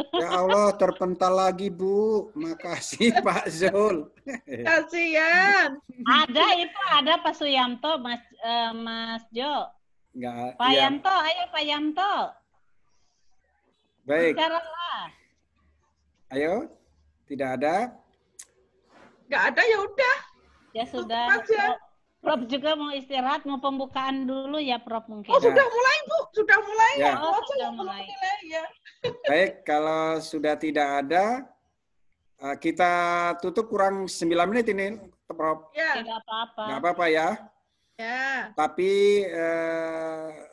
[LAUGHS] Ya Allah, terpental lagi Bu. Makasih [LAUGHS] Pak Zul. Kasihan. ada itu ada Pak Suyanto, Mas uh, Mas Jo. Enggak. Ya. Pak ya. Yanto, ayo Pak Yanto. Baik. Bicaralah. Ayo. Tidak ada. Enggak ada ya udah. Ya sudah. Aja. Prof juga mau istirahat, mau pembukaan dulu ya Prof mungkin. Oh sudah mulai Bu, sudah mulai ya. ya. Oh, oh sudah mulai. mulai ya. Baik, kalau sudah tidak ada, eh, kita tutup kurang 9 menit ini, Prof. Ya. Tidak apa-apa. Tidak apa-apa ya. Ya. Tapi eh,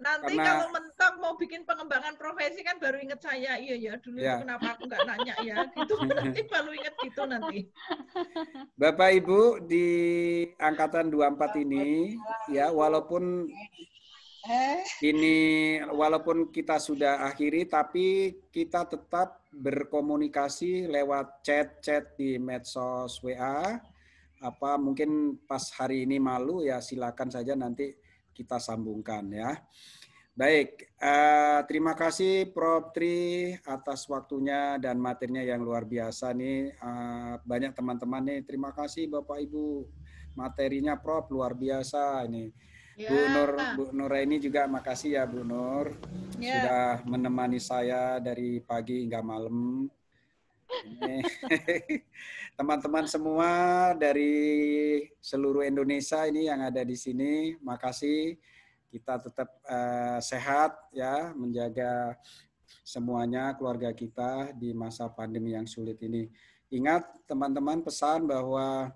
Nanti Karena, kalau mentok mau bikin pengembangan profesi kan baru inget saya, iya ya dulu ya. kenapa aku nggak nanya ya, [LAUGHS] gitu nanti baru inget gitu nanti. Bapak Ibu di angkatan 24 ini ya walaupun eh. ini walaupun kita sudah akhiri tapi kita tetap berkomunikasi lewat chat-chat di medsos WA apa mungkin pas hari ini malu ya silakan saja nanti kita sambungkan ya. Baik, eh, terima kasih Prof. Tri atas waktunya dan materinya yang luar biasa nih. Eh, banyak teman-teman nih, terima kasih Bapak Ibu. Materinya Prof luar biasa ini. Ya. Bu Nur Bu Nur ini juga makasih ya Bu Nur ya. sudah menemani saya dari pagi hingga malam. [LAUGHS] Teman-teman semua dari seluruh Indonesia ini yang ada di sini, makasih. Kita tetap uh, sehat ya, menjaga semuanya keluarga kita di masa pandemi yang sulit ini. Ingat teman-teman pesan bahwa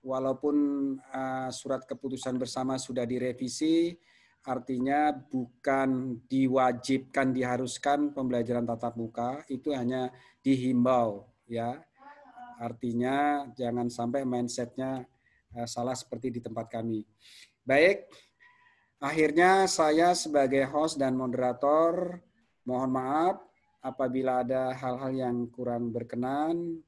walaupun uh, surat keputusan bersama sudah direvisi, artinya bukan diwajibkan diharuskan pembelajaran tatap muka, itu hanya dihimbau ya. Artinya jangan sampai mindsetnya eh, salah seperti di tempat kami. Baik, akhirnya saya sebagai host dan moderator mohon maaf apabila ada hal-hal yang kurang berkenan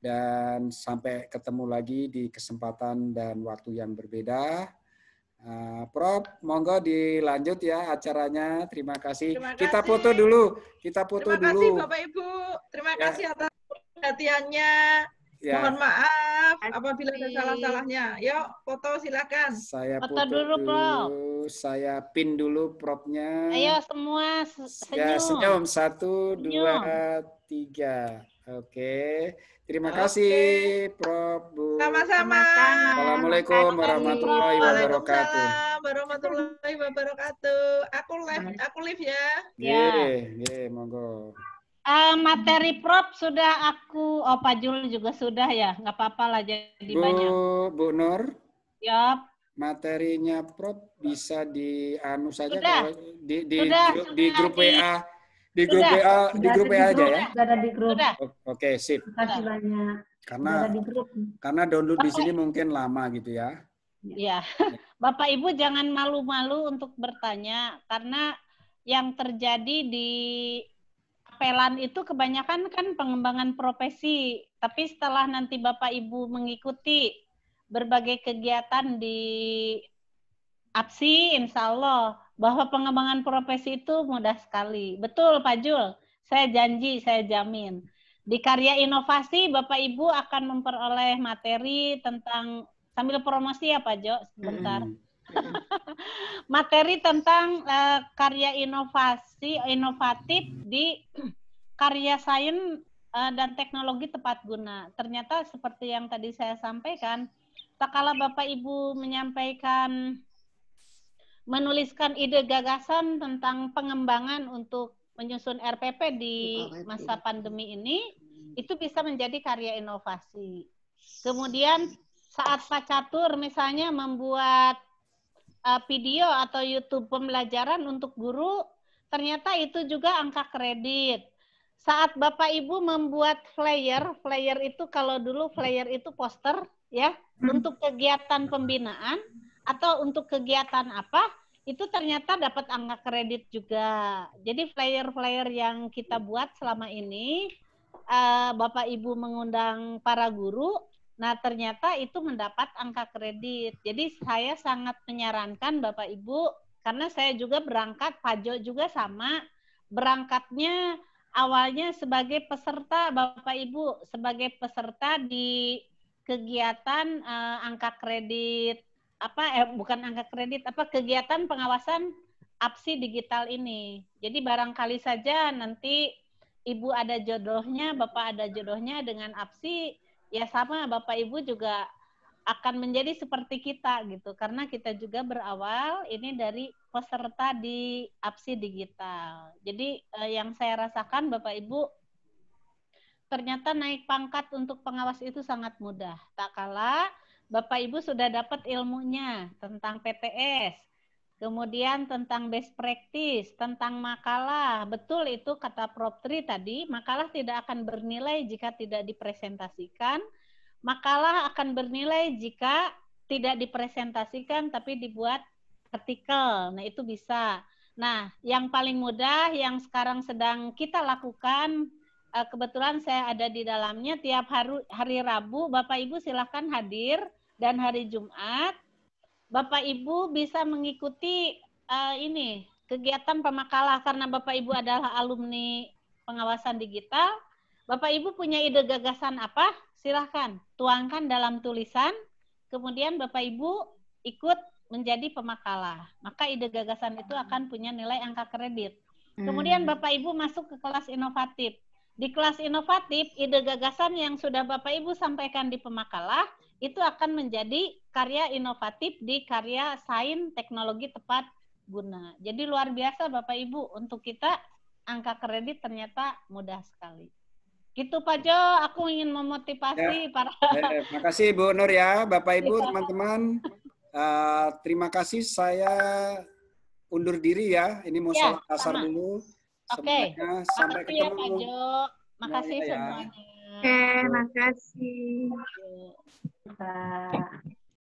dan sampai ketemu lagi di kesempatan dan waktu yang berbeda. Uh, Prof, monggo dilanjut ya acaranya. Terima kasih. Terima kasih. Kita foto dulu. Kita foto Terima dulu. Terima kasih Bapak Ibu. Terima ya. kasih atas perhatiannya. Ya. Mohon maaf apabila ada salah-salahnya. Yuk, foto silakan. Saya foto, foto dulu, Prof. Saya pin dulu propnya. Ayo semua ya, senyum. Ya, senyum. Satu, senyum. dua, tiga. Oke. Okay. Terima kasih, Prof. Bu. Sama-sama. Assalamualaikum warahmatullahi wabarakatuh. warahmatullahi wabarakatuh. Aku live, aku live ya. Iya, yeah. yeah, yeah, monggo. Uh, materi Prof sudah aku, oh Pak Jul juga sudah ya, nggak apa-apa lah jadi Bu, banyak. Bu Nur. yep. Materinya Prof bisa di anu saja sudah. kalau di di, sudah, di, sudah, di grup di, WA di grup WA, WA di grup WA aja ya sudah ada di grup oke okay, sip terima kasih banyak karena di grup. karena download di sini mungkin lama gitu ya ya [LAUGHS] bapak ibu jangan malu-malu untuk bertanya karena yang terjadi di apelan itu kebanyakan kan pengembangan profesi tapi setelah nanti bapak ibu mengikuti berbagai kegiatan di APSI insya Allah bahwa pengembangan profesi itu mudah sekali. Betul Pak Jul, saya janji, saya jamin. Di karya inovasi Bapak Ibu akan memperoleh materi tentang sambil promosi ya Pak Jo sebentar. Mm [LAUGHS] materi tentang uh, karya inovasi inovatif di karya sains uh, dan teknologi tepat guna. Ternyata seperti yang tadi saya sampaikan, tak kala Bapak Ibu menyampaikan menuliskan ide gagasan tentang pengembangan untuk menyusun RPP di masa pandemi ini hmm. itu bisa menjadi karya inovasi. Kemudian saat Pak Catur misalnya membuat e, video atau YouTube pembelajaran untuk guru, ternyata itu juga angka kredit. Saat Bapak Ibu membuat flyer, flyer itu kalau dulu flyer itu poster ya hmm. untuk kegiatan pembinaan, atau untuk kegiatan apa itu ternyata dapat angka kredit juga. Jadi flyer-flyer yang kita buat selama ini uh, Bapak Ibu mengundang para guru, nah ternyata itu mendapat angka kredit. Jadi saya sangat menyarankan Bapak Ibu karena saya juga berangkat pajak juga sama berangkatnya awalnya sebagai peserta Bapak Ibu sebagai peserta di kegiatan uh, angka kredit apa eh, bukan angka kredit apa kegiatan pengawasan APSI digital ini. Jadi barangkali saja nanti ibu ada jodohnya, bapak ada jodohnya dengan APSI ya sama bapak ibu juga akan menjadi seperti kita gitu karena kita juga berawal ini dari peserta di APSI digital. Jadi eh, yang saya rasakan Bapak Ibu ternyata naik pangkat untuk pengawas itu sangat mudah. Tak kalah Bapak Ibu sudah dapat ilmunya tentang PTS, kemudian tentang best practice, tentang makalah. Betul itu kata Prof. Tri tadi, makalah tidak akan bernilai jika tidak dipresentasikan. Makalah akan bernilai jika tidak dipresentasikan tapi dibuat artikel. Nah, itu bisa. Nah, yang paling mudah yang sekarang sedang kita lakukan eh, kebetulan saya ada di dalamnya tiap hari, hari Rabu Bapak Ibu silahkan hadir dan hari Jumat, Bapak Ibu bisa mengikuti uh, ini kegiatan pemakalah karena Bapak Ibu adalah alumni pengawasan digital. Bapak Ibu punya ide gagasan apa? Silahkan tuangkan dalam tulisan. Kemudian Bapak Ibu ikut menjadi pemakalah. Maka ide gagasan itu akan punya nilai angka kredit. Hmm. Kemudian Bapak Ibu masuk ke kelas inovatif. Di kelas inovatif, ide gagasan yang sudah Bapak Ibu sampaikan di pemakalah itu akan menjadi karya inovatif di karya sains teknologi tepat guna. Jadi luar biasa Bapak Ibu untuk kita angka kredit ternyata mudah sekali. Gitu Pak Jo, aku ingin memotivasi ya. para. Terima eh, kasih Bu Nur ya, Bapak Ibu, iya. teman-teman. Uh, terima kasih saya undur diri ya. Ini mau ya, sholat asar dulu. Oke. Okay. Sampai ya Pak Jo. Makasih iya, iya. semuanya. Oke, okay, makasih. Bye.